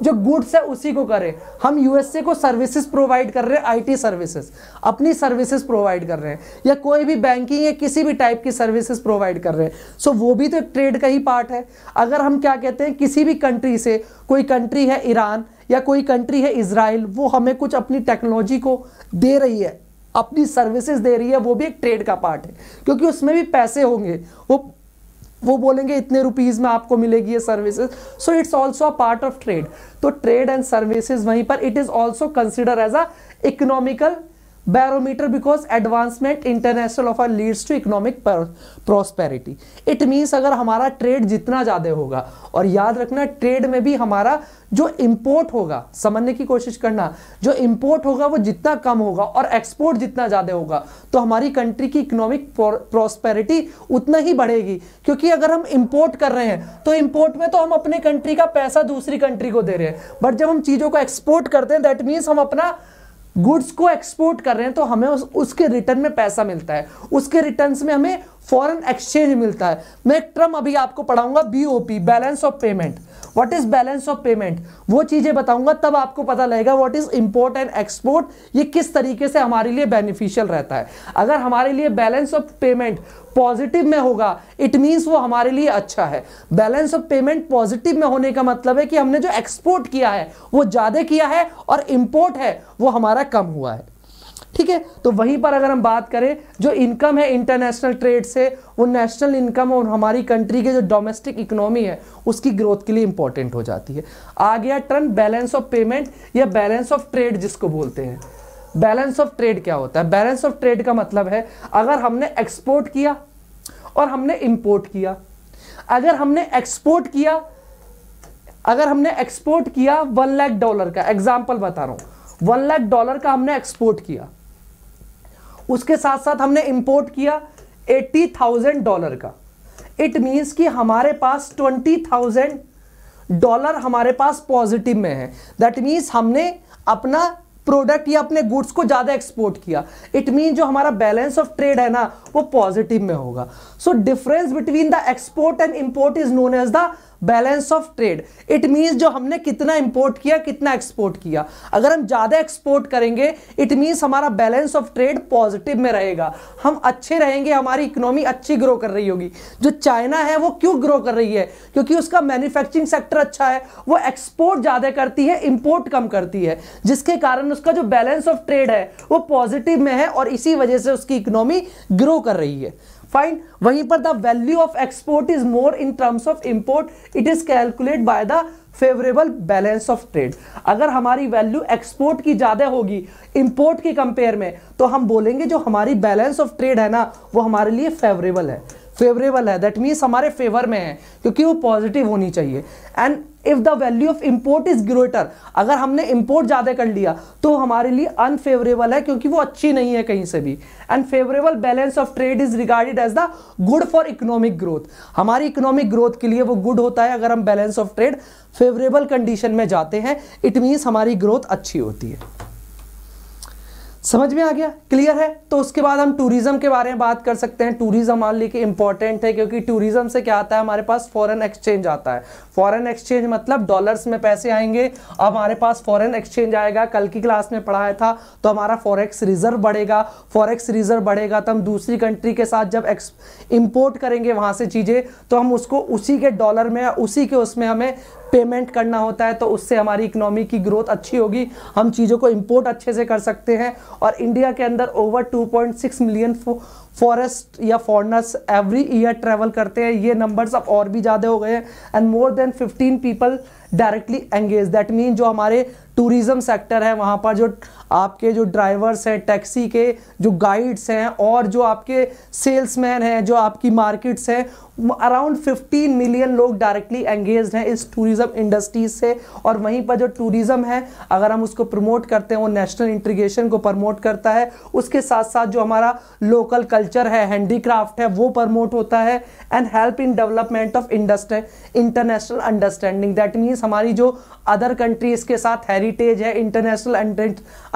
जो गुड्स है उसी को करें हम यूएसए को सर्विसेज प्रोवाइड कर रहे हैं आईटी सर्विसेज अपनी सर्विसेज प्रोवाइड कर रहे हैं या कोई भी बैंकिंग या किसी भी टाइप की सर्विसेज प्रोवाइड कर रहे हैं सो so, वो भी तो एक ट्रेड का ही पार्ट है अगर हम क्या कहते हैं किसी भी कंट्री से कोई कंट्री है ईरान या कोई कंट्री है इसराइल वो हमें कुछ अपनी टेक्नोलॉजी को दे रही है अपनी सर्विसेज दे रही है वो भी एक ट्रेड का पार्ट है क्योंकि उसमें भी पैसे होंगे वो वो बोलेंगे इतने रुपीज़ में आपको मिलेगी ये services so it's also a part of trade तो ट्रेड एंड सर्विसेज वहीं पर it is also consider as a economical barometer because advancement international offer leads to economic prosperity it means अगर हमारा ट्रेड जितना ज़्यादा होगा और याद रखना ट्रेड में भी हमारा जो इम्पोर्ट होगा समझने की कोशिश करना जो इम्पोर्ट होगा वो जितना कम होगा और एक्सपोर्ट जितना ज़्यादा होगा तो हमारी कंट्री की इकोनॉमिक प्रोस्पेरिटी उतना ही बढ़ेगी क्योंकि अगर हम इम्पोर्ट कर रहे हैं तो इम्पोर्ट में तो हम अपने कंट्री का पैसा दूसरी कंट्री को दे रहे हैं बट जब हम चीज़ों को एक्सपोर्ट करते हैं दैट मीन्स हम अपना गुड्स को एक्सपोर्ट कर रहे हैं तो हमें उस, उसके रिटर्न में पैसा मिलता है उसके रिटर्न में हमें फ़ॉरन एक्सचेंज मिलता है मैं एक ट्रम अभी आपको पढ़ाऊंगा BOP balance of payment what is balance of payment वो चीजें बताऊंगा तब आपको पता लगेगा what is import and export ये किस तरीके से हमारे लिए बेनिफिशियल रहता है अगर हमारे लिए बैलेंस ऑफ पेमेंट पॉजिटिव में होगा इट मीन्स वो हमारे लिए अच्छा है बैलेंस ऑफ पेमेंट पॉजिटिव में होने का मतलब है कि हमने जो एक्सपोर्ट किया है वो ज़्यादा किया है और इम्पोर्ट है वो हमारा कम हुआ है ठीक है तो वहीं पर अगर हम बात करें जो इनकम है इंटरनेशनल ट्रेड से वो नेशनल इनकम और हमारी कंट्री के जो डोमेस्टिक इकोनॉमी है उसकी ग्रोथ के लिए इंपॉर्टेंट हो जाती है आ गया टर्न बैलेंस ऑफ पेमेंट या बैलेंस ऑफ ट्रेड जिसको बोलते हैं बैलेंस ऑफ ट्रेड क्या होता है बैलेंस ऑफ ट्रेड का मतलब है अगर हमने एक्सपोर्ट किया और हमने इंपोर्ट किया अगर हमने एक्सपोर्ट किया अगर हमने एक्सपोर्ट किया वन लाख डॉलर का एग्जाम्पल बता रहा हूं वन लाख डॉलर का हमने एक्सपोर्ट किया उसके साथ साथ हमने इंपोर्ट किया एट्टी थाउजेंड डॉलर का इट मीन्स कि हमारे पास ट्वेंटी थाउजेंड डॉलर हमारे पास पॉजिटिव में है दैट मीन्स हमने अपना प्रोडक्ट या अपने गुड्स को ज़्यादा एक्सपोर्ट किया इट मीन जो हमारा बैलेंस ऑफ ट्रेड है ना वो पॉजिटिव में होगा so difference between the export and import is known as the balance of trade it means जो हमने कितना इंपोर्ट किया कितना एक्सपोर्ट किया अगर हम ज़्यादा एक्सपोर्ट करेंगे इट मीन्स हमारा बैलेंस ऑफ ट्रेड पॉजिटिव में रहेगा हम अच्छे रहेंगे हमारी इकोनॉमी अच्छी ग्रो कर रही होगी जो चाइना है वो क्यों ग्रो कर रही है क्योंकि उसका मैन्युफैक्चरिंग सेक्टर अच्छा है वो एक्सपोर्ट ज़्यादा करती है इंपोर्ट कम करती है जिसके कारण उसका जो बैलेंस ऑफ ट्रेड है वो पॉजिटिव में है और इसी वजह से उसकी इकोनॉमी ग्रो कर रही है फाइन वहीं पर the value of export is more in terms of import it is calculate by the favourable balance of trade अगर हमारी वैल्यू एक्सपोर्ट की ज़्यादा होगी इंपोर्ट के कंपेयर में तो हम बोलेंगे जो हमारी बैलेंस ऑफ ट्रेड है ना वो हमारे लिए फेवरेबल है फेवरेबल है दैट मीन्स हमारे फेवर में है क्योंकि वो पॉजिटिव होनी चाहिए and if the value of import is greater अगर हमने इम्पोर्ट ज़्यादा कर लिया तो हमारे लिए अनफेवरेबल है क्योंकि वो अच्छी नहीं है कहीं से भी and favourable balance of trade is regarded as the good for economic growth हमारी इकोनॉमिक ग्रोथ के लिए वो गुड होता है अगर हम balance of trade favourable condition में जाते हैं इट मीन्स हमारी ग्रोथ अच्छी होती है समझ में आ गया क्लियर है तो उसके बाद हम टूरिज्म के बारे में बात कर सकते हैं टूरिज्म मान लीजिए इंपॉर्टेंट है क्योंकि टूरिज्म से क्या आता है हमारे पास फॉरेन एक्सचेंज आता है फॉरेन एक्सचेंज मतलब डॉलर्स में पैसे आएंगे अब हमारे पास फॉरेन एक्सचेंज आएगा कल की क्लास में पढ़ाया था तो हमारा फॉरेक्स रिजर्व बढ़ेगा फॉरेक्स रिजर्व बढ़ेगा तो हम दूसरी कंट्री के साथ जब एक्स इम्पोर्ट करेंगे वहाँ से चीज़ें तो हम उसको उसी के डॉलर में उसी के उसमें हमें पेमेंट करना होता है तो उससे हमारी इकोनॉमी की ग्रोथ अच्छी होगी हम चीज़ों को इम्पोर्ट अच्छे से कर सकते हैं और इंडिया के अंदर ओवर 2.6 मिलियन फॉरेस्ट या फॉरनर्स एवरी ईयर ट्रेवल करते हैं ये नंबर्स अब और भी ज़्यादा हो गए हैं and more than 15 people directly engage that mean जो हमारे टूरिज्म सेक्टर है वहाँ पर जो आपके जो ड्राइवर्स हैं टैक्सी के जो गाइड्स हैं और जो आपके सेल्समैन हैं जो आपकी मार्केट्स हैं अराउंड 15 मिलियन लोग डायरेक्टली एंगेज हैं इस टूरिज़्म इंडस्ट्रीज से और वहीं पर जो टूरिज़्म है अगर हम उसको प्रमोट करते हैं वो नेशनल इंटीग्रेशन को प्रमोट करता है उसके साथ साथ जो हमारा लोकल कल्चर है हैंडीक्राफ्ट है वो प्रमोट होता है and help in development of इंडस्ट इंटरनेशनल अंडरस्टैंडिंग दैट मीन्स हमारी जो अदर कंट्रीज़ के साथ हेरिटेज है इंटरनेशनल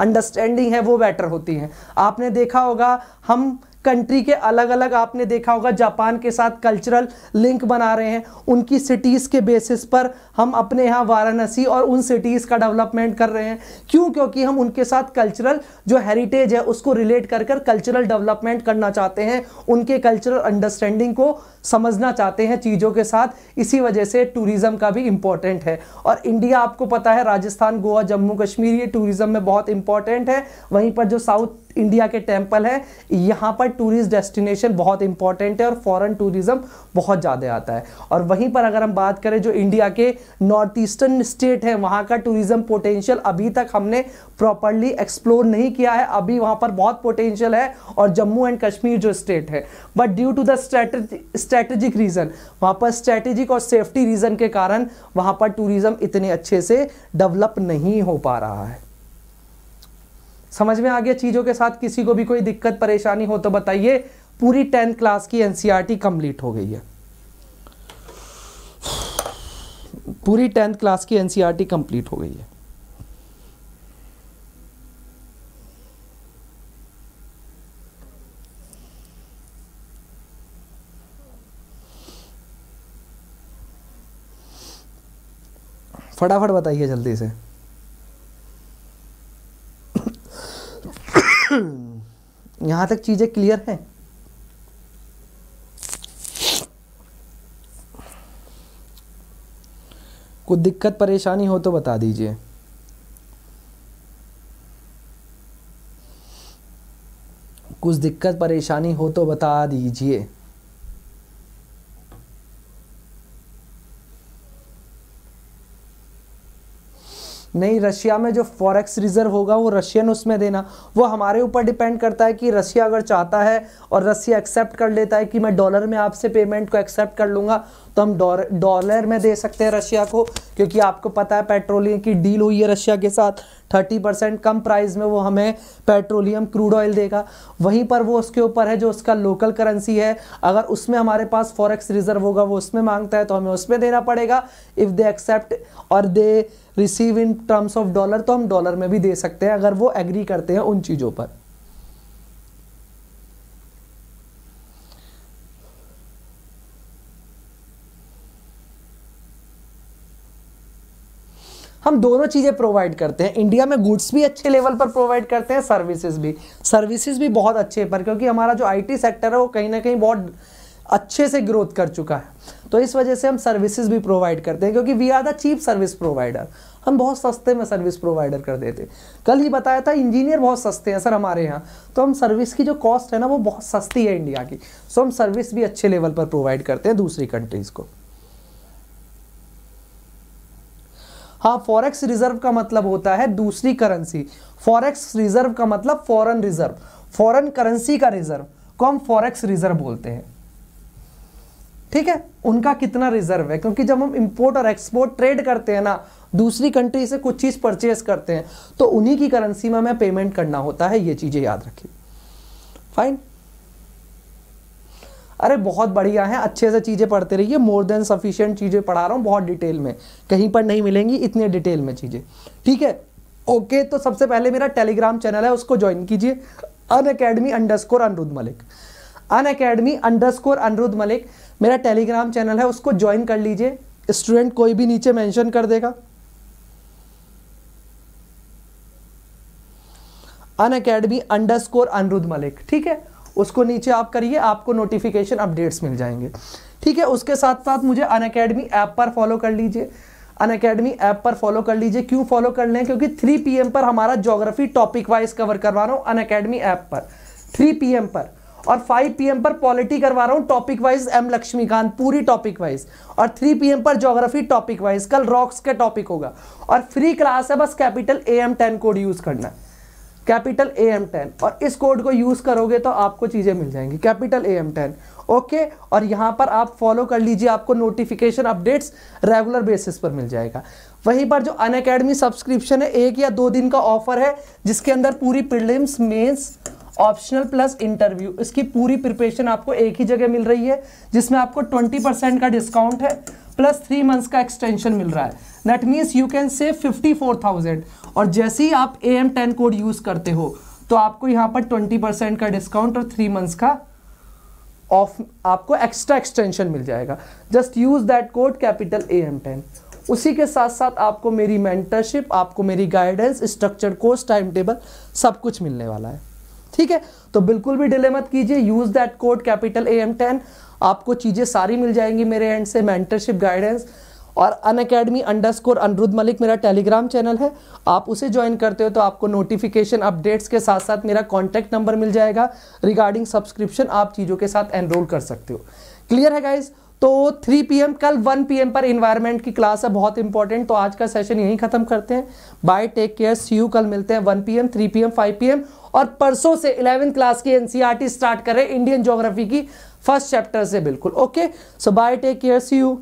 अंडरस्टैंडिंग है वो बेटर होती है आपने देखा होगा हम कंट्री के अलग अलग आपने देखा होगा जापान के साथ कल्चरल लिंक बना रहे हैं उनकी सिटीज़ के बेसिस पर हम अपने यहाँ वाराणसी और उन सिटीज़ का डेवलपमेंट कर रहे हैं क्यों क्योंकि हम उनके साथ कल्चरल जो हेरिटेज है उसको रिलेट कर कर कल्चरल डेवलपमेंट करना चाहते हैं उनके कल्चरल अंडरस्टैंडिंग को समझना चाहते हैं चीज़ों के साथ इसी वजह से टूरिज़्म का भी इम्पोर्टेंट है और इंडिया आपको पता है राजस्थान गोवा जम्मू कश्मीर ये टूरिज़्म में बहुत इंपॉर्टेंट है वहीं पर जो साउथ इंडिया के टेम्पल हैं यहाँ पर टूरिस्ट डेस्टिनेशन बहुत इंपॉर्टेंट है और फॉरेन टूरिज्म बहुत ज़्यादा आता है और वहीं पर अगर हम बात करें जो इंडिया के नॉर्थ ईस्टर्न स्टेट है वहाँ का टूरिज्म पोटेंशियल अभी तक हमने प्रॉपरली एक्सप्लोर नहीं किया है अभी वहाँ पर बहुत पोटेंशियल है और जम्मू एंड कश्मीर जो स्टेट है but due to the strategic reason वहाँ पर स्ट्रेटेजिक और सेफ्टी रीज़न के कारण वहाँ पर टूरिज़्म इतने अच्छे से डेवलप नहीं हो पा रहा है समझ में आ गया चीज़ों के साथ किसी को भी कोई दिक्कत परेशानी हो तो बताइए पूरी टेंथ क्लास की एनसीईआरटी कंप्लीट e हो गई है पूरी टेंथ क्लास की एनसीईआरटी कंप्लीट e हो गई है फटाफट बताइए जल्दी से यहां तक चीज़ें क्लियर हैं कोई दिक्कत परेशानी हो तो बता दीजिए कुछ दिक्कत परेशानी हो तो बता दीजिए नहीं रशिया में जो फॉरेक्स रिजर्व होगा वो रशियन उसमें देना वो हमारे ऊपर डिपेंड करता है कि रशिया अगर चाहता है और रशिया एक्सेप्ट कर लेता है कि मैं डॉलर में आपसे पेमेंट को एक्सेप्ट कर लूँगा तो हम डॉलर डॉलर में दे सकते हैं रशिया को क्योंकि आपको पता है पेट्रोलियम की डील हुई है रशिया के साथ थर्टी परसेंट कम प्राइस में वो हमें पेट्रोलियम क्रूड ऑयल देगा वहीं पर वो उसके ऊपर है जो उसका लोकल करेंसी है अगर उसमें हमारे पास फॉरेक्स रिजर्व होगा वो उसमें मांगता है तो हमें उसमें देना पड़ेगा इफ़ दे एक्सेप्ट और they receive in terms of dollar तो हम डॉलर में भी दे सकते हैं अगर वो एग्री करते हैं उन चीज़ों पर हम दोनों चीज़ें प्रोवाइड करते हैं इंडिया में गुड्स भी अच्छे लेवल पर प्रोवाइड करते हैं सर्विसेज भी सर्विसेज भी बहुत अच्छे पर क्योंकि हमारा जो आईटी सेक्टर है वो कहीं ना कहीं बहुत अच्छे से ग्रोथ कर चुका है तो इस वजह से हम सर्विसेज भी प्रोवाइड करते हैं क्योंकि we are the cheap service provider हम बहुत सस्ते में सर्विस प्रोवाइडर कर देते कल ही बताया था इंजीनियर बहुत सस्ते हैं सर हमारे यहाँ तो हम सर्विस की जो कॉस्ट है ना वो बहुत सस्ती है इंडिया की सो हम सर्विस भी अच्छे लेवल पर प्रोवाइड करते हैं दूसरी कंट्रीज़ को हाँ फॉरेक्स रिजर्व का मतलब होता है दूसरी करेंसी फॉरेक्स रिजर्व का मतलब फॉरन रिजर्व फॉरन करेंसी का रिजर्व को हम फॉरेक्स रिजर्व बोलते हैं ठीक है उनका कितना रिजर्व है क्योंकि जब हम इंपोर्ट और एक्सपोर्ट ट्रेड करते हैं ना दूसरी कंट्री से कुछ चीज़ परचेज करते हैं तो उन्हीं की करेंसी में हमें पेमेंट करना होता है ये चीज़ें याद रखिए फाइन अरे बहुत बढ़िया है अच्छे से चीज़ें पढ़ते रहिए मोर देन सफिशियंट चीज़ें पढ़ा रहा हूँ बहुत डिटेल में कहीं पर नहीं मिलेंगी इतने डिटेल में चीज़ें ठीक है ओके तो सबसे पहले मेरा टेलीग्राम चैनल है उसको ज्वाइन कीजिए Unacademy underscore Aniruddh Malik Unacademy underscore Aniruddh Malik मेरा टेलीग्राम चैनल है उसको ज्वाइन कर लीजिए स्टूडेंट कोई भी नीचे मेंशन कर देगा Unacademy underscore Aniruddh Malik ठीक है उसको नीचे आप करिए आपको नोटिफिकेशन अपडेट्स मिल जाएंगे ठीक है उसके साथ साथ मुझे अन अकेडमी ऐप पर फॉलो कर लीजिए अन अकेडमी ऐप पर फॉलो कर लीजिए क्यों फॉलो कर लें क्योंकि 3 पीएम पर हमारा जोग्राफी टॉपिक वाइज कवर करवा रहा हूँ अन अकेडमी ऐप पर 3 पीएम पर और 5 पीएम पर पॉलिटी करवा रहा हूँ टॉपिक वाइज एम लक्ष्मीकांत पूरी टॉपिक वाइज और 3 पीएम पर ज्योग्राफी टॉपिक वाइज कल रॉक्स का टॉपिक होगा और फ्री क्लास है बस capital A M ten code use करना है कैपिटल ए एम टेन और इस कोड को यूज़ करोगे तो आपको चीज़ें मिल जाएंगी capital A M ten okay और यहाँ पर आप फॉलो कर लीजिए आपको नोटिफिकेशन अपडेट्स रेगुलर बेसिस पर मिल जाएगा वहीं पर जो अन अकेडमी सब्सक्रिप्शन है एक या दो दिन का ऑफर है जिसके अंदर पूरी prelims mains optional plus interview इसकी पूरी प्रिपरेशन आपको एक ही जगह मिल रही है जिसमें आपको 20% का डिस्काउंट है प्लस थ्री मंथ्स का एक्सटेंशन मिल रहा है that means you can save fifty four thousand और जैसे ही आप A M ten code use करते हो तो आपको यहाँ पर ट्वेंटी परसेंट का डिस्काउंट और थ्री मंथ्स का ऑफ आपको एक्स्ट्रा एक्सटेंशन मिल जाएगा just use that code capital A M ten उसी के साथ साथ आपको मेरी मेंटरशिप आपको मेरी guidance structure course time table सब कुछ मिलने वाला है ठीक है तो बिल्कुल भी डिले मत कीजिए use that code capital A M ten आपको चीज़ें सारी मिल जाएंगी मेरे एंड से मेंटरशिप गाइडेंस और Unacademy underscore Anuruddh Malik मेरा टेलीग्राम चैनल है आप उसे ज्वाइन करते हो तो आपको नोटिफिकेशन अपडेट्स के साथ साथ मेरा कॉन्टैक्ट नंबर मिल जाएगा रिगार्डिंग सब्सक्रिप्शन आप चीज़ों के साथ एनरोल कर सकते हो क्लियर है गाइज तो 3 पीएम कल 1 पीएम पर इन्वायरमेंट की क्लास है बहुत इंपॉर्टेंट तो आज का सेशन यहीं खत्म करते हैं bye take care see you कल मिलते हैं 1 पीएम 3 पीएम 5 पीएम और परसों से इलेवेंथ क्लास की एनसीईआरटी स्टार्ट करें इंडियन ज्योग्राफी की फर्स्ट चैप्टर से बिल्कुल okay so bye take care see you